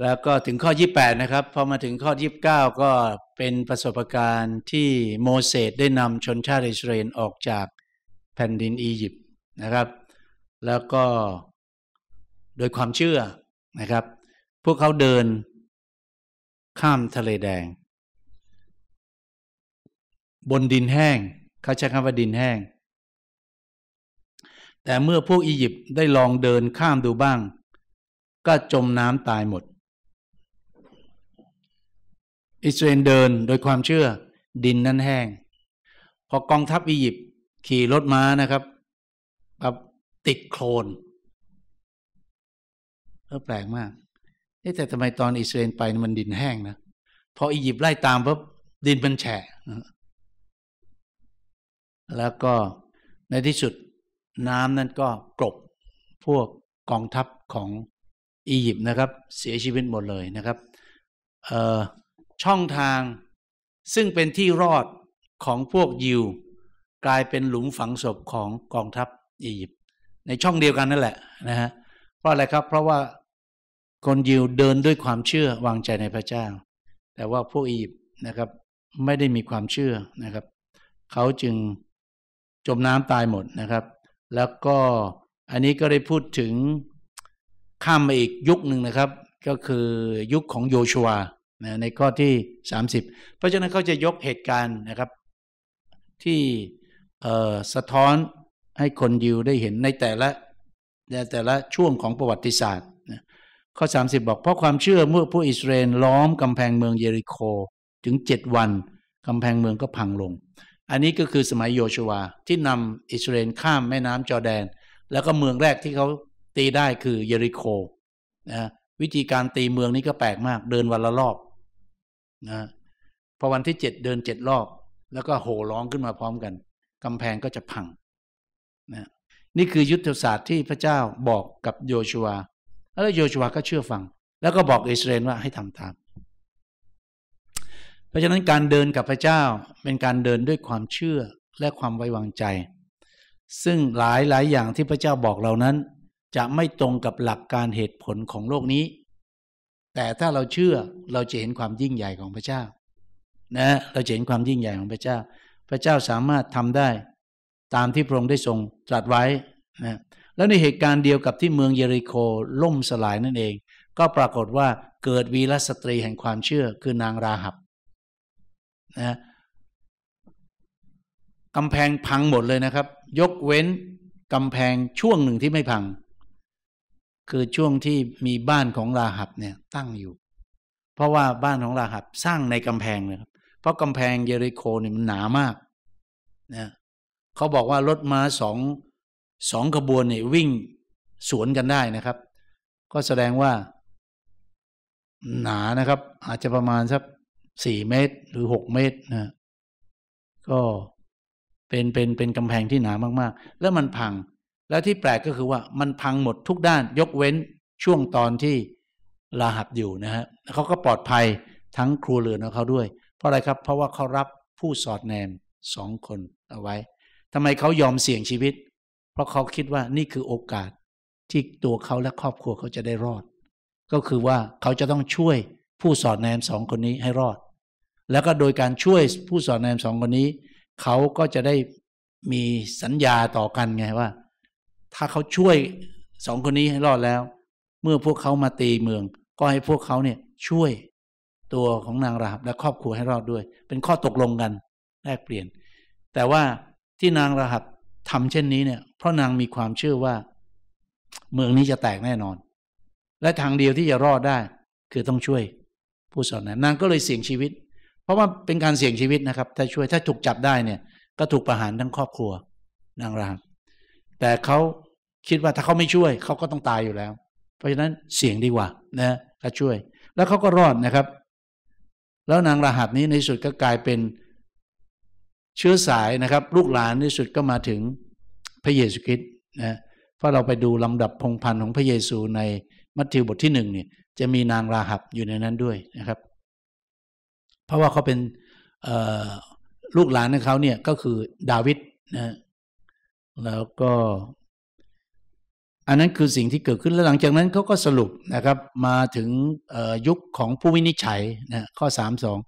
แล้วก็ถึงข้อ 28 นะครับ พอมาถึงข้อ 29 ก็เป็นประสบการณ์ที่โมเสสได้นำชนชาติอิสราเอลออกจากแผ่นดินอียิปต์นะครับ แล้วก็โดยความเชื่อนะครับ พวกเขาเดินข้ามทะเลแดง บนดินแห้งเขาใช้คำว่าดินแห้ง แต่เมื่อพวกอียิปต์ได้ลองเดินข้ามดูบ้าง ก็จมน้ำตายหมดอิสราเอลเดินโดยความเชื่อ ดินนั้นแห้ง พอกองทัพอียิปต์ขี่รถม้านะครับแบบติดโคลนออแปลกมาก แต่ทำไมตอนอิสราเอลไปมันดินแห้งนะ พออียิปต์ไล่ตามปุ๊บดินมันแฉะแล้วก็ในที่สุดน้ำนั้นก็กลบพวกกองทัพของอียิปต์นะครับ เสียชีวิตหมดเลยนะครับ เออช่องทางซึ่งเป็นที่รอดของพวกยิวกลายเป็นหลุมฝังศพของกองทัพอียิปต์ในช่องเดียวกันนั่นแหละนะฮะเพราะอะไรครับ เพราะว่าคนยิวเดินด้วยความเชื่อวางใจในพระเจ้า แต่ว่าพวกอียิปต์นะครับ ไม่ได้มีความเชื่อนะครับ เขาจึงจมน้ำตายหมดนะครับ แล้วก็อันนี้ก็ได้พูดถึงข้ามมาอีกยุคหนึ่งนะครับ ก็คือยุคของโยชัวนะในข้อที่ 30 เพราะฉะนั้นเขาจะยกเหตุการณ์นะครับ ที่สะท้อนให้คนยิวได้เห็นในแต่ละในแต่ละช่วงของประวัติศาสตร์นะข้อ 30 บอกเพราะความเชื่อเมื่อผู้อิสราเอลล้อมกำแพงเมืองเยริโคถึง 7 วันกำแพงเมืองก็พังลง อันนี้ก็คือสมัยโยชวาที่นำอิสราเอลข้ามแม่น้ำจอแดน แล้วก็เมืองแรกที่เขาตีได้คือเยริโคนะวิธีการตีเมืองนี้ก็แปลกมากเดินวันละรอบนะ พอวันที่เจ็ดเดินเจ็ดรอบแล้วก็โห่ร้องขึ้นมาพร้อมกันกำแพงก็จะพังนะนี่คือยุทธศาสตร์ที่พระเจ้าบอกกับโยชัว แล้วโยชัวก็เชื่อฟังแล้วก็บอกอิสราเอลว่าให้ทำตาม เพราะฉะนั้นการเดินกับพระเจ้าเป็นการเดินด้วยความเชื่อและความไว้วางใจ ซึ่งหลายหลายอย่างที่พระเจ้าบอกเรานั้น จะไม่ตรงกับหลักการเหตุผลของโลกนี้แต่ถ้าเราเชื่อเราจะเห็นความยิ่งใหญ่ของพระเจ้า นะ เราจะเห็นความยิ่งใหญ่ของพระเจ้า พระเจ้าสามารถทำได้ตามที่พระองค์ได้ทรง ตรัสไว้นะแล้วในเหตุการณ์เดียวกับที่เมืองเยริโคล่มสลายนั่นเอง ก็ปรากฏว่าเกิดวีรสตรีแห่งความเชื่อคือนางราหับนะกำแพงพังหมดเลยนะครับ ยกเว้นกำแพงช่วงหนึ่งที่ไม่พังคือช่วงที่มีบ้านของราหับเนี่ยตั้งอยู่ เพราะว่าบ้านของราหับสร้างในกำแพงนะครับ เพราะกำแพงเยริโคเนี่ยมันหนามากนะเขาบอกว่ารถม้าสองสองขบวนเนี่ยวิ่งสวนกันได้นะครับ ก็แสดงว่า หนานะครับอาจจะประมาณสักสี่เมตรหรือหกเมตรนะ ก็เป็นเป็นเป็นกำแพงที่หนามากๆ แล้วมันพังและที่แปลกก็คือว่ามันพังหมดทุกด้านยกเว้นช่วงตอนที่ลาหับอยู่นะฮะเขาก็ปลอดภัยทั้งครัวเรือนของเขาด้วย เพราะอะไรครับเพราะว่าเขารับผู้สอดแนมสองคนเอาไว้ ทำไมเขายอมเสี่ยงชีวิต เพราะเขาคิดว่านี่คือโอกาสที่ตัวเขาและครอบครัวเขาจะได้รอด ก็คือว่าเขาจะต้องช่วยผู้สอดแนมสองคนนี้ให้รอด แล้วก็โดยการช่วยผู้สอดแนมสองคนนี้เขาก็จะได้มีสัญญาต่อกันไงว่าถ้าเขาช่วยสองคนนี้ให้รอดแล้ว เมื่อพวกเขามาตีเมือง ก็ให้พวกเขาเนี่ย ช่วยตัวของนางราหับและครอบครัวให้รอดด้วย เป็นข้อตกลงกัน แลกเปลี่ยน แต่ว่าที่นางราหับทำเช่นนี้เนี่ย เพราะนางมีความเชื่อว่าเมืองนี้จะแตกแน่นอน และทางเดียวที่จะรอดได้ คือต้องช่วยผู้สอนนะนางก็เลยเสี่ยงชีวิต เพราะว่าเป็นการเสี่ยงชีวิตนะครับ ถ้าช่วยถ้าถูกจับได้เนี่ย ก็ถูกประหารทั้งครอบครัว นางราหับแต่เขาคิดว่าถ้าเขาไม่ช่วย เขาก็ต้องตายอยู่แล้ว เพราะฉะนั้นเสี่ยงดีกว่านะ้าช่วย แล้วเขาก็รอดนะครับ แล้วนางรหัสนี้ในสุดก็กลายเป็นเชื้อสายนะครับ ลูกหลานในสุดก็มาถึงพระเยซูคริสต์นะเพราะเราไปดูลำดับพงพันธ์ของพระเยซูในมัทธิวบทที่หนึ่งเนี่ยจะมีนางราหับอยู่ในนั้นด้วยนะครับ เพราะว่าเขาเป็นลูกหลานของเขาเนี่ยก็คือ ดาวิดนะแล้วก็อันนั้นคือสิ่งที่เกิดขึ้นแล้วหลังจากนั้นเขาก็สรุปนะครับ มาถึงยุคของผู้วินิจฉัยนะข้อสามสอง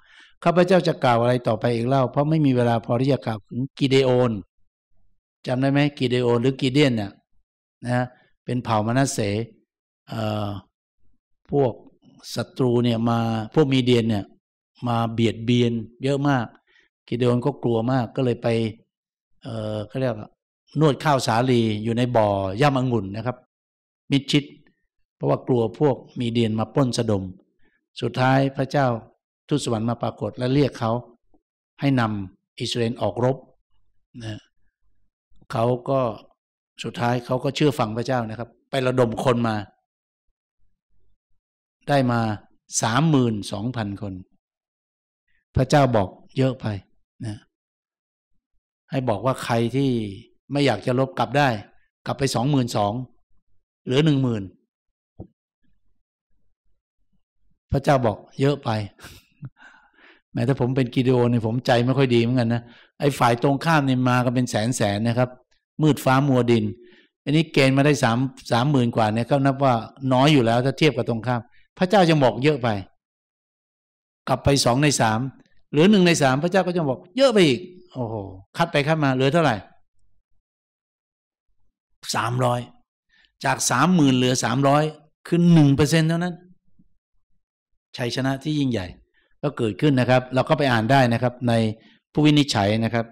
ข้าพเจ้าจะกล่าวอะไรต่อไปอีกเล่า เพราะไม่มีเวลาพอที่จะกล่าวถึงกิเดโอนจำได้ไหมกิเดโอนหรือ กิเดียนเนี่ยนะ เป็นเผ่ามานาเสพวกศัตรูเนี่ยมาพวกมีเดียนเนี่ย มาเบียดเบียนเยอะมาก กิเดโอนก็กลัวมาก ก็เลยไปเออเขาเรียกว่านวดข้าวสาลีอยู่ในบ่อย่ามองุ่นนะครับ มิดชิดเพราะว่ากลัวพวกมีเดียนมาป้นสะดม สุดท้ายพระเจ้าทุสวรรค์มาปรากฏ และเรียกเขา ให้นำอิสราเอลออกรบนะเขาก็สุดท้ายเขาก็เชื่อฟังพระเจ้านะครับ ไประดมคนมา ได้มาสามหมื่นสองพันคน พระเจ้าบอกเยอะไปนะ ให้บอกว่าใครที่ไม่อยากจะลบกลับได้ กลับไปสองหมื่นสอง หรือหนึ่งหมื่นพระเจ้าบอกเยอะไป แม้ถ้าผมเป็นกิโดเนี่ยผมใจไม่ค่อยดีเหมือนกันนะไอ้ฝ่ายตรงข้ามเนี่ยมากันเป็นแสนแสนนะครับ มืดฟ้ามัวดิน อันนี้เกณฑ์มาได้สามสามหมื่นกว่าเนี่ยก็นับว่า น้อยอยู่แล้วถ้าเทียบกับตรงข้าม พระเจ้าจะบอกเยอะไป กลับไปสองในสาม หรือหนึ่งในสามพระเจ้าก็จะบอก เยอะไปอีกโอ้โหคัดไปคัดมาเหลือเท่าไหร่สามร้อยจากสามหมื่นเหลือสามร้อยคือหนึ่งเปอร์เซ็นเท่านั้น ชัยชนะที่ยิ่งใหญ่ก็เกิดขึ้นนะครับ เราก็ไปอ่านได้นะครับ ในผู้วินิจฉัยนะครับ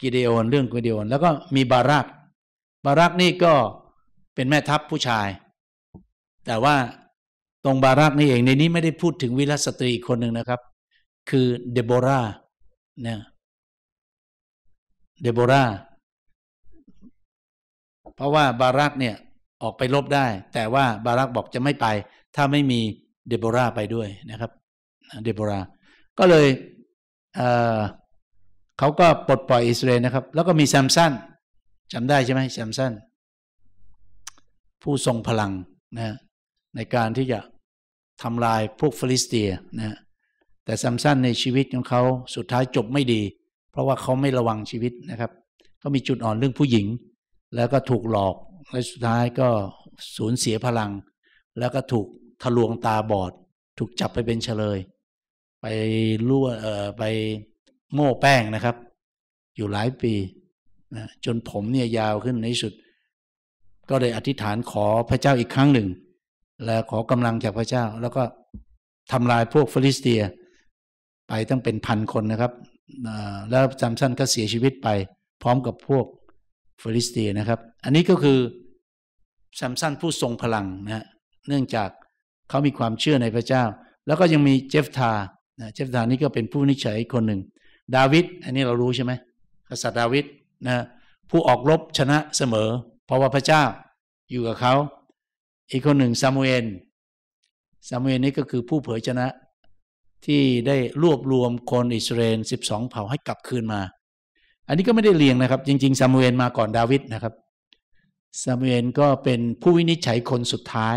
กิเดโอนเรื่องกิเดโอนแล้วก็มีบารักบารักนี่ก็เป็นแม่ทัพผู้ชาย แต่ว่าตรงบารักนี่เองในนี้ไม่ได้พูดถึงวิรสตรีอีกคนหนึ่งนะครับ คือเดโบรา เนี่ยเดโบราเพราะว่าบารักเนี่ยออกไปลบได้ แต่ว่าบารักบอกจะไม่ไป ถ้าไม่มีเดโบราไปด้วยนะครับเดโบรา ก็เลยเเขาก็ปลดปล่อยอิสราเอลนะครับ แล้วก็มีแซมสันจำได้ใช่ไหมแซมสันผู้ทรงพลังนะในการที่จะทำลายพวกฟิลิสเตียนะแต่แซมสันในชีวิตของเขาสุดท้ายจบไม่ดี เพราะว่าเขาไม่ระวังชีวิตนะครับก็มีจุดอ่อนเรื่องผู้หญิงแล้วก็ถูกหลอกและสุดท้ายก็สูญเสียพลัง แล้วก็ถูกทะลวงตาบอด ถูกจับไปเป็นเฉลย ไปล่วเอ่อไปโม่แป้งนะครับ อยู่หลายปีนะจนผมเนี่ยยาวขึ้นในสุด ก็ได้อธิษฐานขอพระเจ้าอีกครั้งหนึ่ง และขอกำลังจากพระเจ้า แล้วก็ทำลายพวกฟิลิสเตีย ไปตั้งเป็นพันคนนะครับแล้วจำสั้นก็เสียชีวิตไปพร้อมกับพวกฟิลิสเตียนะครับอันนี้ก็คือแซมสันผู้ทรงพลังนะ เนื่องจากเขามีความเชื่อในพระเจ้า แล้วก็ยังมีเจฟทานะเจฟทานี่ก็เป็นผู้นิชัยคนหนึ่งดาวิดอันนี้เรารู้ใช่ไหมกษัตริย์ดาวิดนะผู้ออกรบชนะเสมอ เพราะว่าพระเจ้าอยู่กับเขาอีกคนหนึ่งซามูเอลซามูเอลนี่ก็คือผู้เผยชนะที่ได้รวบรวมคนอิสราเอลสสิบองเผ่าให้กลับคืนมาอันนี้ก็ไม่ได้เรียงนะครับ จริงๆ ซามูเอลมาก่อนดาวิดนะครับ ซามูเอลก็เป็นผู้วินิจฉัยคนสุดท้าย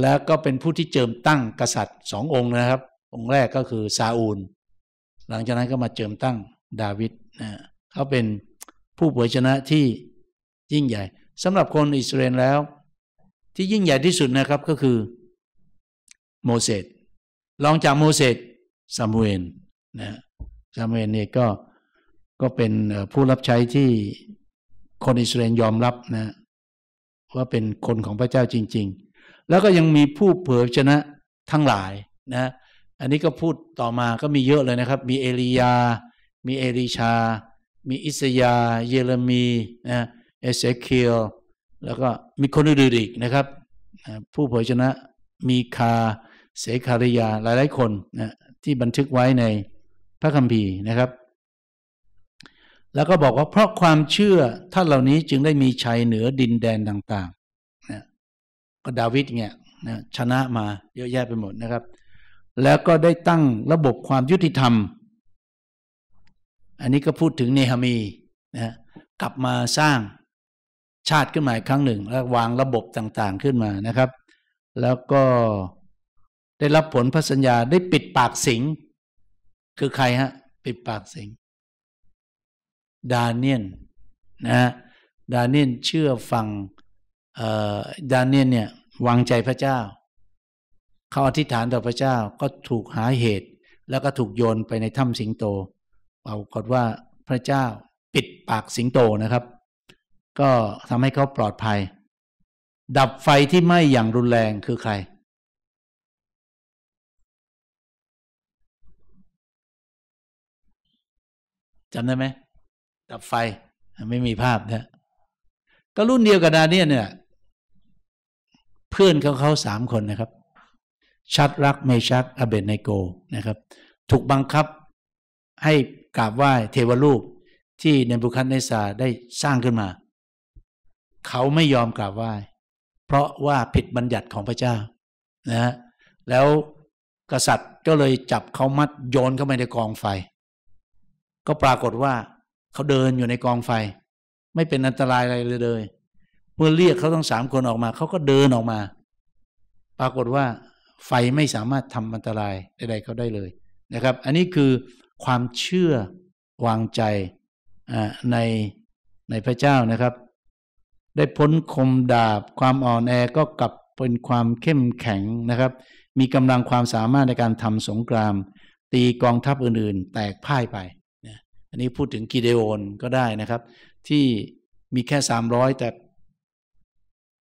แล้วก็เป็นผู้ที่เจิมตั้งกษัตริย์สององค์นะครับ องค์แรกก็คือซาอูล หลังจากนั้นก็มาเจิมตั้งดาวิดนะเขาเป็นผู้เผยชนะที่ยิ่งใหญ่สำหรับคนอิสราเอลแล้ว ที่ยิ่งใหญ่ที่สุดนะครับก็คือโมเสสรองจากโมเสสซามูเอลนะซามูเอลเนี่ยก็ก็เป็นผู้รับใช้ที่คนอิสราเอลยอมรับนะว่าเป็นคนของพระเจ้าจริงๆ แล้วก็ยังมีผู้เผยชนะทั้งหลายนะ อันนี้ก็พูดต่อมาก็มีเยอะเลยนะครับ มีเอลียา มีเอลิชา มีอิสยาเยเรมีนะเอเซเคียล แล้วก็มีคนอื่นอีกนะครับ ผู้เผยชนะมีคาเสคาริยาหลายๆคนนะที่บันทึกไว้ในพระคัมภีร์นะครับแล้วก็บอกว่าเพราะความเชื่อท่านเหล่านี้จึงได้มีชัยเหนือดินแดนต่างๆนะก็ดาวิดเนี่ยนะชนะมาเยอะ แยะไปหมดนะครับ แล้วก็ได้ตั้งระบบความยุติธรรม อันนี้ก็พูดถึงเนหามีนะกลับมาสร้างชาติขึ้นมาอีกครั้งหนึ่ง แล้ววางระบบต่าง ๆขึ้นมานะครับ แล้วก็ได้รับผลพระสัญญาได้ปิดปากสิงคือใครฮะ ปิดปากสิงดาเนียน นะ ดาเนียน เชื่อฟังดาเนียนเนี่ย วางใจพระเจ้า เขาอธิษฐานต่อพระเจ้าก็ถูกหาเหตุแล้วก็ถูกโยนไปในถ้ำสิงโตเอากฏว่าพระเจ้าปิดปากสิงโตนะครับ ก็ทำให้เขาปลอดภัย ดับไฟที่ไหม้อย่างรุนแรงคือใครจำได้ไหมดับไฟ ไม่มีภาพนะก็รุ่นเดียวกับดาเนียเนี่ย เพื่อนเขาเขาสามคนนะครับ ชัดรักเมชัดอเบนไนโกนะครับ ถูกบังคับให้กราบไหว้ เทวรูปที่เนบุคัดเนซาได้สร้างขึ้นมา เขาไม่ยอมกราบไหว้ เพราะว่าผิดบัญญัติของพระเจ้า นะฮะแล้วกษัตริย์ก็เลยจับเขามัดโยนเข้าไปในกองไฟ ก็ปรากฏว่าเขาเดินอยู่ในกองไฟ ไม่เป็นอันตรายอะไรเลยเลย เมื่อเรียกเขาทั้งสามคนออกมา เขาก็เดินออกมา ปรากฏว่าไฟไม่สามารถทำอันตรายใดๆ เขาได้เลยนะครับ อันนี้คือความเชื่อวางใจในในพระเจ้านะครับ ได้พ้นคมดาบความอ่อนแอก็กลับเป็นความเข้มแข็งนะครับ มีกำลังความสามารถในการทำสงคราม ตีกองทัพอื่นๆแตกพ่ายไปอันนี้พูดถึงกิเดโอนก็ได้นะครับ ที่มีแค่สามร้อยแต่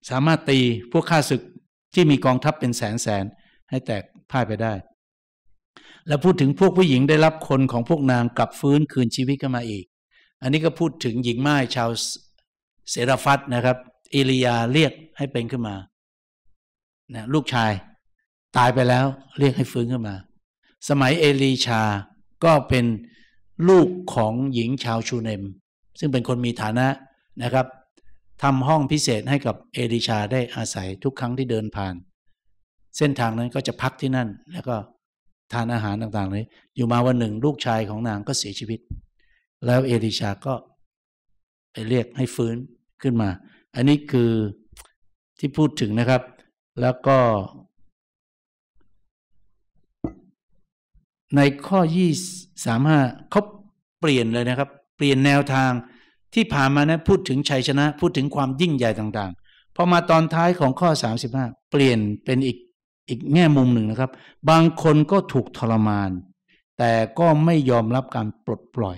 สามารถตีพวกข้าศึกที่มีกองทัพเป็นแสนแสนให้แตกพ่ายไปได้ และพูดถึงพวกผู้หญิงได้รับคนของพวกนางกลับฟื้นคืนชีวิตกันมาอีก อันนี้ก็พูดถึงหญิงไม้ชาวเสรฟัตนะครับ เอลียาเรียกให้เป็นขึ้นมานะลูกชายตายไปแล้วเรียกให้ฟื้นขึ้นมา สมัยเอลีชาก็เป็นลูกของหญิงชาวชูเนม ซึ่งเป็นคนมีฐานะนะครับทำห้องพิเศษให้กับเอริชาได้อาศัยทุกครั้งที่เดินผ่าน เส้นทางนั้นก็จะพักที่นั่นแล้วก็ทานอาหารต่างๆเลยอยู่มาวันหนึ่งลูกชายของนางก็เสียชีวิต แล้วเอริชาก็ไปเรียกให้ฟื้นขึ้นมา อันนี้คือที่พูดถึงนะครับแล้วก็ในข้อยี่สามห้าเขาเปลี่ยนเลยนะครับ เปลี่ยนแนวทางที่ผ่านมานะพูดถึงชัยชนะ พูดถึงความยิ่งใหญ่ต่างๆ พอมาตอนท้ายของข้อส5ามิบห้าเปลี่ยนเป็นอีกอีกแง่มุมหนึ่งนะครับ บางคนก็ถูกทรมาน แต่ก็ไม่ยอมรับการปลดปล่อย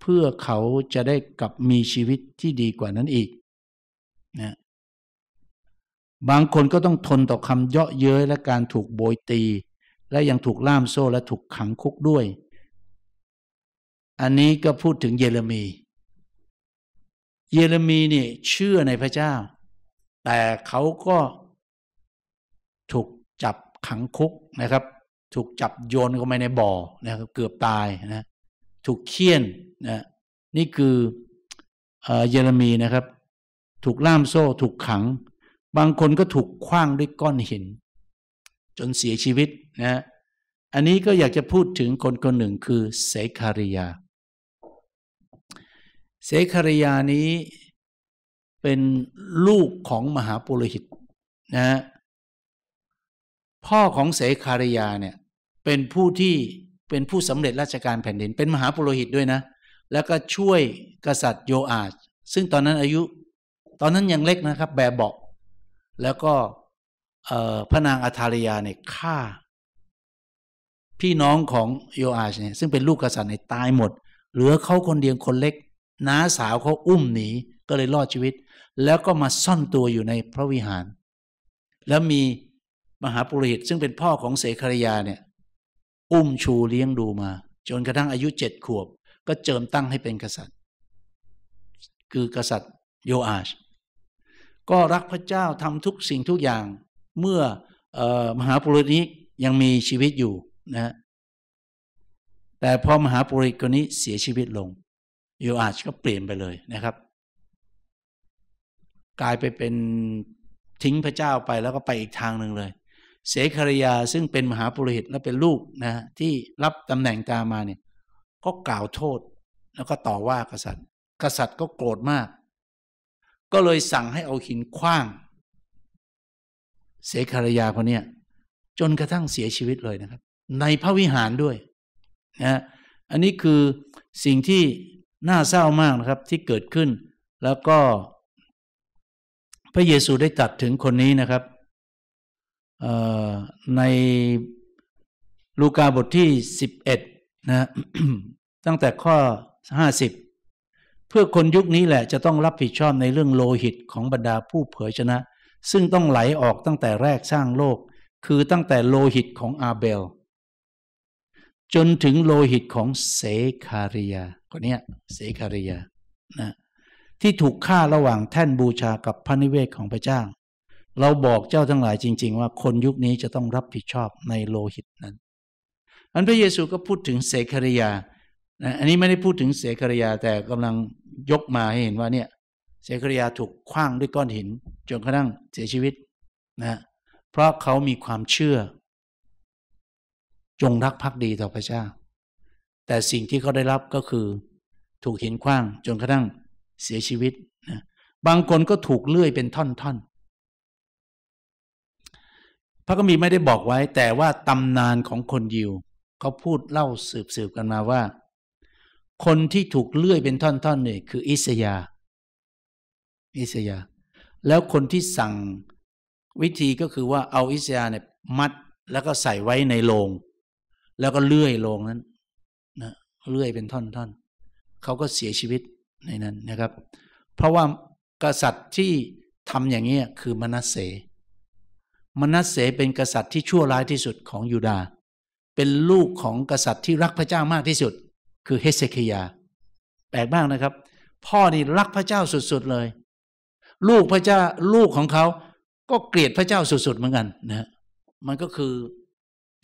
เพื่อเขาจะได้กลับมีชีวิตที่ดีกว่านั้นอีกนะ บางคนก็ต้องทนต่อคำเยาะเย้ยและการถูกโบยตีและยังถูกล่ามโซ่และถูกขังคุกด้วย อันนี้ก็พูดถึงเยเรมี เยเรมีนี่เชื่อในพระเจ้า แต่เขาก็ถูกจับขังคุกนะครับ ถูกจับโยนเข้าไปในบ่อนะครับ เกือบตายนะ ถูกเคี่ยนนะ นี่คือเยเรมีนะครับ ถูกล่ามโซ่ถูกขัง บางคนก็ถูกคว้างด้วยก้อนหินจน เสียชีวิตนะ อันนี้ก็อยากจะพูดถึงคนคนหนึ่งคือเสคาริยา เสคาริยานี้เป็นลูกของมหาปุโรหิตนะพ่อของเสคาริยาเนี่ยเป็นผู้ที่เป็นผู้สำเร็จราชการแผ่นดินเป็นมหาปุโรหิตด้วยนะ แล้วก็ช่วยกษัตริย์โยอาชซึ่งตอนนั้นอายุตอนนั้นยังเล็กนะครับ แบบบาแล้วก็พระนางอัธารยาเนี่ยฆ่า พี่น้องของโยอาชเนี่ยซึ่งเป็นลูกกษัตริย์เนี่ยตายหมด เหลือเขาคนเดียวคนเล็กน้าสาวเขาอุ้มหนี ก็เลยรอดชีวิต แล้วก็มาซ่อนตัวอยู่ในพระวิหาร แล้วมีมหาปุโรหิตซึ่งเป็นพ่อของเสคริยาเนี่ยอุ้มชูเลี้ยงดูมา จนกระทั่งอายุเจ็ดขวบ ก็เจิมตั้งให้เป็นกษัตริย์ คือกษัตริย์โยอาช ก็รักพระเจ้าทำทุกสิ่งทุกอย่างเมื่อออมหาปุโรหิตนี้ยังมีชีวิตอยู่นะ แต่พอมหาปุโรหิตคนนี้เสียชีวิตลงโยอาชก็เปลี่ยนไปเลยนะครับ กลายไปเป็นทิ้งพระเจ้าไปแล้วก็ไปอีกทางหนึ่งเลย เสคารยาซึ่งเป็นมหาปุโรหิตและเป็นลูกนะ ที่รับตำแหน่งตามมาเนี่ยก็กล่าวโทษแล้วก็ต่อว่ากษัตริย์ กษัตริย์ก็โกรธมาก ก็เลยสั่งให้เอาหินคว้างเสกขารยาคนเนี้ย จนกระทั่งเสียชีวิตเลยนะครับ ในพระวิหารด้วยนะอันนี้คือสิ่งที่น่าเศร้ามากนะครับที่เกิดขึ้น แล้วก็ พระเยซูได้ตัดถึงคนนี้นะครับในลูกาบทที่ 11นะตั้งแต่ข้อ 50 เพื่อคนยุคนี้แหละจะต้องรับผิดชอบในเรื่องโลหิตของบรรดาผู้เผยชนะซึ่งต้องไหลออกตั้งแต่แรกสร้างโลกคือตั้งแต่โลหิตของอาเบล จนถึงโลหิตของเซคาริยาคนนี้เซคาริยานะที่ถูกฆ่าระหว่างแท่นบูชากับพระนิเวศของพระเจ้า เราบอกเจ้าทั้งหลายจริง ๆ ว่าคนยุคนี้จะต้องรับผิดชอบในโลหิตนั้น อันพระเยซูก็พูดถึงเสคาริยาอันนี้ไม่ได้พูดถึงเสาริยาแต่กำลังยกมาให้เห็นว่าเนี่ยเสาริยาถูกคว้างด้วยก้อนหินจนกระทั่งเสียชีวิต นะ เพราะเขามีความเชื่อ จงรักภักดีต่อพระเจ้า แต่สิ่งที่เขาได้รับก็คือ ถูกหินขว้าง จนกระทั่งเสียชีวิตนะ บางคนก็ถูกเลื่อยเป็นท่อนๆ พระก็มีไม่ได้บอกไว้ แต่ว่าตำนานของคนยิวเขาพูดเล่าสืบๆกันมาว่า คนที่ถูกเลื่อยเป็นท่อน ๆ เนี่ยคืออิสยาอิสยาแล้วคนที่สั่งวิธีก็คือว่าเอาอิสยาเนี่ย มัดแล้วก็ใส่ไว้ในโลงแล้วก็เลื่อยโลงนั้น นะเลื่อยเป็นท่อนๆ เขาก็เสียชีวิตในนั้นนะครับ เพราะว่ากษัตริย์ที่ทำอย่างนี้คือมนัสเส มนัสเสเป็นกษัตริย์ที่ชั่วร้ายที่สุดของยูดา เป็นลูกของกษัตริย์ที่รักพระเจ้ามากที่สุด คือเฮเซคียา แปลกมากนะครับ พ่อนี่รักพระเจ้าสุดๆเลยลูกพระเจ้าลูกของเขาก็เกลียดพระเจ้าสุดๆเหมือนกันนะมันก็คือ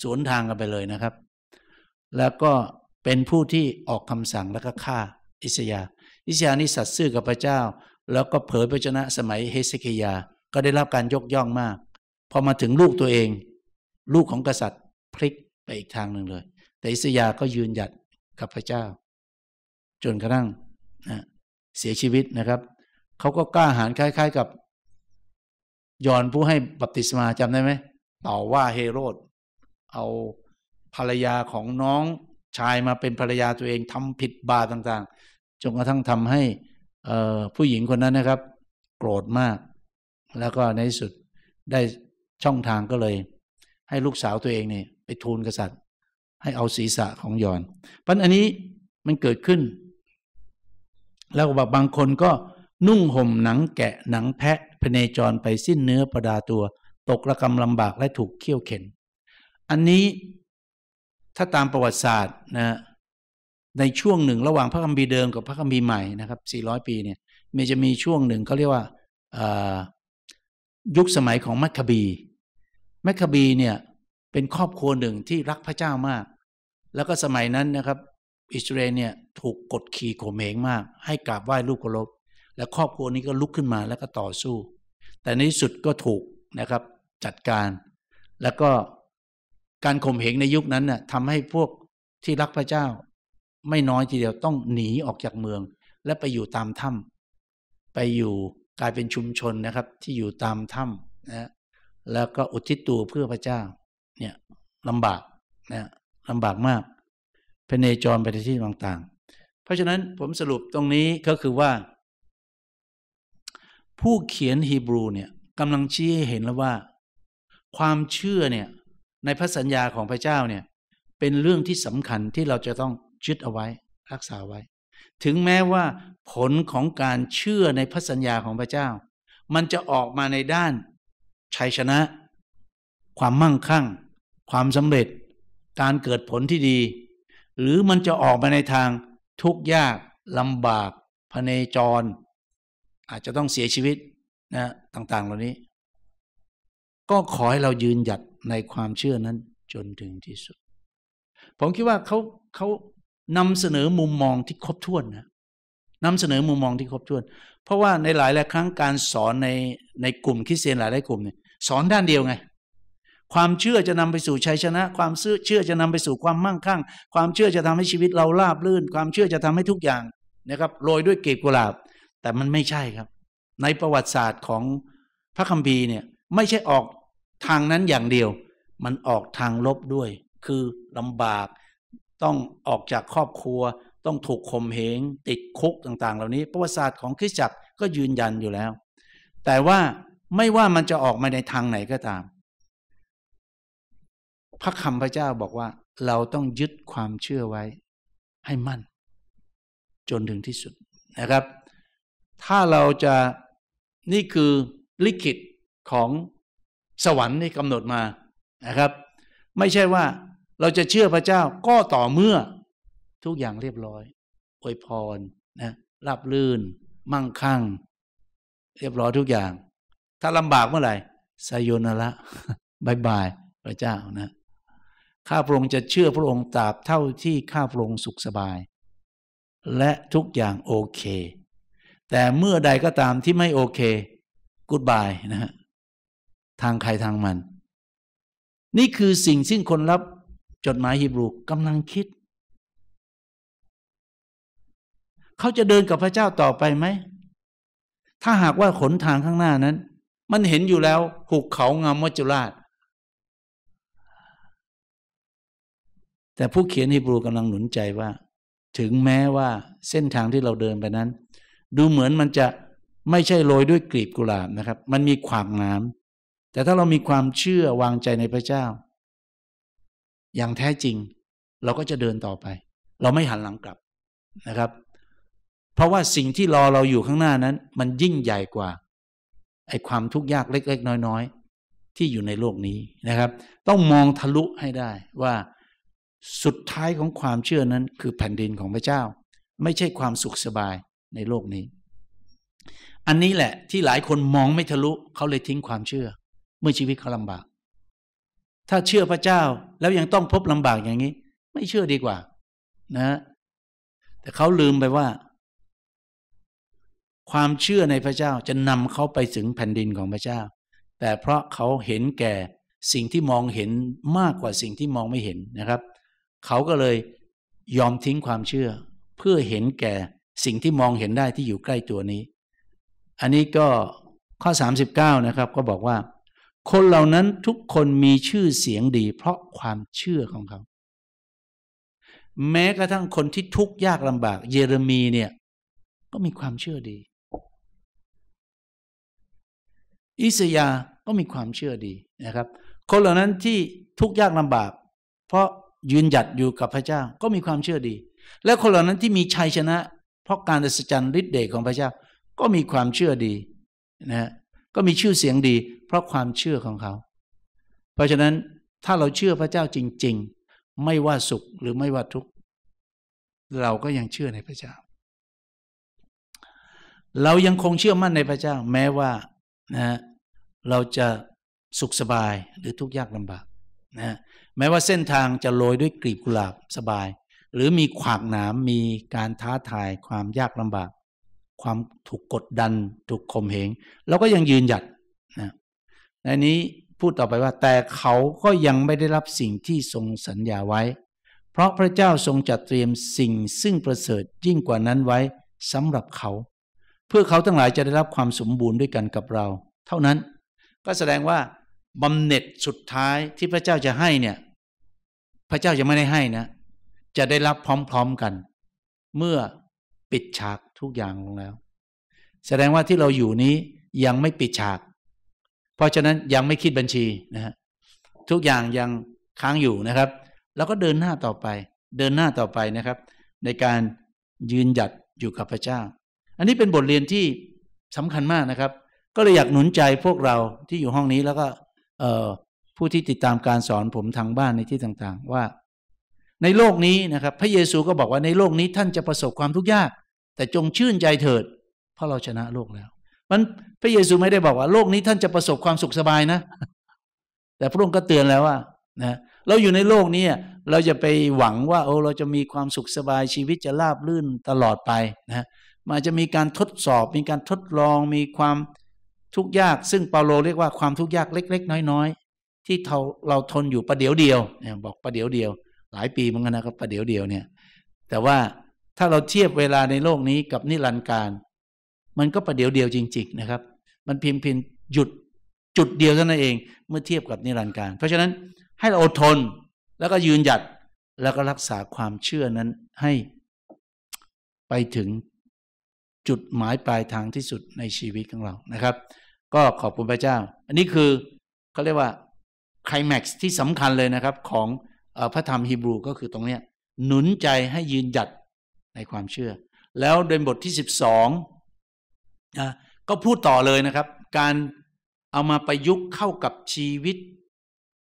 สวนทางกันไปเลยนะครับ แล้วก็เป็นผู้ที่ออกคำสั่งแล้วก็ฆ่า อิสยา อิสยานี่สัตย์ซื่อกับพระเจ้า แล้วก็เผยพระชนะสมัยเฮสคียาก็ได้รับการยกย่องมาก พอมาถึงลูกตัวเอง ลูกของกษัตริย์พลิกไปอีกทางหนึ่งเลย แต่อิสยาก็ยืนหยัดกับพระเจ้า จนกระทั่งนะเสียชีวิตนะครับเขาก็กล้าหาญคล้ายๆกับ ยอนผู้ให้บัพติศมาจำได้ไหม ต่อว่าเฮโรดเอาภรรยาของน้องชายมาเป็นภรรยาตัวเองทำผิดบาต่างๆจนกระทั่งทำให้ผู้หญิงคนนั้นนะครับ โกรธมาก แล้วก็ในที่สุดได้ช่องทางก็เลย ให้ลูกสาวตัวเองเนี่ยไปทูลกษัตริย์ ให้เอาศีรษะของยอน เพราะอันนี้มันเกิดขึ้น แล้วแบบบางคนก็นุ่งห่มหนังแกะหนังแพะ พเนจร ไปสิ้นเนื้อประดาตัว ตกระกรรมลำบากและถูกเขี้ยวเข็น อันนี้ถ้าตามประวัติศาสตร์นะในช่วงหนึ่งระหว่างพระคัมภีร์เดิม กับพระคัมภีร์ใหม่นะครับ 400 ปีเนี่ยมันจะมีช่วงหนึ่งเขาเรียกว่ายุคสมัยของมัคคบี มัคคบีเนี่ยเป็นครอบครัวหนึ่งที่รักพระเจ้ามาก แล้วก็สมัยนั้นนะครับ อิสราเอลเนี่ยถูกกดขี่ข่มเหงมาก ให้กราบไหว้ลูกเคารพและครอบครัวนี้ก็ลุกขึ้นมาแล้วก็ต่อสู้ แต่ในที่สุดก็ถูกนะครับ จัดการ แล้วก็การข่มเหงในยุคนั้นน่ะทำให้พวกที่รักพระเจ้าไม่น้อยทีเดียวต้องหนีออกจากเมือง และไปอยู่ตามถ้ำไปอยู่กลายเป็นชุมชนนะครับ ที่อยู่ตามถ้ำนะ แล้วก็อุทิศตัวเพื่อพระเจ้า เนี่ยลำบากนะลำบากมากพเนจรไปที่ต่าง ๆ เพราะฉะนั้นผมสรุปตรงนี้ก็คือว่าผู้เขียนฮีบรูเนี่ยกำลังชี้ให้เห็นแล้วว่า ความเชื่อเนี่ยในพระสัญญาของพระเจ้าเนี่ยเป็นเรื่องที่สำคัญที่เราจะต้องยึดเอาไว้รักษาไว้ ถึงแม้ว่าผลของการเชื่อในพระสัญญาของพระเจ้า มันจะออกมาในด้าน ชัยชนะ ความมั่งคั่ง ความสำเร็จ การเกิดผลที่ดี หรือมันจะออกมาในทางทุกข์ยากลำบากพเนจรอาจจะต้องเสียชีวิตนะ ต่าง ๆ เหล่านี้ ก็ขอให้เรายืนหยัดในความเชื่อนั้นจนถึงที่สุด ผมคิดว่าเขาเขานำเสนอมุมมองที่ครบถ้วนนะนำเสนอมุมมองที่ครบถ้วน เพราะว่าในหลายหลายครั้งการสอนในในกลุ่มคริสเตียนหลายหลายกลุ่มเนี่ยสอนด้านเดียวไง ความเชื่อจะนำไปสู่ชัยชนะ ความเชื่อจะนำไปสู่ความมั่งคั่ง ความเชื่อจะทำให้ชีวิตเราราบรื่น ความเชื่อจะทำให้ทุกอย่างนะครับโรยด้วยเกลีบกุหลาบแต่มันไม่ใช่ครับ ในประวัติศาสตร์ของพระคัมภีร์เนี่ยไม่ใช่ออกทางนั้นอย่างเดียว มันออกทางลบด้วย คือลำบาก ต้องออกจากครอบครัว ต้องถูกข่มเหงติดคุกต่าง ๆ เหล่านี้ ประวัติศาสตร์ของคริสตจักรก็ยืนยันอยู่แล้ว แต่ว่าไม่ว่ามันจะออกมาในทางไหนก็ตาม พระคำพระเจ้าบอกว่า เราต้องยึดความเชื่อไว้ ให้มั่น จนถึงที่สุดนะครับถ้าเราจะนี่คือลิขิตของสวรรค์ที่กำหนดมานะครับ ไม่ใช่ว่าเราจะเชื่อพระเจ้าก็ต่อเมื่อ ทุกอย่างเรียบร้อยอวยพรนะรับลื่นมั่งคั่ง เรียบร้อยทุกอย่าง ถ้าลำบากเมื่อไหร่สยนละบายบาย พระเจ้านะ ข้าพระองค์จะเชื่อพระองค์ตราบเท่าที่ข้าพระองค์สุขสบาย และทุกอย่างโอเคแต่เมื่อใดก็ตามที่ไม่โอเคกูดบายนะฮะทางใครทางมัน นี่คือสิ่งซึ่งคนรับ จดหมายฮิบรูกำลังคิด เขาจะเดินกับพระเจ้าต่อไปไหม ถ้าหากว่าขนทางข้างหน้านั้น มันเห็นอยู่แล้วหุบเขางามวัจุราช แต่ผู้เขียนฮิบรูกำลังหนุนใจว่า ถึงแม้ว่าเส้นทางที่เราเดินไปนั้นดูเหมือนมันจะไม่ใช่โรยด้วยกลีบกุหลาบนะครับ มันมีขวามน้ำแต่ถ้าเรามีความเชื่อวางใจในพระเจ้า อย่างแท้จริง เราก็จะเดินต่อไป เราไม่หันหลังกลับนะครับ เพราะว่าสิ่งที่รอเราอยู่ข้างหน้านั้น มันยิ่งใหญ่กว่าไอ้ความทุกข์ยากเล็ก ๆ น้อยๆที่อยู่ในโลกนี้นะครับ ต้องมองทะลุให้ได้ว่าสุดท้ายของความเชื่อนั้นคือแผ่นดินของพระเจ้า ไม่ใช่ความสุขสบายในโลกนี้ อันนี้แหละที่หลายคนมองไม่ทะลุ เขาเลยทิ้งความเชื่อ เมื่อชีวิตเขาลำบาก ถ้าเชื่อพระเจ้าแล้วยังต้องพบลำบากอย่างนี้ ไม่เชื่อดีกว่า นะแต่เขาลืมไปว่า ความเชื่อในพระเจ้าจะนำเขาไปถึงแผ่นดินของพระเจ้า แต่เพราะเขาเห็นแก่สิ่งที่มองเห็นมากกว่าสิ่งที่มองไม่เห็นนะครับเขาก็เลยยอมทิ้งความเชื่อ เพื่อเห็นแก่สิ่งที่มองเห็นได้ที่อยู่ใกล้ตัวนี้ อันนี้ก็ข้อ39 นะครับ ก็บอกว่า คนเหล่านั้นทุกคนมีชื่อเสียงดี เพราะความเชื่อของเขา แม้กระทั่งคนที่ทุกข์ยากลำบาก เยเรมีเนี่ยก็มีความเชื่อดี อิสยาก็มีความเชื่อดีนะครับ คนเหล่านั้นที่ทุกข์ยากลำบาก เพราะยืนหยัดอยู่กับพระเจ้าก็มีความเชื่อดี และคนเหล่านั้นที่มีชัยชนะเพราะการอัศจรรย์ฤทธิเดชของพระเจ้าก็มีความเชื่อดีนะฮะก็มีชื่อเสียงดี เพราะความเชื่อของเขา เพราะฉะนั้นถ้าเราเชื่อพระเจ้าจริงๆ ไม่ว่าสุขหรือไม่ว่าทุกข์เราก็ยังเชื่อในพระเจ้า เรายังคงเชื่อมั่นในพระเจ้า แม้ว่านะะเราจะสุขสบายหรือทุกข์ยากลำบากนะแม้ว่าเส้นทางจะโรยด้วยกลีบกุหลาบสบายหรือมีขวากหนามมีการท้าทายความยากลำบาก ความถูกกดดัน ถูกข่มเหงเราก็ยังยืนหยัดนะในนี้พูดต่อไปว่า แต่เขาก็ยังไม่ได้รับสิ่งที่ทรงสัญญาไว้ เพราะพระเจ้าทรงจัดเตรียมสิ่งซึ่งประเสริฐยิ่งกว่านั้นไว้สำหรับเขา เพื่อเขาทั้งหลายจะได้รับความสมบูรณ์ด้วยกันกับเรา เท่านั้นก็แสดงว่าบำเหน็จสุดท้ายที่พระเจ้าจะให้เนี่ย พระเจ้าจะไม่ได้ให้นะจะได้รับพร้อมๆกัน เมื่อปิดฉากทุกอย่างลงแล้ว แสดงว่าที่เราอยู่นี้ยังไม่ปิดฉาก เพราะฉะนั้นยังไม่คิดบัญชีนะฮะทุกอย่างยังค้างอยู่นะครับเราก็เดินหน้าต่อไป เดินหน้าต่อไปนะครับ ในการยืนหยัดอยู่กับพระเจ้าอันนี้เป็นบทเรียนที่สำคัญมากนะครับ ก็เลยอยากหนุนใจพวกเราที่อยู่ห้องนี้แล้วก็ผู้ที่ติดตามการสอนผมทางบ้านในที่ต่างๆ ว่าในโลกนี้นะครับ พระเยซูก็บอกว่าในโลกนี้ท่านจะประสบความทุกข์ยาก แต่จงชื่นใจเถิดเพราะเราชนะโลกแล้วมันพระเยซูไม่ได้บอกว่าโลกนี้ท่านจะประสบความสุขสบายนะ แต่พระองค์ก็เตือนแล้วว่านะเราอยู่ในโลกนี้ เราจะไปหวังว่าโอ้เราจะมีความสุขสบายชีวิตจะราบรื่นตลอดไปนะมันจะมีการทดสอบ มีการทดลองมีความทุกข์ยาก ซึ่งเปาโลเรียกว่าความทุกข์ยากเล็กๆน้อยๆที่เราเราทนอยู่ประเดี๋ยวเดียวเนี่ยบอกประเดี๋ยวเดียวหลายปีเหมือนกันนะครับประเดี๋ยวเดียวเนี่ย แต่ว่าถ้าเราเทียบเวลาในโลกนี้กับนิรันดร์การ มันก็ประเดี๋ยวเดียวจริงๆ นะครับ มันเพียงเพียงหยุดจุดเดียวเท่านั้นเอง เมื่อเทียบกับนิรันดร์การ เพราะฉะนั้นให้เราอดทนแล้วก็ยืนหยัดแล้วก็รักษาความเชื่อนั้นให้ไปถึงจุดหมายปลายทางที่สุดในชีวิตของเรานะครับ ก็ขอบคุณพระเจ้า อันนี้คือเขาเรียกว่าไคลแม็กซ์ที่สำคัญเลยนะครับของพระธรรมฮีบรูก็คือตรงนี้หนุนใจให้ยืนหยัดในความเชื่อ แล้วโดยบทที่ 12นะก็พูดต่อเลยนะครับ การเอามาประยุกต์เข้ากับชีวิต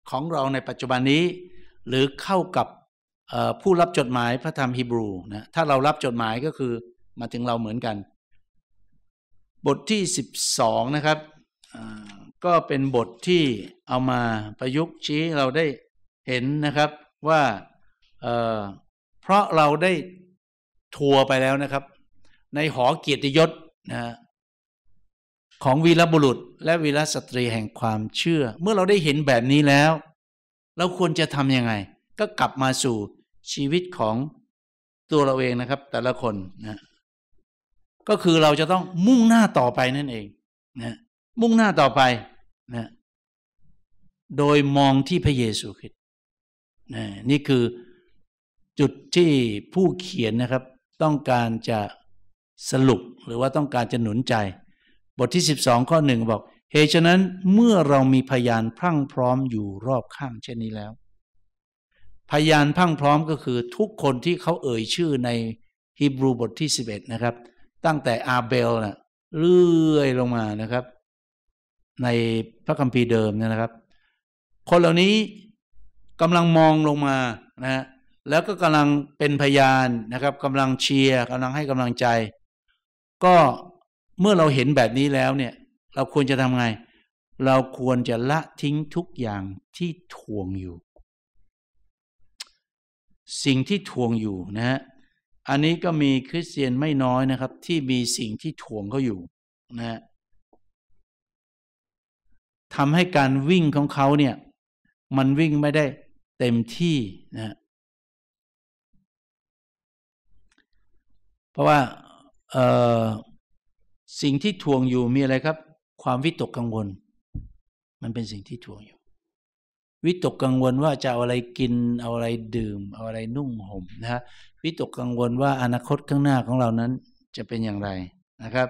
ของเราในปัจจุบันนี้ หรือเข้ากับผู้รับจดหมายพระธรรมฮีบรูนะถ้าเรารับจดหมายก็คือมาถึงเราเหมือนกัน บทที่12นะครับก็เป็นบทที่เอามาประยุกต์ชี้เราได้เห็นนะครับว่าเเพราะเราได้ทัวร์ไปแล้วนะครับ ในหอเกียรติยศนะ ของวีรบุรุษ และวีรสตรีแห่งความเชื่อ เมื่อเราได้เห็นแบบนี้แล้ว เราควรจะทำยังไง ก็กลับมาสู่ชีวิตของตัวเราเองนะครับแต่ละคนนะ ก็คือเราจะต้องมุ่งหน้าต่อไปนั่นเองนะมุ่งหน้าต่อไปนะโดยมองที่พระเยซูคริสต์นะนี่คือจุดที่ผู้เขียนนะครับ ต้องการจะสรุปหรือว่าต้องการจะหนุนใจ บทที่ 12 ข้อหนึ่งบอกเหตุฉะนั้นเมื่อเรามีพยานพรั่งพร้อมอยู่รอบข้างเช่นนี้แล้ว พยานพรั่งพร้อมก็คือทุกคนที่เขาเอ่ยชื่อในฮีบรูบทที่ 11นะครับ ตั้งแต่อาเบลนะเรื่อยลงมานะครับ ในพระคัมภีร์เดิมนะครับ คนเหล่านี้กำลังมองลงมานะ แล้วก็กำลังเป็นพยานนะครับ กำลังเชียร์กำลังให้กำลังใจ ก็เมื่อเราเห็นแบบนี้แล้วเนี่ย เราควรจะทำไง เราควรจะละทิ้งทุกอย่างที่ทวงอยู่ สิ่งที่ทวงอยู่นะฮะ อันนี้ก็มีคริสเตียนไม่น้อยนะครับ ที่มีสิ่งที่ทวงเขาอยู่นะฮะทำให้การวิ่งของเขาเนี่ย มันวิ่งไม่ได้เต็มที่นะเพราะว่าสิ่งที่ทวงอยู่มีอะไรครับ ความวิตกกังวล มันเป็นสิ่งที่ทวงอยู่วิตกกังวลว่าจะเอาอะไรกินเอาอะไรดื่มเอาอะไรนุ่งห่มนะฮะวิตกกังวลว่าอนาคตข้างหน้าของเรานั้น จะเป็นอย่างไรนะครับ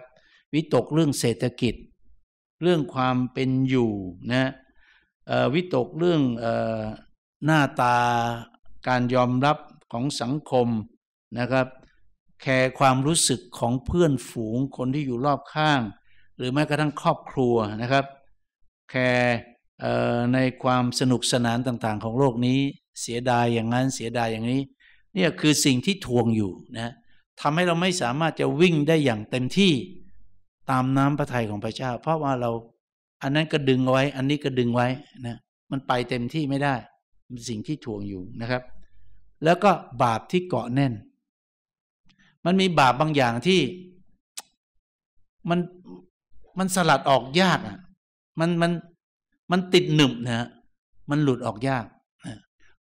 วิตกเรื่องเศรษฐกิจ เรื่องความเป็นอยู่นะวิตกเรื่องหน้าตาการยอมรับของสังคมนะครับ แคร์ความรู้สึกของเพื่อนฝูงคนที่อยู่รอบข้าง หรือแม้กระทั่งครอบครัวนะครับ แคร์ในความสนุกสนานต่างๆของโลกนี้เสียดายอย่างนั้นเสียดายอย่างนี้ เนี่ยคือสิ่งที่ทวงอยู่นะทำให้เราไม่สามารถจะวิ่งได้อย่างเต็มที่ตามน้ำพระทัยของพระเจ้าเพราะว่าเราอันนั้นก็ดึงไว้อันนี้ก็ดึงไว้นะ มันไปเต็มที่ไม่ได้สิ่งที่ถ่วงอยู่นะครับ แล้วก็บาปที่เกาะแน่น มันมีบาปบางอย่างที่มันมันสลัดออกยากอ่ะ มันมันมันติดหนึบนะฮะมันหลุดออกยาก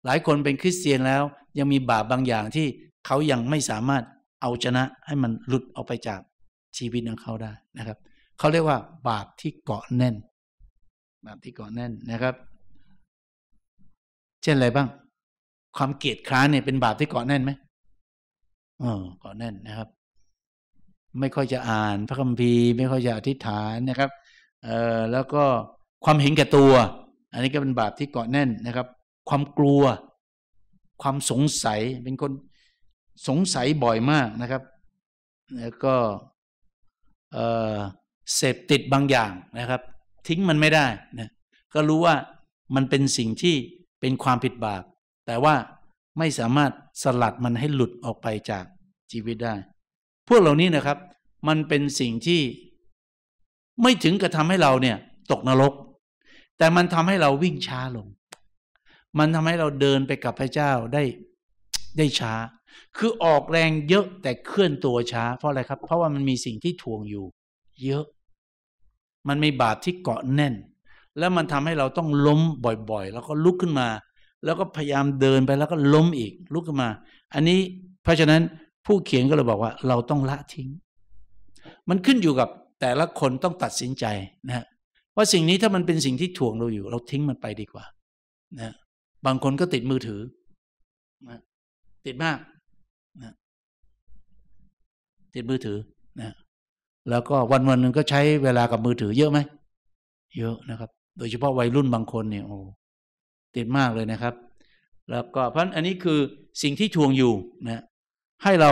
หลายคนเป็นคริสเตียนแล้วยังมีบาปบางอย่างที่เขายังไม่สามารถเอาชนะ ให้มันหลุดออกไปจากชีวิตของเขาได้นะครับเขาเรียกว่า บาปที่เกาะแน่น บาปที่เกาะแน่นนะครับเช่นอะไรบ้าง ความเกียดคร้านเนี่ยเป็นบาปที่เกาะแน่นไหมอ๋อเกาะแน่นนะครับ ไม่ค่อยจะอ่าน พระคัมภีร์ไม่ค่อยจะอธิษฐานนะครับเอ่อแล้วก็ความเห็นแก่ตัว อันนี้ก็เป็นบาปที่เกาะแน่นนะครับ ความกลัว ความสงสัย เป็นคนสงสัยบ่อยมากนะครับ แล้วก็เเสพติดบางอย่างนะครับ ทิ้งมันไม่ได้นะก็รู้ว่ามันเป็นสิ่งที่เป็นความผิดบาปแต่ว่าไม่สามารถสลัดมันให้หลุดออกไปจากชีวิตได้ พวกเหล่านี้นะครับ มันเป็นสิ่งที่ไม่ถึงกระทำให้เราเนี่ย ตกนรก แต่มันทำให้เราวิ่งช้าลง มันทำให้เราเดินไปกับพระเจ้าได้ ได้ช้า คือออกแรงเยอะแต่เคลื่อนตัวช้า เพราะอะไรครับ เพราะว่ามันมีสิ่งที่ทวงอยู่ เยอะ มันมีบาปที่เกาะแน่นแล้วมันทำให้เราต้องล้มบ่อยๆ แล้วก็ลุกขึ้นมา แล้วก็พยายามเดินไปแล้วก็ล้มอีกลุกขึ้นมา อันนี้เพราะฉะนั้นผู้เขียนก็เลยบอกว่า เราต้องละทิ้ง มันขึ้นอยู่กับแต่ละคนต้องตัดสินใจนะว่าสิ่งนี้ถ้ามันเป็นสิ่งที่ถ่วงเราอยู่ เราทิ้งมันไปดีกว่า นะ บางคนก็ติดมือถือนะติดมากนะ ติดมือถือนะ แล้วก็วันวันหนึ่งก็ใช้เวลากับมือถือ เยอะไหม เยอะนะครับโดยเฉพาะวัยรุ่นบางคนเนี่ยโอ้ติดมากเลยนะครับแล้วก็เพราะอันนี้คือสิ่งที่ทวงอยู่นะให้เรา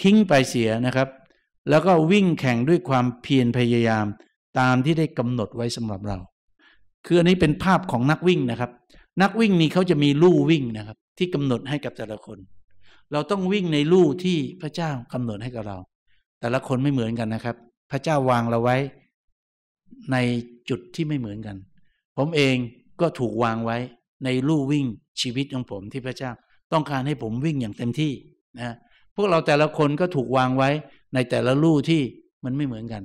ทิ้งไปเสียนะครับ แล้วก็วิ่งแข่งด้วยความเพียรพยายามตามที่ได้กำหนดไว้สำหรับเรา คืออันนี้เป็นภาพของนักวิ่งนะครับ นักวิ่งนี่เขาจะมีลู่วิ่งนะครับ ที่กำหนดให้กับแต่ละคน เราต้องวิ่งในลู่ที่พระเจ้ากำหนดให้กับเราแต่ละคนไม่เหมือนกันนะครับ พระเจ้าวางเราไว้ในจุดที่ไม่เหมือนกัน ผมเองก็ถูกวางไว้ในลู่วิ่งชีวิตของผมที่พระเจ้า ต้องการให้ผมวิ่งอย่างเต็มที่นะ พวกเราแต่ละคนก็ถูกวางไว้ในแต่ละลู่ที่มันไม่เหมือนกัน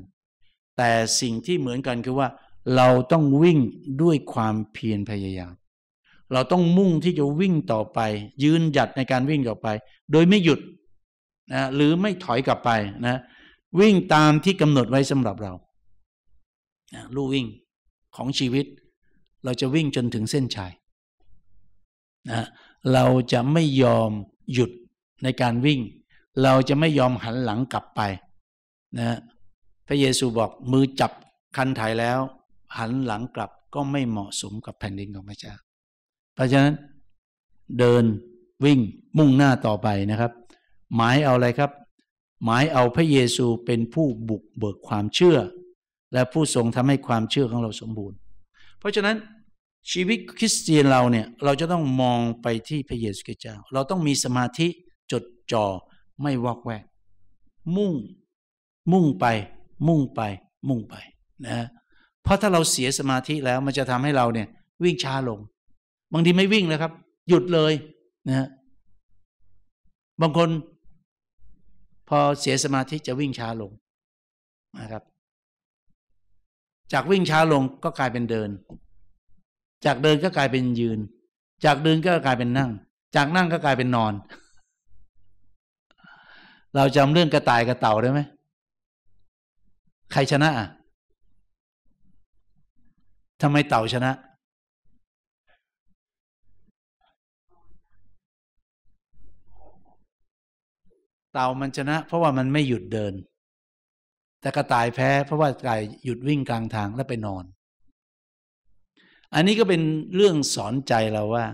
แต่สิ่งที่เหมือนกันคือว่า เราต้องวิ่งด้วยความเพียรพยายาม เราต้องมุ่งที่จะวิ่งต่อไป ยืนหยัดในการวิ่งต่อไป โดยไม่หยุดนะหรือไม่ถอยกลับไปนะ วิ่งตามที่กำหนดไว้สำหรับเราลู่วิ่งของชีวิต เราจะวิ่งจนถึงเส้นชัยนะเราจะไม่ยอมหยุดในการวิ่ง เราจะไม่ยอมหันหลังกลับไปนะพระเยซูบอกมือจับคันถ่ายแล้ว หันหลังกลับก็ไม่เหมาะสมกับแผ่นดินของพระเจ้าเพราะฉะนั้นเดินวิ่งมุ่งหน้าต่อไปนะครับ หมายเอาอะไรครับ หมายเอาพระเยซูเป็นผู้บุกเบิกความเชื่อและผู้ทรงทำให้ความเชื่อของเราสมบูรณ์ เพราะฉะนั้น ชีวิตคริสเตียนเราเนี่ย เราจะต้องมองไปที่พระเยซูคริสต์เจ้าเราต้องมีสมาธิจดจ่อไม่วอกแวก มุ่ง มุ่งไป มุ่งไป มุ่งไป นะเพราะถ้าเราเสียสมาธิแล้วมันจะทำให้เราเนี่ย วิ่งช้าลง บางทีไม่วิ่งเลยครับ หยุดเลยนะ บางคน พอเสียสมาธิจะวิ่งช้าลงนะครับจากวิ่งช้าลงก็กลายเป็นเดิน จากเดินก็กลายเป็นยืน จากเดินก็กลายเป็นนั่ง จากนั่งก็กลายเป็นนอน เราจำเรื่องกระต่ายกระเต่าได้ไหม ใครชนะอ่ะทำไมเต่าชนะ เต่ามันชนะ เพราะว่ามันไม่หยุดเดินแต่กระต่ายแพ้เพราะว่าไก่หยุดวิ่งกลางทางแล้วไปนอน อันนี้ก็เป็นเรื่องสอนใจเราว่า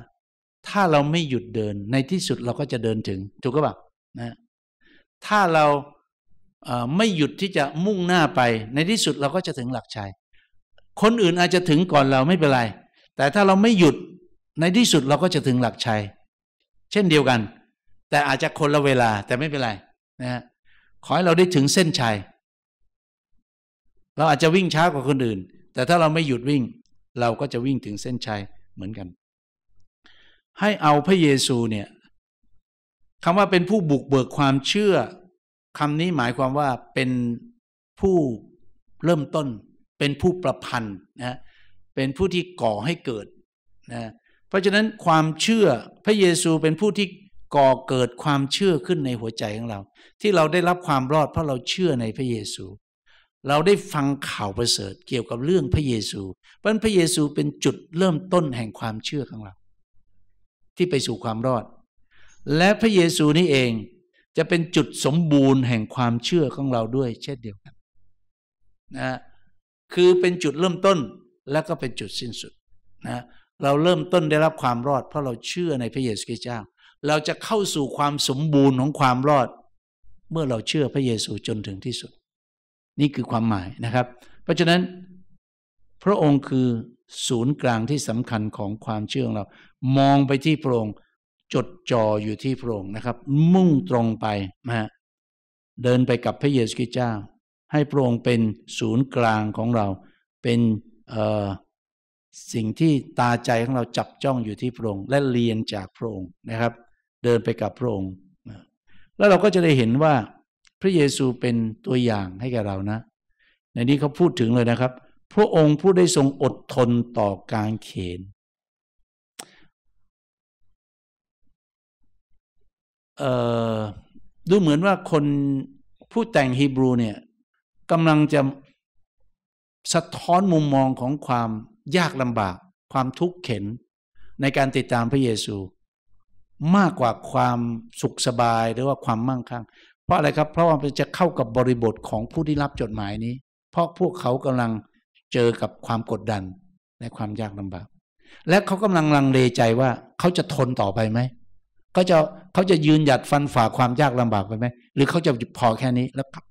ถ้าเราไม่หยุดเดินในที่สุดเราก็จะเดินถึง ถูกก็แบบนะ ถ้าเราไม่หยุดที่จะมุ่งหน้าไป ในที่สุดเราก็จะถึงหลักชัยคนอื่นอาจจะถึงก่อนเราไม่เป็นไร แต่ถ้าเราไม่หยุดในที่สุดเราก็จะถึงหลักชัย เช่นเดียวกัน แต่อาจจะคนละเวลาแต่ไม่เป็นไรนะ ขอให้เราได้ถึงเส้นชัยเราอาจจะวิ่งช้ากว่าคนอื่น แต่ถ้าเราไม่หยุดวิ่ง เราก็จะวิ่งถึงเส้นชัยเหมือนกัน ให้เอาพระเยซูเนี่ยคำว่าเป็นผู้บุกเบิกความเชื่อคำนี้หมายความว่าเป็นผู้เริ่มต้น เป็นผู้ประพันธ์นะเป็นผู้ที่ก่อให้เกิดนะเพราะฉะนั้นความเชื่อพระเยซูเป็นผู้ที่ก่อเกิดความเชื่อขึ้นในหัวใจของเรา ที่เราได้รับความรอดเพราะเราเชื่อในพระเยซูเราได้ฟังข่าวประเสริฐเกี่ยวกับเรื่องพระเยซูเพราะพระเยซูเป็นจุดเริ่มต้นแห่งความเชื่อของเรา ที่ไปสู่ความรอด และพระเยซูนี่เองจะเป็นจุดสมบูรณ์แห่งความเชื่อของเราด้วย เช่นเดียวกันนะคือเป็นจุดเริ่มต้นและก็เป็นจุดสิ้นสุดนะเราเริ่มต้นได้รับความรอดเพราะเราเชื่อในพระเยซูคริสต์เจ้า เราจะเข้าสู่ความสมบูรณ์ของความรอด เมื่อเราเชื่อพระเยซูจนถึงที่สุดนี่คือความหมายนะครับ เพราะฉะนั้นพระองค์คือศูนย์กลางที่สำคัญของความเชื่อของเรา มองไปที่พระองค์จดจ่ออยู่ที่พระองค์นะครับ มุ่งตรงไปนะฮะเดินไปกับพระเยซูคริสต์เจ้า ให้พระองค์เป็นศูนย์กลางของเราเป็นสิ่งที่ตาใจของเราจับจ้องอยู่ที่พระองค์และเรียนจากพระองค์นะครับ เดินไปกับพระองค์แล้วเราก็จะได้เห็นว่าพระเยซูเป็นตัวอย่างให้แก่เรานะ ในนี้เขาพูดถึงเลยนะครับ พระองค์ผู้ได้ทรงอดทนต่อการเขน ดูเหมือนว่าคนผู้แต่งฮีบรูเนี่ยกำลังจะสะท้อนมุมมองของความยากลำบาก ความทุกข์เข็นในการติดตามพระเยซูมากกว่าความสุขสบายหรือว่าความมั่งคั่งเพราะอะไรครับ เพราะมันจะเข้ากับบริบทของผู้ที่รับจดหมายนี้ เพราะพวกเขากำลังเจอกับความกดดันและความยากลำบาก และเขากำลังลังเลใจว่าเขาจะทนต่อไปไหม เขาจะเขาจะยืนหยัดฟันฝ่าความยากลำบากไปไหม หรือเขาจะพอแค่นี้แล้วครับ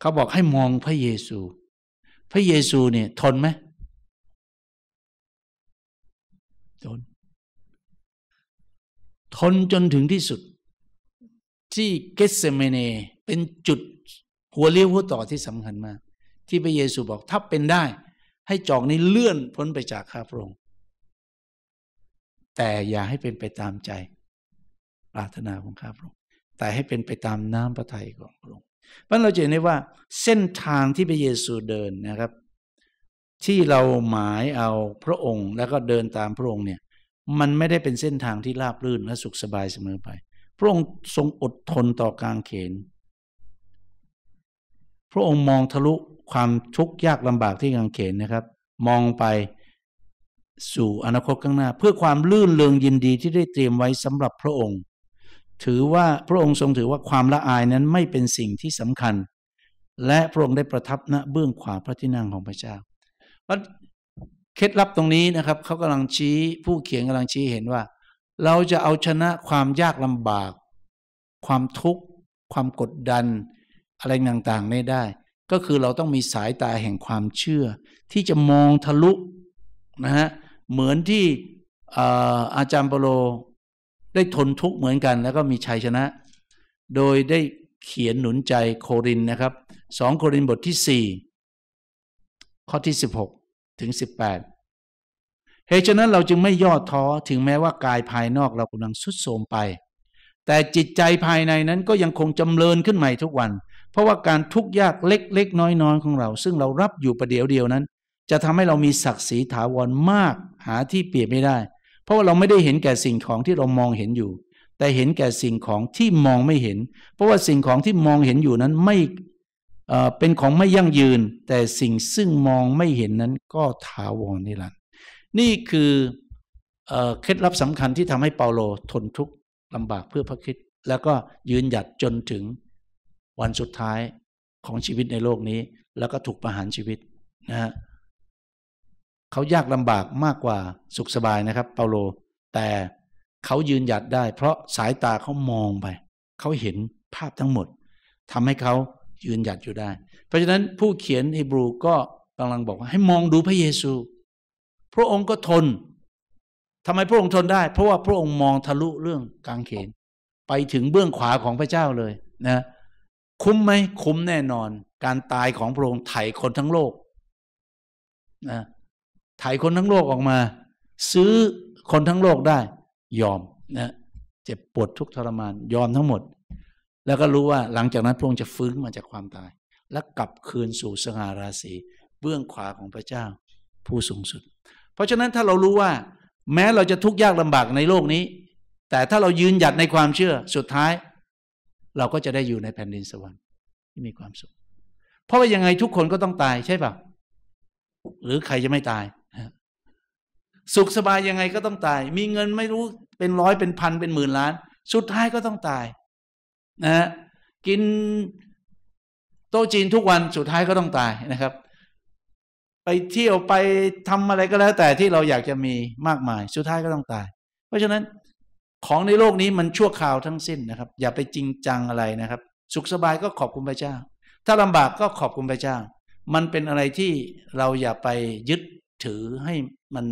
เขาบอกให้มองพระเยซู พระเยซูเนี่ย ทนไหมทน ทนจนถึงที่สุดที่เกสเซเมเนเป็นจุดหัวเลี้ยวหัวต่อที่สำคัญมากที่พระเยซูบอกถ้าเป็นได้ ให้จอกนี้เลื่อนพ้นไปจากข้าพระองค์ แต่อย่าให้เป็นไปตามใจปรารถนาของข้าพระองค์แต่ให้เป็นไปตามน้ำพระทัยของพระองค์เพราะเราจะเห็นได้ว่าเส้นทางที่พระเยซูเดินนะครับ ที่เราหมายเอาพระองค์ แล้วก็เดินตามพระองค์เนี่ย มันไม่ได้เป็นเส้นทางที่ราบรื่นและสุขสบายเสมอไปพระองค์ทรงอดทนต่อการเขน พระองค์มองทะลุความทุกข์ยากลำบากที่กางเขนนะครับ มองไปสู่อนาคตข้างหน้า เพื่อความลื่นเลืองยินดีที่ได้เตรียมไว้สำหรับพระองค์ ถือว่าพระองค์ทรงถือว่าความละอายนั้นไม่เป็นสิ่งที่สำคัญ และพระองค์ได้ประทับณเบื้องขวาพระที่นั่งของพระเจ้าเพราะเคล็ดลับตรงนี้นะครับเขากำลังชี้ผู้เขียนกำลังชี้เห็นว่าเราจะเอาชนะความยากลำบาก ความทุกข์ ความกดดัน อะไรต่างๆไม่ได้ ก็คือเราต้องมีสายตาแห่งความเชื่อ ที่จะมองทะลุนะฮะ เหมือนที่อาจารย์เปโลได้ทนทุกข์เหมือนกัน แล้วก็มีชัยชนะ โดยได้เขียนหนุนใจโครินนะครับ 2 โครินบทที่ 4 ข้อที่ 16 ถึง 18เหตุฉะนั้นเราจึงไม่ย่อท้อถึงแม้ว่ากายภายนอกเรากำลังสุดโทมไป แต่จิตใจภายในนั้นก็ยังคงจำเริญขึ้นใหม่ทุกวัน เพราะว่าการทุกข์ยากเล็กๆน้อยๆ ของเรา ซึ่งเรารับอยู่ประเดี๋ยวเดียวนั้น จะทำให้เรามีศักดิ์ศรีถาวรมาก หาที่เปรียบไม่ได้ เพราะว่าเราไม่ได้เห็นแก่สิ่งของที่เรามองเห็นอยู่ แต่เห็นแก่สิ่งของที่มองไม่เห็น เพราะว่าสิ่งของที่มองเห็นอยู่นั้นไม่เป็นของไม่ยั่งยืน แต่สิ่งซึ่งมองไม่เห็นนั้นก็ถาวรนิรันดนี่คือเคล็ดลับสำคัญที่ทำให้เปาโลทนทุกข์ลำบากเพื่อพระคิดแล้วก็ยืนหยัดจนถึงวันสุดท้ายของชีวิตในโลกนี้แล้วก็ถูกประหารชีวิตนะฮะเขายากลำบากมากกว่า สุขสบายนะครับ เปาโล แต่เขายืนหยัดได้ เพราะสายตาเขามองไปเขาเห็นภาพทั้งหมดทำให้เขายืนหยัดอยู่ได้ เพราะฉะนั้นผู้เขียนฮีบรูก็กำลังบอกว่าให้มองดูพระเยซูพระองค์ก็ทน ทำไมพระองค์ทนได้ เพราะว่าพระองค์มองทะลุเรื่องกางเขน ไปถึงเบื้องขวาของพระเจ้าเลย นะ คุ้มไหมคุ้มแน่นอน การตายของพระองค์ไถ่คนทั้งโลกนะ ไถ่คนทั้งโลกออกมา ซื้อคนทั้งโลกได้ ยอมนะเจ็บปวดทุกทรมานยอมทั้งหมด แล้วก็รู้ว่าหลังจากนั้นพระองค์จะฟื้นมาจากความตาย และกลับคืนสู่สง่าราศีเบื้องขวาของพระเจ้า ผู้สูงสุดราะฉะนั้น ถ้าเรารู้ว่า แม้เราจะทุกข์ยากลำบากในโลกนี้ แต่ถ้าเรายืนหยัดในความเชื่อสุดท้าย เราก็จะได้อยู่ในแผ่นดินสวรรค์ ที่มีความสุข เพราะว่ายังไงทุกคนก็ต้องตายใช่ป่ะหรือใครจะไม่ตายสุขสบายยังไงก็ต้องตาย มีเงินไม่รู้เป็นร้อยเป็นพันเป็นหมื่นล้าน สุดท้ายก็ต้องตายนะกินโต๊ะจีนทุกวันสุดท้ายก็ต้องตายนะครับไปเที่ยวไปทำอะไรก็แล้ว แต่ที่เราอยากจะมีมากมาย สุดท้ายก็ต้องตาย เพราะฉะนั้นของในโลกนี้มันชั่วคราวทั้งสิ้นนะครับ อย่าไปจริงจังอะไรนะครับ สุขสบายก็ขอบคุณพระเจ้า ถ้าลำบากก็ขอบคุณพระเจ้ามันเป็นอะไรที่เราอย่าไปยึดถือให้มัน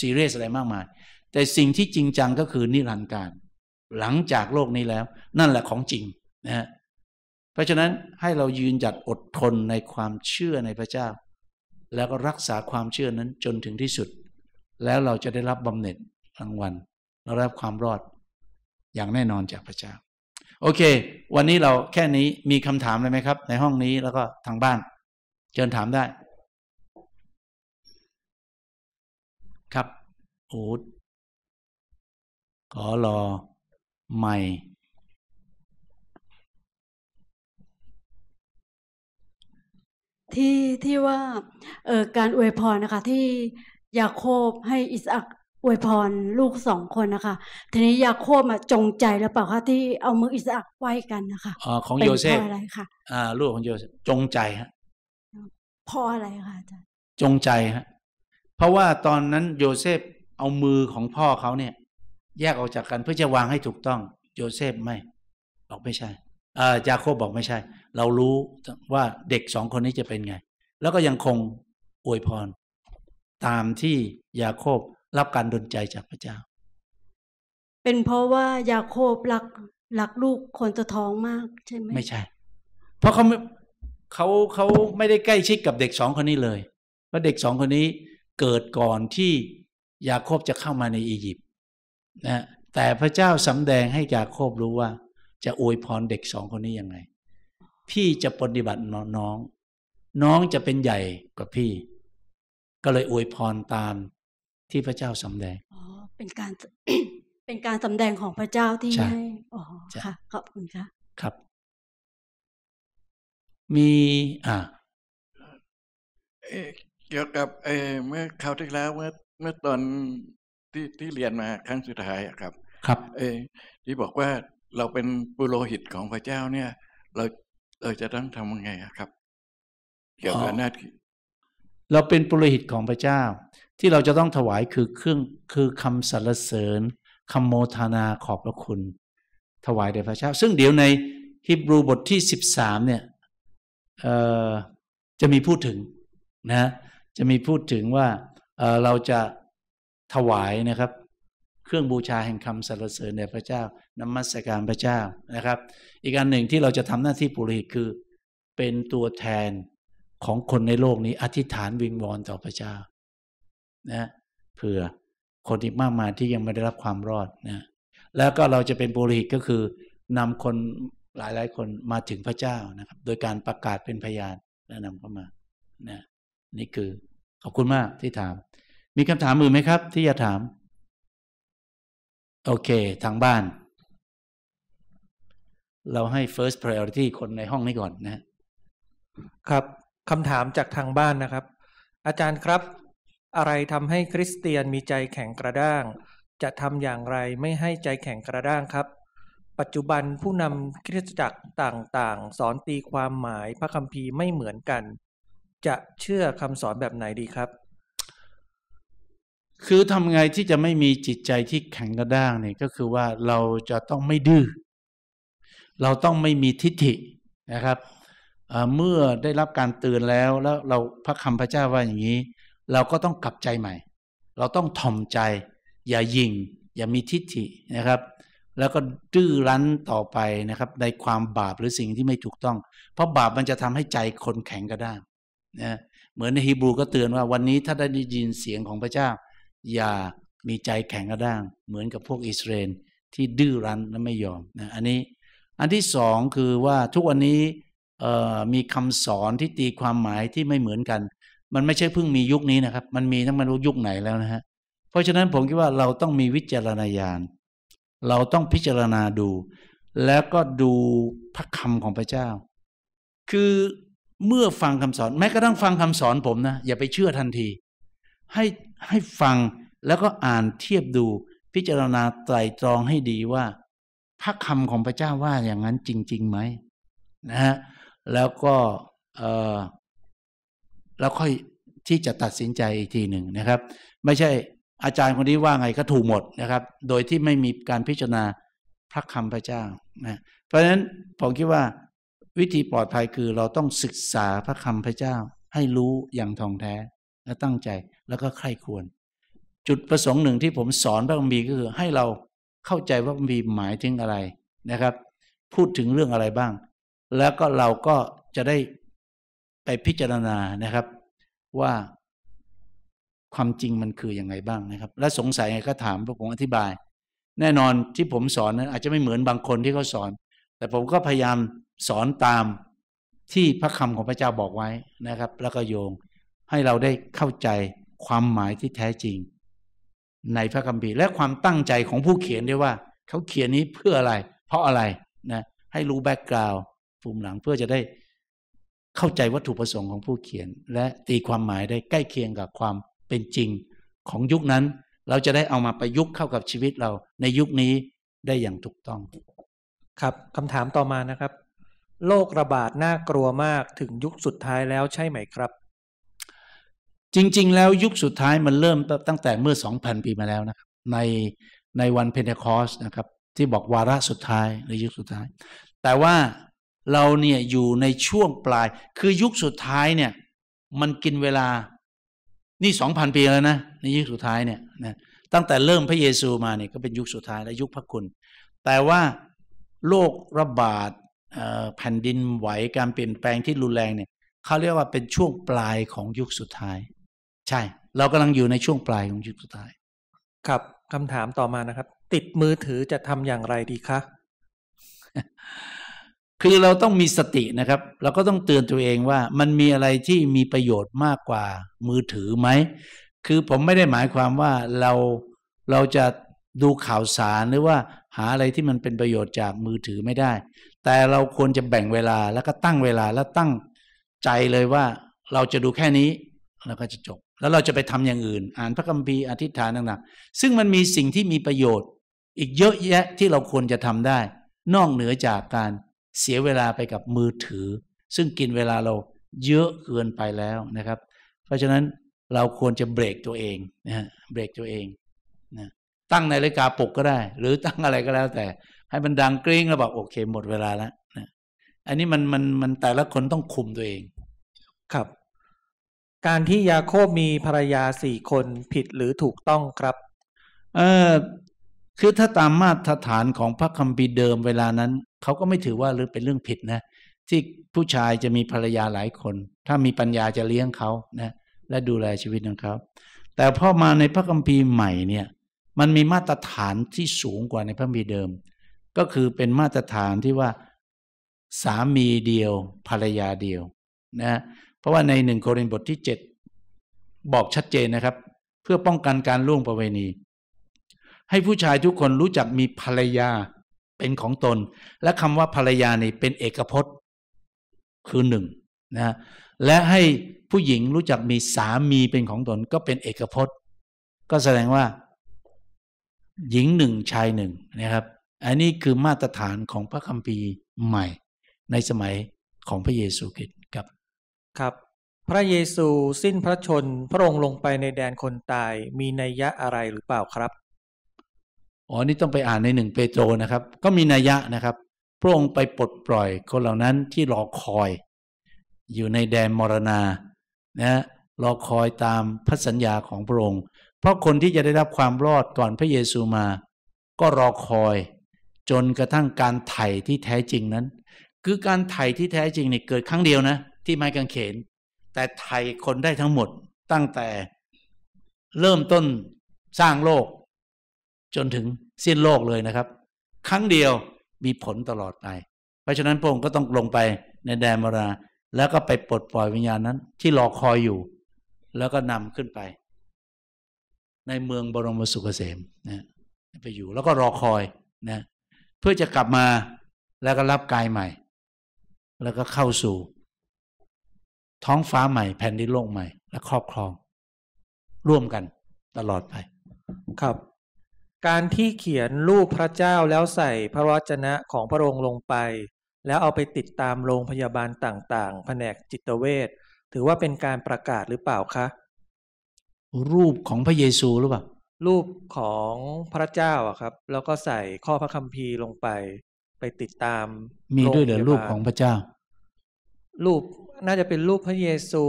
ซีเรียสอะไรมากมาย แต่สิ่งที่จริงจังก็คือนิรันดร์การหลังจากโลกนี้แล้ว นั่นแหละของจริงนะฮะเพราะฉะนั้นให้เรายืนหยัดอดทนในความเชื่อในพระเจ้า แล้วก็รักษาความเชื่อนั้นจนถึงที่สุด แล้วเราจะได้รับบำเหน็จรางวัลเราได้รับความรอด อย่างแน่นอนจากพระเจ้า โอเค วันนี้เราแค่นี้มีคำถามะไรไหมครับ ในห้องนี้แล้วก็ทางบ้านเชิญถามได้ ครับโอ๊ขอรอ ใหม่ที่ที่ว่า เออการอวยพรนะคะ ที่ยาโคบให้อิสอักอวยพรลูกสองคนนะคะ ทีนี้ยาโคบมาจงใจหรือเปล่าคะที่เอามืออิสอักไว้กันนะคะอ๋อของโยเซฟอะไรคะอ่า ลูกของโยเซฟจงใจฮะพออะไรคะอาจารย์จงใจฮะเพราะว่าตอนนั้นโยเซฟเอามือของพ่อเขาเนี่ย แยกออกจากกันเพื่อจะวางให้ถูกต้อง โยเซฟไม่บอกไม่ใช่อ่ายาโคบบอกไม่ใช่เรารู้ว่าเด็กสองคนนี้จะเป็นไง แล้วก็ยังคงอวยพรตามที่ยาโคบรับการดลใจจากพระเจ้า เป็นเพราะว่ายาโคบรักรักลูกคนจะท้องมากใช่ไหม ไม่ใช่ เพราะเขาเขาเขาไม่ได้ใกล้ชิดกับเด็กสองคนนี้เลย เพราะเด็กสองคนนี้เกิดก่อนที่ยาโคบจะเข้ามาในอียิปต์นะแต่พระเจ้าสำแดงให้ยาโคบรู้ว่า จะอวยพรเด็กสองคนนี้ยังไงพี่จะปฏิบัติน้อง น้องจะเป็นใหญ่กว่าพี่ ก็เลยอวยพรตามที่พระเจ้าสำแดงอ๋อเป็นการเป็นการสำแดงของพระเจ้าที่ให้อ๋อค่ะขอบคุณค่ะ ครับ มี อ่าเกี่ยวกับเอเมื่อคราวที่แล้วเมื่อเมื่อตอนที่ที่เรียนมาครั้งสุดท้ายครับ ครับเอที่บอกว่า เราเป็นปุโรหิตของพระเจ้า เนี่ยเราเราจะต้องทำยังไงครับ เกี่ยวกับหน้าที่เราเป็นปุโรหิตของพระเจ้า ที่เราจะต้องถวายคือเครื่องคือคำสรรเสริญคำโมทนาขอบพระคุณ ถวายแด่พระเจ้า ซึ่งเดี๋ยวในฮิบรูบทที่สสิบามเนี่ยจะมีพูดถึงนะ จะมีพูดถึงว่าเราจะถวายนะครับเครื่องบูชาแห่งคำสรรเสริญแด่พระเจ้านมัสการพระเจ้านะครับ อีกอันหนึ่งที่เราจะทำหน้าที่ปุโรหิตคือเป็นตัวแทนของคนในโลกนี้อธิษฐานวิงวอนต่อพระเจ้านะเผื่อคนอีกมากมายที่ยังไม่ได้รับความรอดนะแล้วก็เราจะเป็นปุโรหิตก็คือ นำคนหลายหลายคนมาถึงพระเจ้านะครับ โดยการประกาศเป็นพยานและนำเข้ามานะนี่คือขอบคุณมากที่ถาม มีคำถามอื่นไหมครับ ที่จะถามโอเค ทางบ้าน เราให้ first priority คนในห้องนี้ก่อนนะ ครับคำถามจากทางบ้านนะครับ อาจารย์ครับอะไรทำให้คริสเตียนมีใจแข็งกระด้าง จะทำอย่างไรไม่ให้ใจแข็งกระด้างครับ ปัจจุบันผู้นำคริสตจักรต่าง ๆ สอนตีความหมายพระคัมภีร์ไม่เหมือนกัน จะเชื่อคำสอนแบบไหนดีครับคือทำไงที่จะไม่มีจิตใจที่แข็งกระด้างเนี่ยก็คือว่าเราจะต้องไม่ดื้อเราต้องไม่มีทิฏฐินะครับเมื่อได้รับการเตือนแล้ว แล้วเราพระคำพระเจ้าว่าอย่างนี้ เราก็ต้องกลับใจใหม่ เราต้องถ่อมใจ อย่ายิงอย่ามีทิฏฐินะครับ แล้วก็ดื้อรั้นต่อไปนะครับ ในความบาปหรือสิ่งที่ไม่ถูกต้อง เพราะบาปมันจะทำให้ใจคนแข็งกระด้างนะเหมือนในฮีบรูก็เตือนว่า วันนี้ถ้าได้ยินเสียงของพระเจ้าอย่ามีใจแข็งกระด้าง เหมือนกับพวกอิสราเอลที่ดื้อรั้นและไม่ยอมนะอันนี้อันที่สองคือว่าทุกวันนี้มีคำสอนที่ตีความหมายที่ไม่เหมือนกัน มันไม่ใช่เพิ่งมียุคนี้นะครับ มันมีตั้งไม่รู้ยุคไหนแล้วนะฮะเพราะฉะนั้นผมคิดว่าเราต้องมีวิจารณญาณเราต้องพิจารณาดู แล้วก็ดูพระคำของพระเจ้า คือเมื่อฟังคำสอน แม้กระทั่งฟังคำสอนผมนะอย่าไปเชื่อทันทีให้ให้ฟังแล้วก็อ่านเทียบดูพิจารณาไตรตรองให้ดีว่า พระคำของพระเจ้าว่าอย่างนั้นจริงๆไหมนะฮะแล้วก็เออแล้วค่อยที่จะตัดสินใจอีกทีหนึ่งนะครับ ไม่ใช่อาจารย์คนนี้ว่าไงก็ถูกหมดนะครับ โดยที่ไม่มีการพิจารณาพระคำพระเจ้า นะ เพราะฉะนั้นผมคิดว่า วิธีปลอดภัยคือเราต้องศึกษาพระคำพระเจ้า ให้รู้อย่างท่องแท้และตั้งใจแล้วก็ใครควร จุดประสงค์หนึ่งที่ผมสอนพระคัมภีร์ก็คือให้เราเข้าใจว่าคัมีหมาย ถึงอะไรนะครับ พูดถึงเรื่องอะไรบ้าง แล้วก็เราก็จะได้ไปพิจารณานะครับว่าความจริงมันคืออยังไงบ้างนะครับ และสงสัยไงก็ถามพระผมอธิบาย แน่นอนที่ผมสอนนั้นอาจจะไม่เหมือนบางคนที่เขาสอน แต่ผมก็พยายามสอนตามที่พระคำของพระเจ้าบอกไว้นะครับ แล้วก็โยงให้เราได้เข้าใจความหมายที่แท้จริงในพระคัมภีร์และความตั้งใจของผู้เขียนด้วยว่า เขาเขียนนี้เพื่ออะไร เพราะอะไรนะ ให้รู้แบ็กกราวด์ภูมิหลังเพื่อจะได้เข้าใจวัตถุประสงค์ของผู้เขียน และตีความหมายได้ใกล้เคียงกับความเป็นจริง ของยุคนั้นเราจะได้เอามา ประยุกต์เข้ากับชีวิตเรา ในยุคนี้ได้อย่างถูกต้อง ครับคำถามต่อมานะครับโรคระบาดน่ากลัวมากถึงยุคสุดท้ายแล้วใช่ไหมครับจริง ๆแล้วยุคสุดท้ายมันเริ่มตั้งแต่เมื่อ 2,000 ปีมาแล้วนะครับในในวันเพนเทคอสนะครับ ที่บอกวาระสุดท้ายในยุคสุดท้าย แต่ว่าเราเนี่ย อยู่ในช่วงปลายคือยุคสุดท้ายเนี่ย มันกินเวลานี่ 2,000 ปี แล้วนะ ในยุคสุดท้ายเนี่ยนะตั้งแต่เริ่มพระเยซูมาเนี่ยก็เป็นยุคสุดท้ายและยุคพระคุณแต่ว่าโรคระบาดแผ่นดินไหวการเปลี่ยนแปลงที่รุนแรงเนี่ยเขาเรียกว่าเป็นช่วงปลายของยุคสุดท้ายใช่ เรากำลังอยู่ในช่วงปลายของยุคสุดท้าย ครับคำถามต่อมานะครับ ติดมือถือจะทำอย่างไรดีคะคือเราต้องมีสตินะครับ เราก็ต้องเตือนตัวเองว่า มันมีอะไรที่มีประโยชน์มากกว่า มือถือไหม คือผมไม่ได้หมายความว่าเราเราจะดูข่าวสารหรือว่า หาอะไรที่มันเป็นประโยชน์จากมือถือไม่ได้ แต่เราควรจะแบ่งเวลาแล้วก็ตั้งเวลาแล้วตั้งใจเลยว่า เราจะดูแค่นี้แล้วก็จะจบแล้วเราจะไปทำอย่างอื่น อ่านพระคัมภีร์อธิษฐานต่าง ๆ ซึ่งมันมีสิ่งที่มีประโยชน์ อีกเยอะแยะที่เราควรจะทำได้ นอกเหนือจากการเสียเวลาไปกับมือถือ ซึ่งกินเวลาเราเยอะเกินไปแล้วนะครับ เพราะฉะนั้นเราควรจะเบรกตัวเองนะฮะเบรกตัวเองนะตั้งในายกาปลุกก็ได้ หรือตั้งอะไรก็แล้ว แต่ให้มันดังกริ้งแล้วบอกโอเคหมดเวลาแล้วนะ อันนี้มันมันมันแต่ละคนต้องคุมตัวเองครับการที่ยาโคบมีภรรยาสี่คนผิดหรือถูกต้องครับ เออคือถ้าตามมาตรฐานของพระคัมภีร์เดิมเวลานั้นเขาก็ไม่ถือว่าหรือเป็นเรื่องผิดนะ ที่ผู้ชายจะมีภรรยาหลายคน ถ้ามีปัญญาจะเลี้ยงเขานะและดูแลชีวิตของเขาแต่พอมาในพระคัมภีร์ใหม่เนี่ย มันมีมาตรฐานที่สูงกว่าในพระคัมภีร์เดิม ก็คือเป็นมาตรฐานที่ว่า สามีเดียว ภรรยาเดียวนะราะว่าในหนึ่งโครินธ์บทที่เจ็ดบอกชัดเจนนะครับ เพื่อป้องกันการล่วงประเวณี ให้ผู้ชายทุกคนรู้จักมีภรรยาเป็นของตน และคำว่าภรรยานี่เป็นเอกพจน์คือหนึ่งนะ และให้ผู้หญิงรู้จักมีสามีเป็นของตนก็เป็นเอกพจน์ ก็แสดงว่า หญิงหนึ่งชายหนึ่งนะครับ อันนี้คือมาตรฐานของพระคัมภีร์ใหม่ ในสมัยของพระเยซูคริสตครับพระเยซูสิ้นพระชนพระองค์ลงไปในแดนคนตายมีนัยยะอะไรหรือเปล่าครับอ๋อนี่ต้องไปอ่านในหนึ่งเปโตรนะครับ ก็มีนัยยะนะครับ พระองค์ไปปลดปล่อยคนเหล่านั้นที่รอคอย อยู่ในแดนมรณานะรอคอยตามพระสัญญาของพระองค์ เพราะคนที่จะได้รับความรอดก่อนพระเยซูมา ก็รอคอยจนกระทั่งการไถ่ที่แท้จริงนั้น คือการไถ่ที่แท้จริงเนี่ยเกิดครั้งเดียวนะที่ไม้กางเขน แต่ไทยคนได้ทั้งหมดตั้งแต่เริ่มต้นสร้างโลก จนถึงสิ้นโลกเลยนะครับ ครั้งเดียวมีผลตลอดไปเพราะฉะนั้นพระองค์ก็ต้องลงไปในแดนมรา แล้วก็ไปปลดปล่อยวิญญาณนั้น ที่รอคอยอยู่ แล้วก็นำขึ้นไป ในเมืองบรมสุขเกษมนะไปอยู่แล้วก็รอคอยนะเพื่อจะกลับมาแล้วก็รับกายใหม่ แล้วก็เข้าสู่ท้องฟ้าใหม่แผ่นดินโลกใหม่ และ ครอบครอง ร่วมกัน ตลอดไป ครับ การที่เขียน รูป พระเจ้าแล้วใส่พระวจนะของพระองค์ลงไป แล้วเอาไปติดตาม โรงพยาบาลต่าง ๆ แผนกจิตเวชถือว่าเป็นการประกาศหรือเปล่า คะ รูปของพระเยซูหรือเปล่ารูปของพระเจ้าอะครับ แล้วก็ใส่ข้อพระคัมภีร์ลงไป ไปติดตาม มีด้วยเหรอรูปของพระเจ้า รูปน่าจะเป็นรูปพระเยซู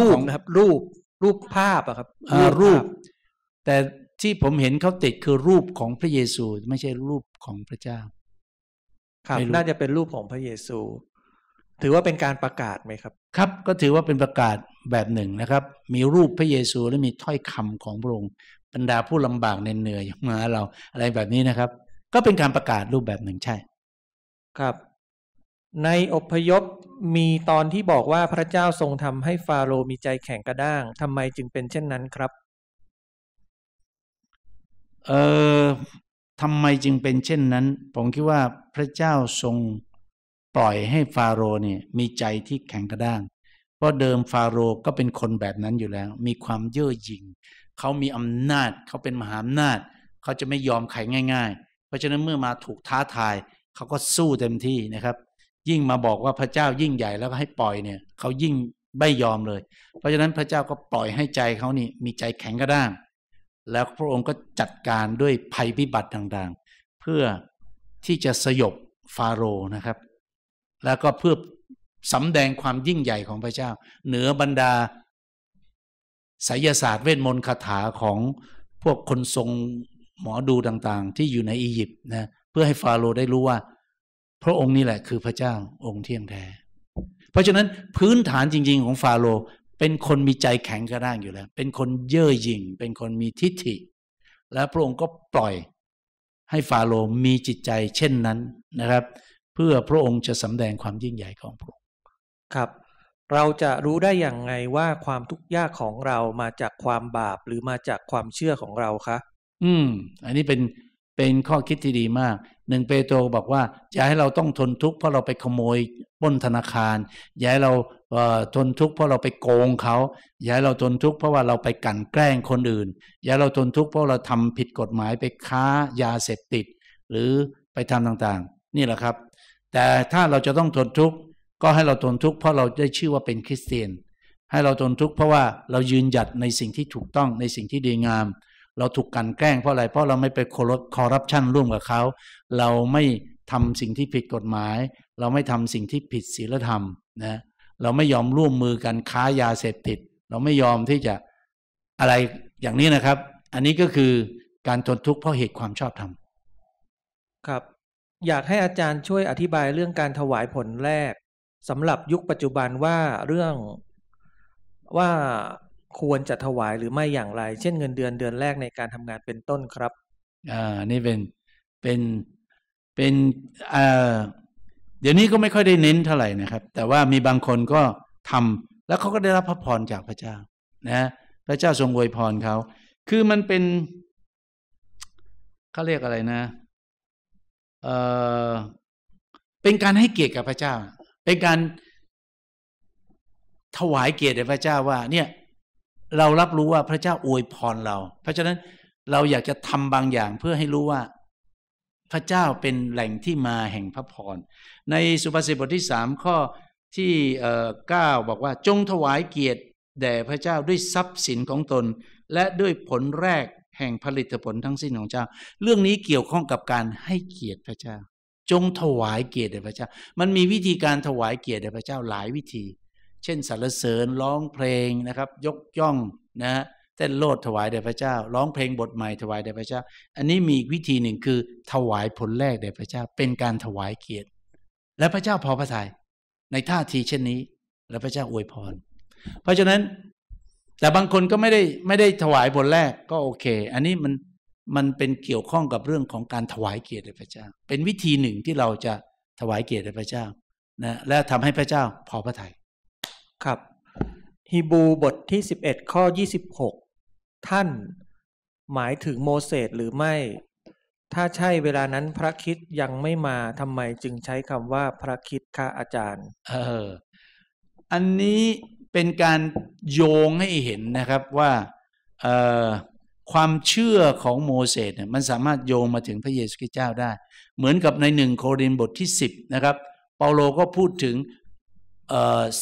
รูปนะครับ รูปรูปภาพอะครับรูป แต่ที่ผมเห็นเขาติดคือรูปของพระเยซูไม่ใช่รูปของพระเจ้า ครับน่าจะเป็นรูปของพระเยซู ถือว่าเป็นการประกาศไหมครับ ครับก็ถือว่าเป็นประกาศแบบหนึ่งนะครับ มีรูปพระเยซูและมีถ้อยคำของพระองค์บรรดาผู้ลำบากเหนื่อยมาเราอะไรแบบนี้นะครับ ก็เป็นการประกาศรูปแบบหนึ่งใช่ ครับในอพยพมีตอนที่บอกว่าพระเจ้าทรงทำให้ฟาโรมีใจแข็งกระด้างทำไมจึงเป็นเช่นนั้นครับเอ่อทำไมจึงเป็นเช่นนั้น ผมคิดว่าพระเจ้าทรงปล่อยให้ฟาโรเนี่ยมีใจที่แข็งกระด้าง เพราะเดิมฟาโรก็เป็นคนแบบนั้นอยู่แล้ว มีความเย่อหยิ่งเขามีอำนาจเขาเป็นมหาอำนาจเขาจะไม่ยอมใครง่าย ๆ เพราะฉะนั้นเมื่อมาถูกท้าทายเขาก็สู้เต็มที่นะครับยิ่งมาบอกว่าพระเจ้ายิ่งใหญ่แล้วก็ให้ปล่อยเนี่ยเขายิ่งไม่ยอมเลย เพราะฉะนั้นพระเจ้าก็ปล่อยให้ใจเขานี่ มีใจแข็งกระด้างแล้วพระองค์ก็จัดการด้วยภัยพิบัติต่าง ๆ เพื่อที่จะสยบฟาโรห์นะครับ แล้วก็เพื่อสำแดงความยิ่งใหญ่ของพระเจ้า เหนือบรรดาไสยศาสตร์เวทมนต์คาถาของพวกคนทรงหมอดูต่างๆ ที่อยู่ในอียิปต์นะเพื่อให้ฟาโรห์ได้รู้ว่าพระองค์นี่แหละคือพระเจ้าองค์เที่ยงแท้ เพราะฉะนั้นพื้นฐานจริง ๆของฟาโรเป็นคนมีใจแข็งกระด้างอยู่แล้ว เป็นคนเย่อหยิ่ง เป็นคนมีทิฏฐิ และพระองค์ก็ปล่อย ให้ฟาโรมีจิตใจเช่นนั้นนะครับ เพื่อพระองค์จะสำแดงความยิ่งใหญ่ของพระองค์ครับ เราจะรู้ได้อย่างไงว่าความทุกข์ยากของเรามาจากความบาปหรือมาจากความเชื่อของเราคะ อืมอันนี้เป็นเป็นข้อคิดที่ดีมากหนึ่งเปโตรบอกว่าอย่าให้เราต้องทนทุกข์เพราะเราไปขโมยป้นธนาคารอย่าให้เราทนทุกข์เพราะเราไปโกงเขาอย่าให้เราทนทุกข์เพราะว่าเราไปกันแกล้งคนอื่น อย่าเราทนทุกข์เพราะเราทำผิดกฎหมายไปค้ายาเสพติด หรือไปทำต่างๆ นี่แหละครับ แต่ถ้าเราจะต้องทนทุกข์ก็ให้เราทนทุกข์เพราะเราได้ชื่อว่าเป็นคริสเตียน ให้เราทนทุกข์เพราะว่าเรายืนหยัดในสิ่งที่ถูกต้องในสิ่งที่ดีงามเรา ถูกกันแกล้งเพราะอะไร เพราะเราไม่ไปคอร์รัปชันร่วมกับเขา เราไม่ทำสิ่งที่ผิดกฎหมาย เราไม่ทำสิ่งที่ผิดศีลธรรมนะ เราไม่ยอมร่วมมือกันค้ายาเสพติด เราไม่ยอมที่จะอะไรอย่างนี้นะครับ อันนี้ก็คือการทนทุกข์เพราะเหตุความชอบธรรมครับ อยากให้อาจารย์ช่วยอธิบายเรื่องการถวายผลแรกสำหรับยุคปัจจุบันว่าเรื่องว่าควรจะถวายหรือไม่อย่างไร เช่นเงินเดือนเดือนแรกในการทำงานเป็นต้นครับ อ่านี่เป็นเป็นเป็นอ่าเดี๋ยวนี้ก็ไม่ค่อยได้เน้นเท่าไหร่นะครับ แต่ว่ามีบางคนก็ทำแล้วเขาก็ได้รับพระพรจากพระเจ้านะพระเจ้าทรงอวยพรเขาคือมันเป็นเขาเรียกอะไรนะเออเป็นการให้เกียรติกับพระเจ้า เป็นการถวายเกียรติแด่พระเจ้าว่าเนี่ยเรารับรู้ว่าพระเจ้าอวยพรเรา เพราะฉะนั้นเราอยากจะทำบางอย่างเพื่อให้รู้ว่า พระเจ้าเป็นแหล่งที่มาแห่งพระพร ในสุภาษิตบทที่สามข้อที่เก้าบอกว่าจงถวายเกียรติแด่พระเจ้าด้วยทรัพย์สินของตน และด้วยผลแรกแห่งผลิตผลทั้งสิ้นของเจ้า เรื่องนี้เกี่ยวข้องกับการให้เกียรติพระเจ้า จงถวายเกียรติแด่พระเจ้า มันมีวิธีการถวายเกียรติแด่พระเจ้าหลายวิธีเช่นสรรเสริญร้องเพลงนะครับ ยกย่องนะฮะเต้นโลดถวายแด่พระเจ้าร้องเพลงบทใหม่ถวายแด่พระเจ้า อันนี้มีวิธีหนึ่งคือถวายผลแรกแด่พระเจ้า เป็นการถวายเกียรติและพระเจ้าพอพระทัยในท่าทีเช่นนี้ และพระเจ้าอวยพร เพราะฉะนั้นแต่บางคนก็ไม่ได้ไม่ได้ถวายผลแรกก็โอเค อันนี้มันมันเป็นเกี่ยวข้องกับเรื่องของการถวายเกียรติแด่พระเจ้า เป็นวิธีหนึ่งที่เราจะถวายเกียรติแด่พระเจ้านะและทำให้พระเจ้าพอพระทยัยครับฮีบูบทที่ 11 ข้อ 26 ท่านหมายถึงโมเสสหรือไม่ถ้าใช่เวลานั้นพระคิดยังไม่มาทำไมจึงใช้คำว่าพระคิดค่ะอาจารย์ เออ อันนี้เป็นการโยงให้เห็นนะครับว่าความเชื่อของโมเสสเนี่ยมันสามารถโยงมาถึงพระเยซูคริสต์เจ้าได้ เหมือนกับในหนึ่งโครินบทที่ 10 นะครับ เปาโลก็พูดถึง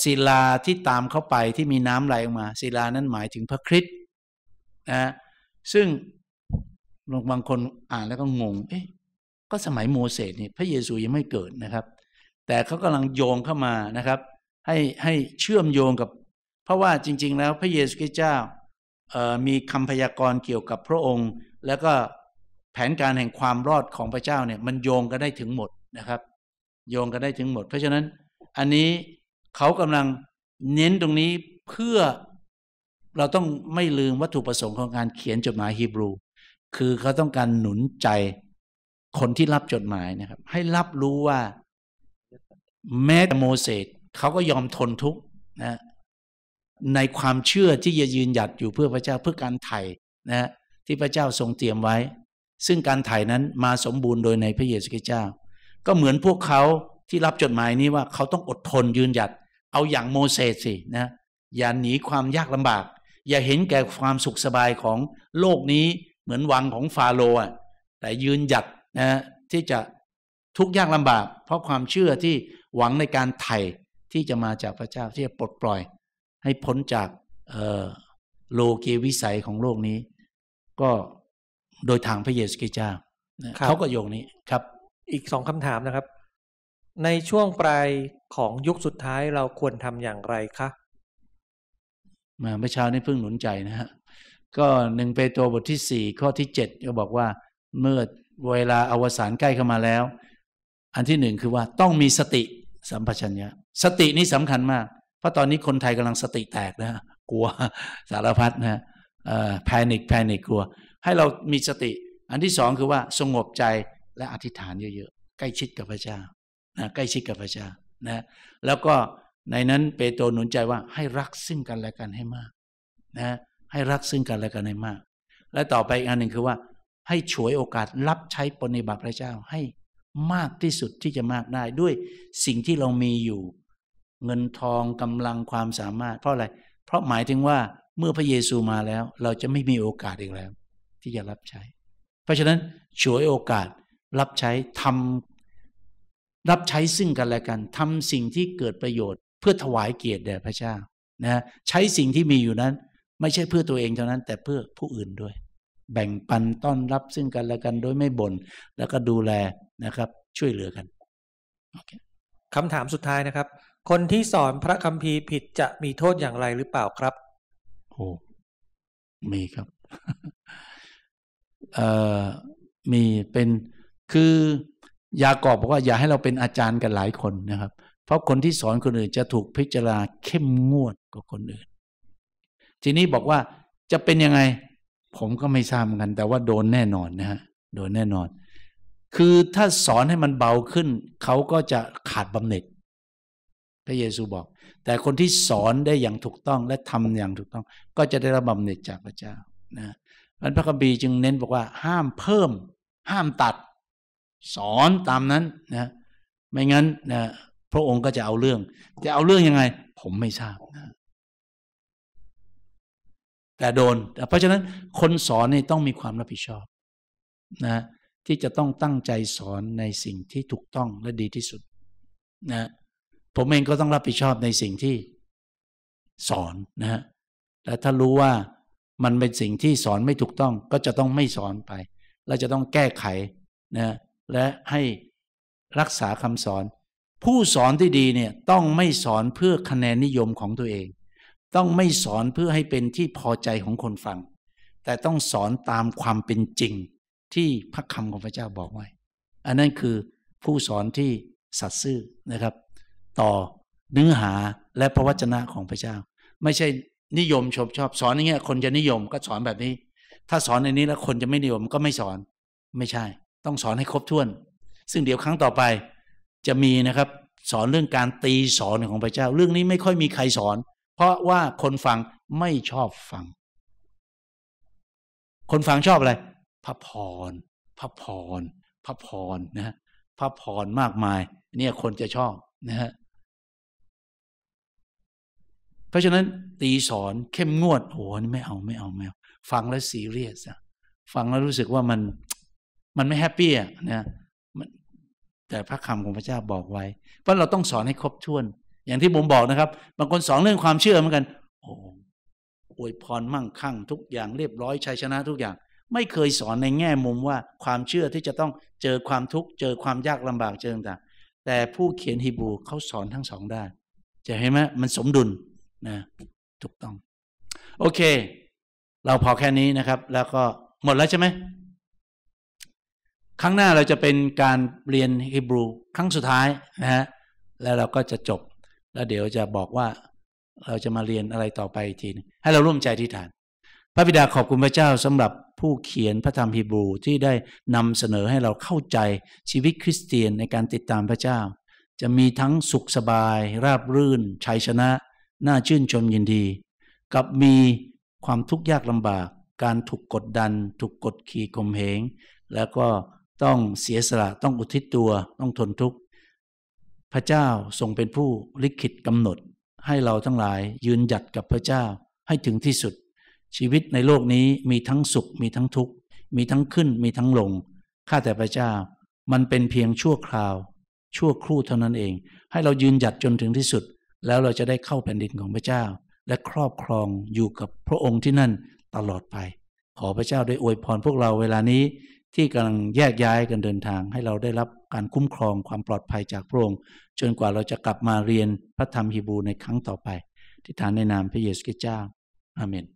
ศิลาที่ตามเข้าไปที่มีน้ำไหลออกมาศิลานั้นหมายถึงพระคริสต์นะซึ่งบางคนอ่านแล้วก็งง เอ๊ะก็สมัยโมเสสนี่พระเยซูยังไม่เกิดนะครับ แต่เขากำลังโยงเข้ามานะครับ ให้ให้เชื่อมโยงกับ เพราะว่าจริงๆแล้วพระเยซูคริสต์เจ้า มีคำพยากรณ์เกี่ยวกับพระองค์ แล้วก็แผนการแห่งความรอดของพระเจ้าเนี่ยมันโยงกันได้ถึงหมดนะครับ โยงกันได้ถึงหมด เพราะฉะนั้นอันนี้เขากำลังเน้นตรงนี้เพื่อเราต้องไม่ลืมวัตถุประสงค์ของการเขียนจดหมายฮีบรู คือเขาต้องการหนุนใจคนที่รับจดหมายนะครับ ให้รับรู้ว่าแม้แต่โมเสสเขาก็ยอมทนทุกข์นะ ในความเชื่อที่จะยืนหยัดอยู่เพื่อพระเจ้าเพื่อการไถ่นะ ที่พระเจ้าทรงเตรียมไว้ ซึ่งการไถ่นั้นมาสมบูรณ์โดยในพระเยซูคริสต์เจ้า ก็เหมือนพวกเขาที่รับจดหมายนี้ว่า เขาต้องอดทนยืนหยัดเอาอย่างโมเสสสินะ อย่าหนี ความยากลำบาก อย่าเห็นแก่ความสุขสบายของโลกนี้เหมือนวังของฟาโรห์แต่ยืนหยัดนะ ที่จะทุกยากลำบากเพราะความเชื่อที่หวังในการไถ่ที่จะมาจากพระเจ้าที่จะปลดปล่อยให้พ้นจากโลกวิสัยของโลกนี้ก็โดยทางพระเยซูคริสต์เจ้าเขาก็โยงนี้ครับ อีกสองคำถามนะครับ ในช่วงปลายของยุคสุดท้ายเราควรทำอย่างไรคะ มาเมื่อเช้านี้เพิ่งหนุนใจนะฮะ ก็หนึ่งเปโตรบทที่สี่ข้อที่เจ็ดก็บอกว่า เมื่อเวลาอวสานใกล้เข้ามาแล้ว อันที่หนึ่งคือว่าต้องมีสติสัมปชัญญะสตินี่สำคัญมาก เพราะตอนนี้คนไทยกำลังสติแตกนะกลัวสารพัดนะแพนิคแพนิคกลัว ให้เรามีสติ อันที่สองคือว่าสงบใจและอธิษฐานเยอะๆใกล้ชิดกับพระเจ้านะใกล้ชิดกับพระเจ้านะแล้วก็ในนั้นเปโตรหนุนใจว่าให้รักซึ่งกันและกันให้มากนะให้รักซึ่งกันและกันให้มาก และต่อไปอีกอันหนึ่งคือว่า ให้ฉวยโอกาสรับใช้ปณิบัติพระเจ้า ให้มากที่สุดที่จะมากได้ด้วยสิ่งที่เรามีอยู่เงินทองกำลังความสามารถ เพราะอะไร เพราะหมายถึงว่าเมื่อพระเยซูมาแล้ว เราจะไม่มีโอกาสอีกแล้ว ที่จะรับใช้ เพราะฉะนั้นฉวยโอกาสรับใช้ทำรับใช้ซึ่งกัน และกันทำสิ่งที่เกิดประโยชน์ เพื่อถวายเกียรติแด่พระเจ้านะใช้สิ่งที่มีอยู่นั้น ไม่ใช่เพื่อตัวเอง เท่านั้น แต่เพื่อผู้อื่นด้วย แบ่งปันต้อนรับซึ่งกันและกันโดยไม่บน่นแล้วก็ดูแลนะครับ ช่วยเหลือกันโอเคคำถามสุดท้ายนะครับ คนที่สอนพระคัมภีร์ผิดจะมีโทษอย่างไรหรือเปล่าครับโอ้มีครับเอ่อมีเป็นคือยากอบบอกว่าอย่าให้เราเป็นอาจารย์กันหลายคนนะครับ เพราะคนที่สอนคนอื่นจะถูกพิจารณาเข้มงวดกว่าคนอื่น ทีนี้บอกว่าจะเป็นยังไง ผมก็ไม่ทราบเหมือนกัน แต่ว่าโดนแน่นอนนะฮะโดนแน่นอน คือถ้าสอนให้มันเบาขึ้น เขาก็จะขาดบำเหน็จ พระเยซูบอก แต่คนที่สอนได้อย่างถูกต้องและทำอย่างถูกต้อง ก็จะได้รับบำเหน็จจากพระเจ้านะพระคัมภีร์จึงเน้นบอกว่า ห้ามเพิ่ม ห้ามตัดสอนตามนั้นนะไม่งั้นนะพระองค์ก็จะเอาเรื่อง จะเอาเรื่องยังไง ผมไม่ทราบนะแต่โดน เพราะฉะนั้น คนสอนนี่ต้องมีความรับผิดชอบนะที่จะต้องตั้งใจสอนในสิ่งที่ถูกต้องและดีที่สุด นะผมเองก็ต้องรับผิดชอบในสิ่งที่สอนนะฮะและถ้ารู้ว่ามันเป็นสิ่งที่สอนไม่ถูกต้อง ก็จะต้องไม่สอนไปและจะต้องแก้ไขนะและให้รักษาคำสอน ผู้สอนที่ดีเนี่ยต้องไม่สอนเพื่อคะแนนนิยมของตัวเอง ต้องไม่สอนเพื่อให้เป็นที่พอใจของคนฟัง แต่ต้องสอนตามความเป็นจริงที่พระคำของพระเจ้าบอกไว้ อันนั้นคือผู้สอนที่สัตย์ซื่อนะครับ ต่อเนื้อหาและพระวจนะของพระเจ้า ไม่ใช่นิยมชมชอบสอนอย่างเงี้ย คนจะนิยมก็สอนแบบนี้ ถ้าสอนในนี้แล้วคนจะไม่นิยมก็ไม่สอนไม่ใช่ต้องสอนให้ครบถ้วน ซึ่งเดี๋ยวครั้งต่อไป จะมีนะครับ สอนเรื่องการตีสอนของพระเจ้า เรื่องนี้ไม่ค่อยมีใครสอน เพราะว่าคนฟังไม่ชอบฟัง คนฟังชอบอะไร พระพร พระพร พระพรนะ พระพรมากมาย เนี่ยคนจะชอบนะฮะ เพราะฉะนั้น ตีสอนเข้มงวด โอ้โหไม่เอาไม่เอาไม่เอาฟังแล้ว ซีเรียสอะฟังแล้วรู้สึกว่ามันมันไม่แฮปปี้อ่ะนะแต่พระคำของพระเจ้าบอกไว้เพราะเราต้องสอนให้ครบถ้วน อย่างที่ผมบอกนะครับ บางคนสอนเรื่องความเชื่อเหมือนกัน โอ้อวยพรมั่งคั่งทุกอย่างเรียบร้อยชัยชนะทุกอย่าง ไม่เคยสอนในแง่มุมว่าความเชื่อที่จะต้องเจอความทุกข์เจอความยากลำบากเจอต่างแต่ผู้เขียนฮีบรูเขาสอนทั้งสองด้านจะเห็นไหมมันสมดุลนะถูกต้อง โอเค เราพอแค่นี้นะครับ แล้วก็หมดแล้วใช่ไหมครั้งหน้าเราจะเป็นการเรียนฮิบรูครั้งสุดท้ายนะฮะแล้วเราก็จะจบ แล้วเดี๋ยวจะบอกว่าเราจะมาเรียนอะไรต่อไปทีนึงให้เราร่วมใจที่ฐาน พระบิดาขอบคุณพระเจ้าสำหรับผู้เขียนพระธรรมฮิบรูที่ได้นำเสนอให้เราเข้าใจชีวิตคริสเตียนในการติดตามพระเจ้า จะมีทั้งสุขสบาย ราบรื่นชัยชนะ น่าชื่นชมยินดีกับมีความทุกข์ยากลำบาก การถูกกดดันถูกกดขี่ข่มเหงแล้วก็ต้องเสียสละต้องอุทิศตัวต้องทนทุกข์พระเจ้าทรงเป็นผู้ลิขิตกำหนด ให้เราทั้งหลายยืนหยัดกับพระเจ้าให้ถึงที่สุด ชีวิตในโลกนี้มีทั้งสุขมีทั้งทุกข์มีทั้งขึ้นมีทั้งลงข้าแต่พระเจ้ามันเป็นเพียงชั่วคราว ชั่วครู่เท่านั้นเอง ให้เรายืนหยัดจนถึงที่สุด แล้วเราจะได้เข้าแผ่นดินของพระเจ้า และครอบครองอยู่กับพระองค์ที่นั่นตลอดไป ขอพระเจ้าได้อวยพรพวกเราเวลานี้ที่กำลังแยกย้ายกันเดินทางให้เราได้รับการคุ้มครองความปลอดภัยจากพระองค์จนกว่าเราจะกลับมาเรียนพระธรรมฮิบูในครั้งต่อไปที่ฐานในนามพระเยซูคริสต์เจ้า อาเมน